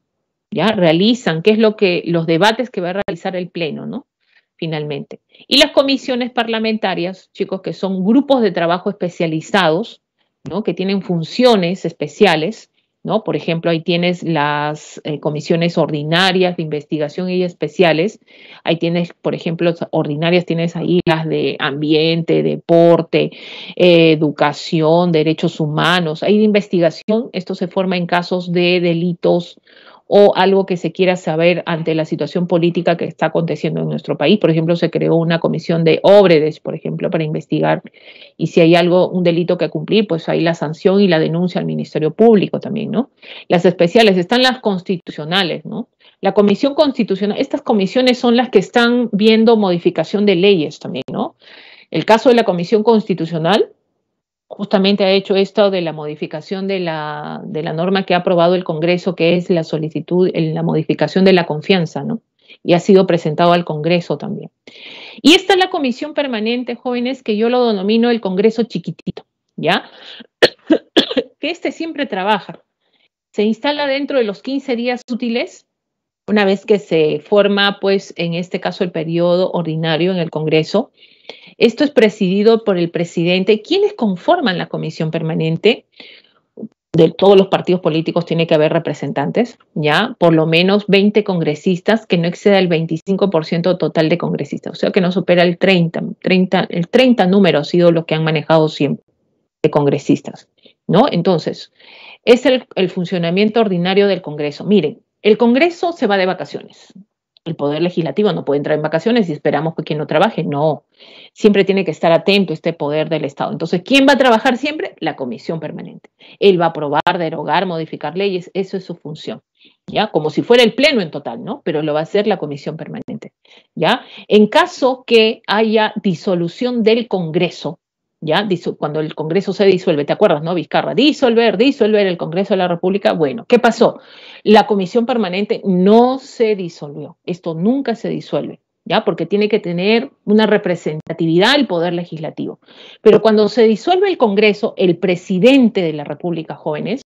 ¿ya? Realizan, qué es lo que, los debates que va a realizar el Pleno, ¿no? Finalmente. Y las comisiones parlamentarias, chicos, que son grupos de trabajo especializados, ¿no? Que tienen funciones especiales ¿no? Por ejemplo, ahí tienes las eh, comisiones ordinarias de investigación y especiales. Ahí tienes, por ejemplo, ordinarias, tienes ahí las de ambiente, deporte, eh, educación, derechos humanos. Ahí de investigación, esto se forma en casos de delitos o algo que se quiera saber ante la situación política que está aconteciendo en nuestro país. Por ejemplo, se creó una comisión de Obredes, por ejemplo, para investigar y si hay algo, un delito que cumplir, pues hay la sanción y la denuncia al Ministerio Público también, ¿no? Las especiales, están las constitucionales, ¿no? La comisión constitucional, estas comisiones son las que están viendo modificación de leyes también, ¿no? El caso de la comisión constitucional, justamente ha hecho esto de la modificación de la, de la norma que ha aprobado el Congreso, que es la solicitud, en la modificación de la confianza, ¿no? Y ha sido presentado al Congreso también. Y esta es la comisión permanente, jóvenes, que yo lo denomino el Congreso chiquitito, ¿ya? que este siempre trabaja. Se instala dentro de los 15 días útiles, una vez que se forma, pues, en este caso, el periodo ordinario en el Congreso, esto es presidido por el presidente. ¿Quiénes conforman la comisión permanente? De todos los partidos políticos tiene que haber representantes, ¿ya? Por lo menos 20 congresistas, que no exceda el 25% total de congresistas, o sea que no supera el 30, el 30 número ha sido lo que han manejado siempre de congresistas, ¿no? Entonces, es el, el funcionamiento ordinario del Congreso. Miren, el Congreso se va de vacaciones, el Poder Legislativo no puede entrar en vacaciones y esperamos que quien no trabaje. No, siempre tiene que estar atento este poder del Estado. Entonces, ¿quién va a trabajar siempre? La comisión permanente. Él va a aprobar, derogar, modificar leyes, eso es su función. ¿Ya? Como si fuera el pleno en total, ¿no? Pero lo va a hacer la comisión permanente, ¿ya? En caso que haya disolución del Congreso, ¿ya? Cuando el Congreso se disuelve, ¿te acuerdas, no, Vizcarra? Disolver, disolver el Congreso de la República. Bueno, ¿qué pasó? La comisión permanente no se disolvió, esto nunca se disuelve. ¿Ya? Porque tiene que tener una representatividad el poder legislativo. Pero cuando se disuelve el Congreso, el presidente de la República Jóvenes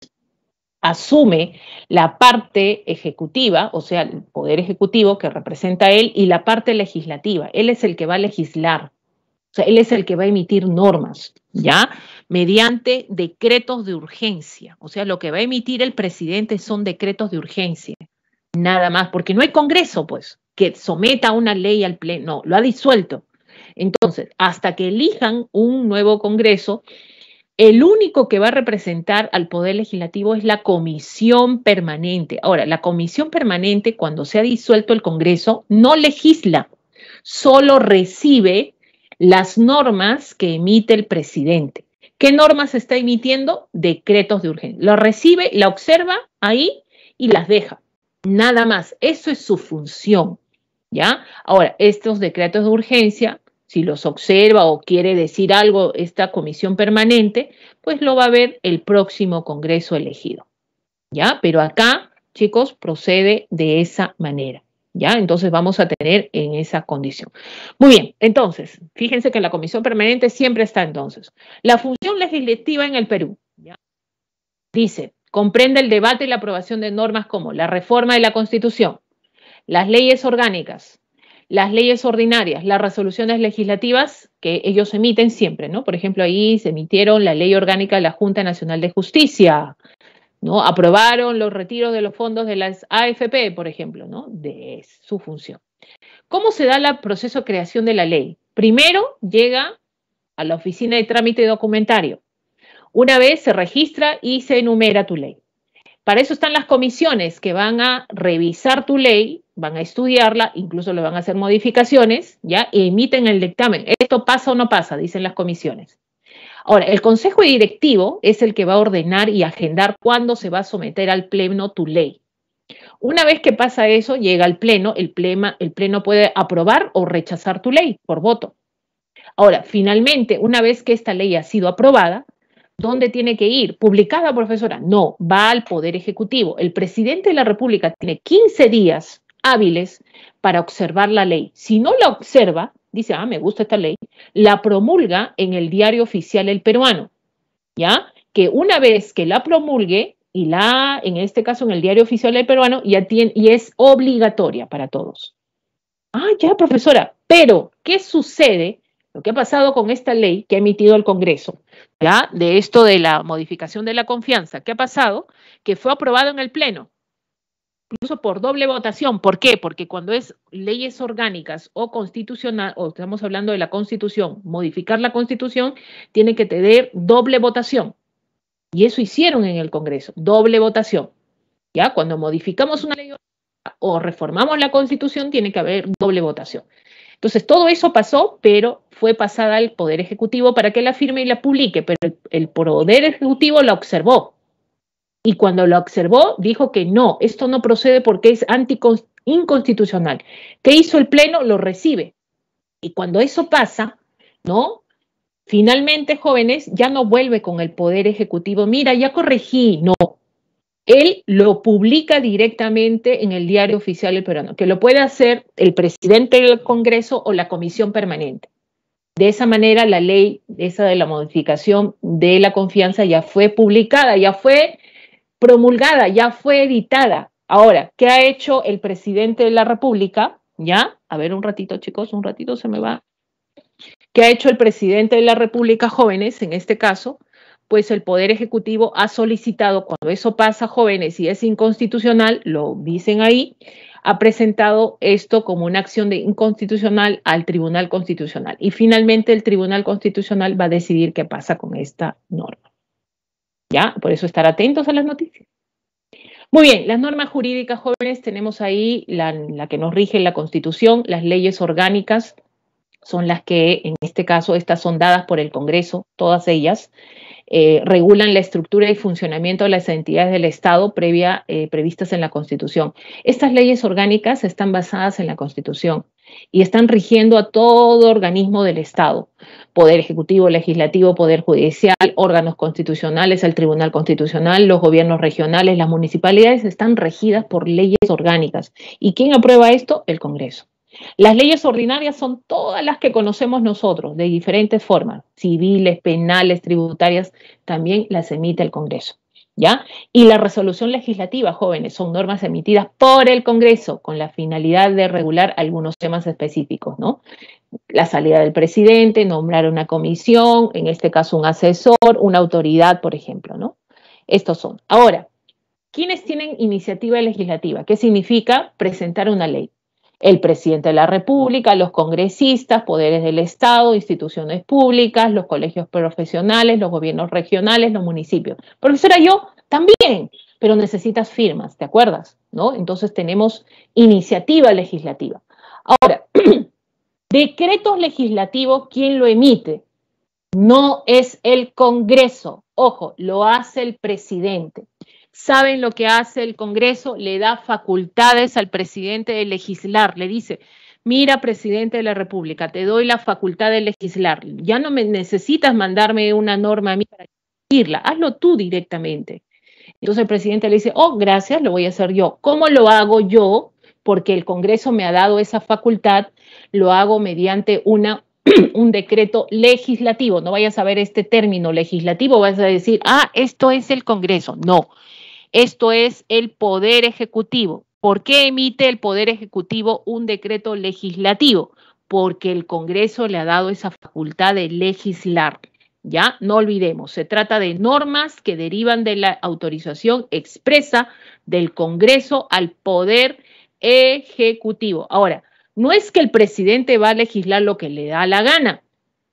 asume la parte ejecutiva, o sea, el poder ejecutivo que representa él, y la parte legislativa. Él es el que va a legislar sea, él es el que va a emitir normas, ¿ya? Mediante decretos de urgencia. O sea, lo que va a emitir el presidente son decretos de urgencia. Nada más, porque no hay Congreso, pues, que someta una ley al Pleno. No, lo ha disuelto. Entonces, hasta que elijan un nuevo Congreso, el único que va a representar al Poder Legislativo es la comisión permanente. Ahora, la comisión permanente, cuando se ha disuelto el Congreso, no legisla, solo recibe las normas que emite el presidente. ¿Qué normas está emitiendo? Decretos de urgencia. Lo recibe, la observa ahí y las deja. Nada más. Eso es su función. ¿Ya? Ahora, estos decretos de urgencia, si los observa o quiere decir algo esta comisión permanente, pues lo va a ver el próximo Congreso elegido. ¿Ya? Pero acá, chicos, procede de esa manera. ¿Ya? Entonces vamos a tener en esa condición. Muy bien, entonces, fíjense que la comisión permanente siempre está entonces. La función legislativa en el Perú, Dice, comprende el debate y la aprobación de normas como la reforma de la Constitución, las leyes orgánicas, las leyes ordinarias, las resoluciones legislativas que ellos emiten siempre, ¿no? Por ejemplo, ahí se emitieron la ley orgánica de la Junta Nacional de Justicia, ¿no? Aprobaron los retiros de los fondos de las AFP, por ejemplo, ¿no? De su función. ¿Cómo se da el proceso de creación de la ley? Primero llega a la oficina de trámite documentario. Una vez se registra y se enumera tu ley. Para eso están las comisiones que van a revisar tu ley, van a estudiarla, incluso le van a hacer modificaciones, ¿ya? Y e emiten el dictamen. ¿Esto pasa o no pasa? Dicen las comisiones. Ahora, el Consejo Directivo es el que va a ordenar y agendar cuándo se va a someter al Pleno tu ley. Una vez que pasa eso, llega al pleno, el pleno, el pleno puede aprobar o rechazar tu ley por voto. Ahora, finalmente, una vez que esta ley ha sido aprobada, ¿dónde tiene que ir? ¿Publicada, profesora? No, va al Poder Ejecutivo. El presidente de la República tiene 15 días hábiles para observar la ley. Si no la observa, dice, ah, me gusta esta ley, la promulga en el diario oficial El Peruano, ¿ya? Que una vez que la promulgue, y la, en este caso en el diario oficial del peruano, ya tiene, y es obligatoria para todos. Ah, ya, profesora, pero ¿qué sucede? Lo que ha pasado con esta ley que ha emitido el Congreso, ya, de esto de la modificación de la confianza, ¿qué ha pasado? Que fue aprobado en el Pleno, incluso por doble votación. ¿Por qué? Porque cuando es leyes orgánicas o constitucional, o estamos hablando de la constitución, modificar la constitución tiene que tener doble votación. Y eso hicieron en el Congreso, doble votación. ¿Ya? Cuando modificamos una ley o reformamos la constitución, tiene que haber doble votación. Entonces, todo eso pasó, pero fue pasada al Poder Ejecutivo para que la firme y la publique, pero el, el Poder Ejecutivo la observó y cuando lo observó dijo que no, esto no procede porque es inconstitucional. ¿Qué hizo el Pleno? Lo recibe. Y cuando eso pasa, ¿no? Finalmente, jóvenes, ya no vuelve con el Poder Ejecutivo, mira, ya corregí, no. Él lo publica directamente en el diario oficial del peruano, que lo puede hacer el presidente del Congreso o la comisión permanente. De esa manera, la ley, esa de la modificación de la confianza, ya fue publicada, ya fue promulgada, ya fue editada. Ahora, ¿qué ha hecho el presidente de la República? Ya, a ver un ratito chicos, un ratito se me va. ¿Qué ha hecho el presidente de la República, jóvenes, en este caso? Pues el Poder Ejecutivo ha solicitado, cuando eso pasa, jóvenes, y es inconstitucional, lo dicen ahí, ha presentado esto como una acción de inconstitucional al Tribunal Constitucional. Y finalmente el Tribunal Constitucional va a decidir qué pasa con esta norma. Por eso estar atentos a las noticias. Muy bien, las normas jurídicas jóvenes tenemos ahí la, la que nos rige la Constitución, las leyes orgánicas son las que, en este caso, estas son dadas por el Congreso, todas ellas. Eh, regulan la estructura y funcionamiento de las entidades del Estado previa, eh, previstas en la Constitución. Estas leyes orgánicas están basadas en la Constitución y están rigiendo a todo organismo del Estado, Poder Ejecutivo, Legislativo, Poder Judicial, órganos constitucionales, el Tribunal Constitucional, los gobiernos regionales, las municipalidades están regidas por leyes orgánicas. ¿Y quién aprueba esto? El Congreso. Las leyes ordinarias son todas las que conocemos nosotros, de diferentes formas, civiles, penales, tributarias, también las emite el Congreso. ¿Ya? Y la resolución legislativa, jóvenes, son normas emitidas por el Congreso con la finalidad de regular algunos temas específicos, ¿no? La salida del presidente, nombrar una comisión, en este caso un asesor, una autoridad, por ejemplo, ¿no? Estos son. Ahora, ¿quiénes tienen iniciativa legislativa? ¿Qué significa presentar una ley? el presidente de la República, los congresistas, poderes del Estado, instituciones públicas, los colegios profesionales, los gobiernos regionales, los municipios. Profesora, yo también, pero necesitas firmas, ¿te acuerdas? ¿No? Entonces tenemos iniciativa legislativa. Ahora, decretos legislativos, ¿quién lo emite? No es el Congreso, ojo, lo hace el presidente saben lo que hace el Congreso, le da facultades al presidente de legislar, le dice, mira, presidente de la República, te doy la facultad de legislar, ya no me necesitas mandarme una norma a mí para irla. hazlo tú directamente. Entonces el presidente le dice, oh, gracias, lo voy a hacer yo. ¿Cómo lo hago yo? Porque el Congreso me ha dado esa facultad, lo hago mediante una un decreto legislativo. No vayas a ver este término legislativo, vas a decir, ah, esto es el Congreso. No, esto es el Poder Ejecutivo. ¿Por qué emite el Poder Ejecutivo un decreto legislativo? Porque el Congreso le ha dado esa facultad de legislar. Ya, no olvidemos, se trata de normas que derivan de la autorización expresa del Congreso al Poder Ejecutivo. Ahora, no es que el presidente va a legislar lo que le da la gana,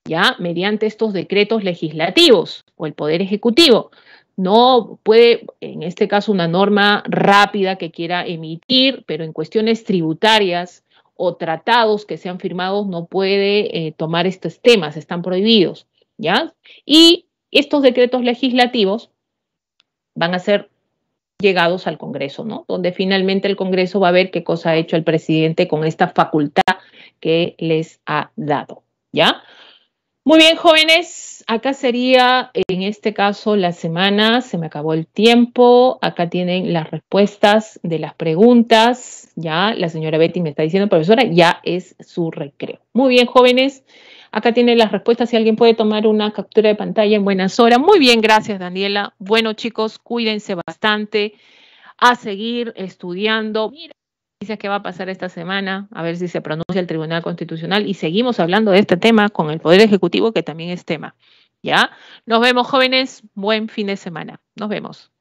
ya, mediante estos decretos legislativos o el Poder Ejecutivo, no puede, en este caso, una norma rápida que quiera emitir, pero en cuestiones tributarias o tratados que sean firmados no puede eh, tomar estos temas, están prohibidos, ¿ya? Y estos decretos legislativos van a ser llegados al Congreso, ¿no? Donde finalmente el Congreso va a ver qué cosa ha hecho el presidente con esta facultad que les ha dado, ¿ya? Muy bien, jóvenes, acá sería en este caso la semana, se me acabó el tiempo, acá tienen las respuestas de las preguntas, ya la señora Betty me está diciendo, profesora, ya es su recreo. Muy bien, jóvenes, acá tienen las respuestas, si alguien puede tomar una captura de pantalla en buenas horas. Muy bien, gracias Daniela. Bueno chicos, cuídense bastante, a seguir estudiando. Mira, qué va a pasar esta semana, a ver si se pronuncia el Tribunal Constitucional y seguimos hablando de este tema con el Poder Ejecutivo, que también es tema. ¿Ya? Nos vemos, jóvenes. Buen fin de semana. Nos vemos.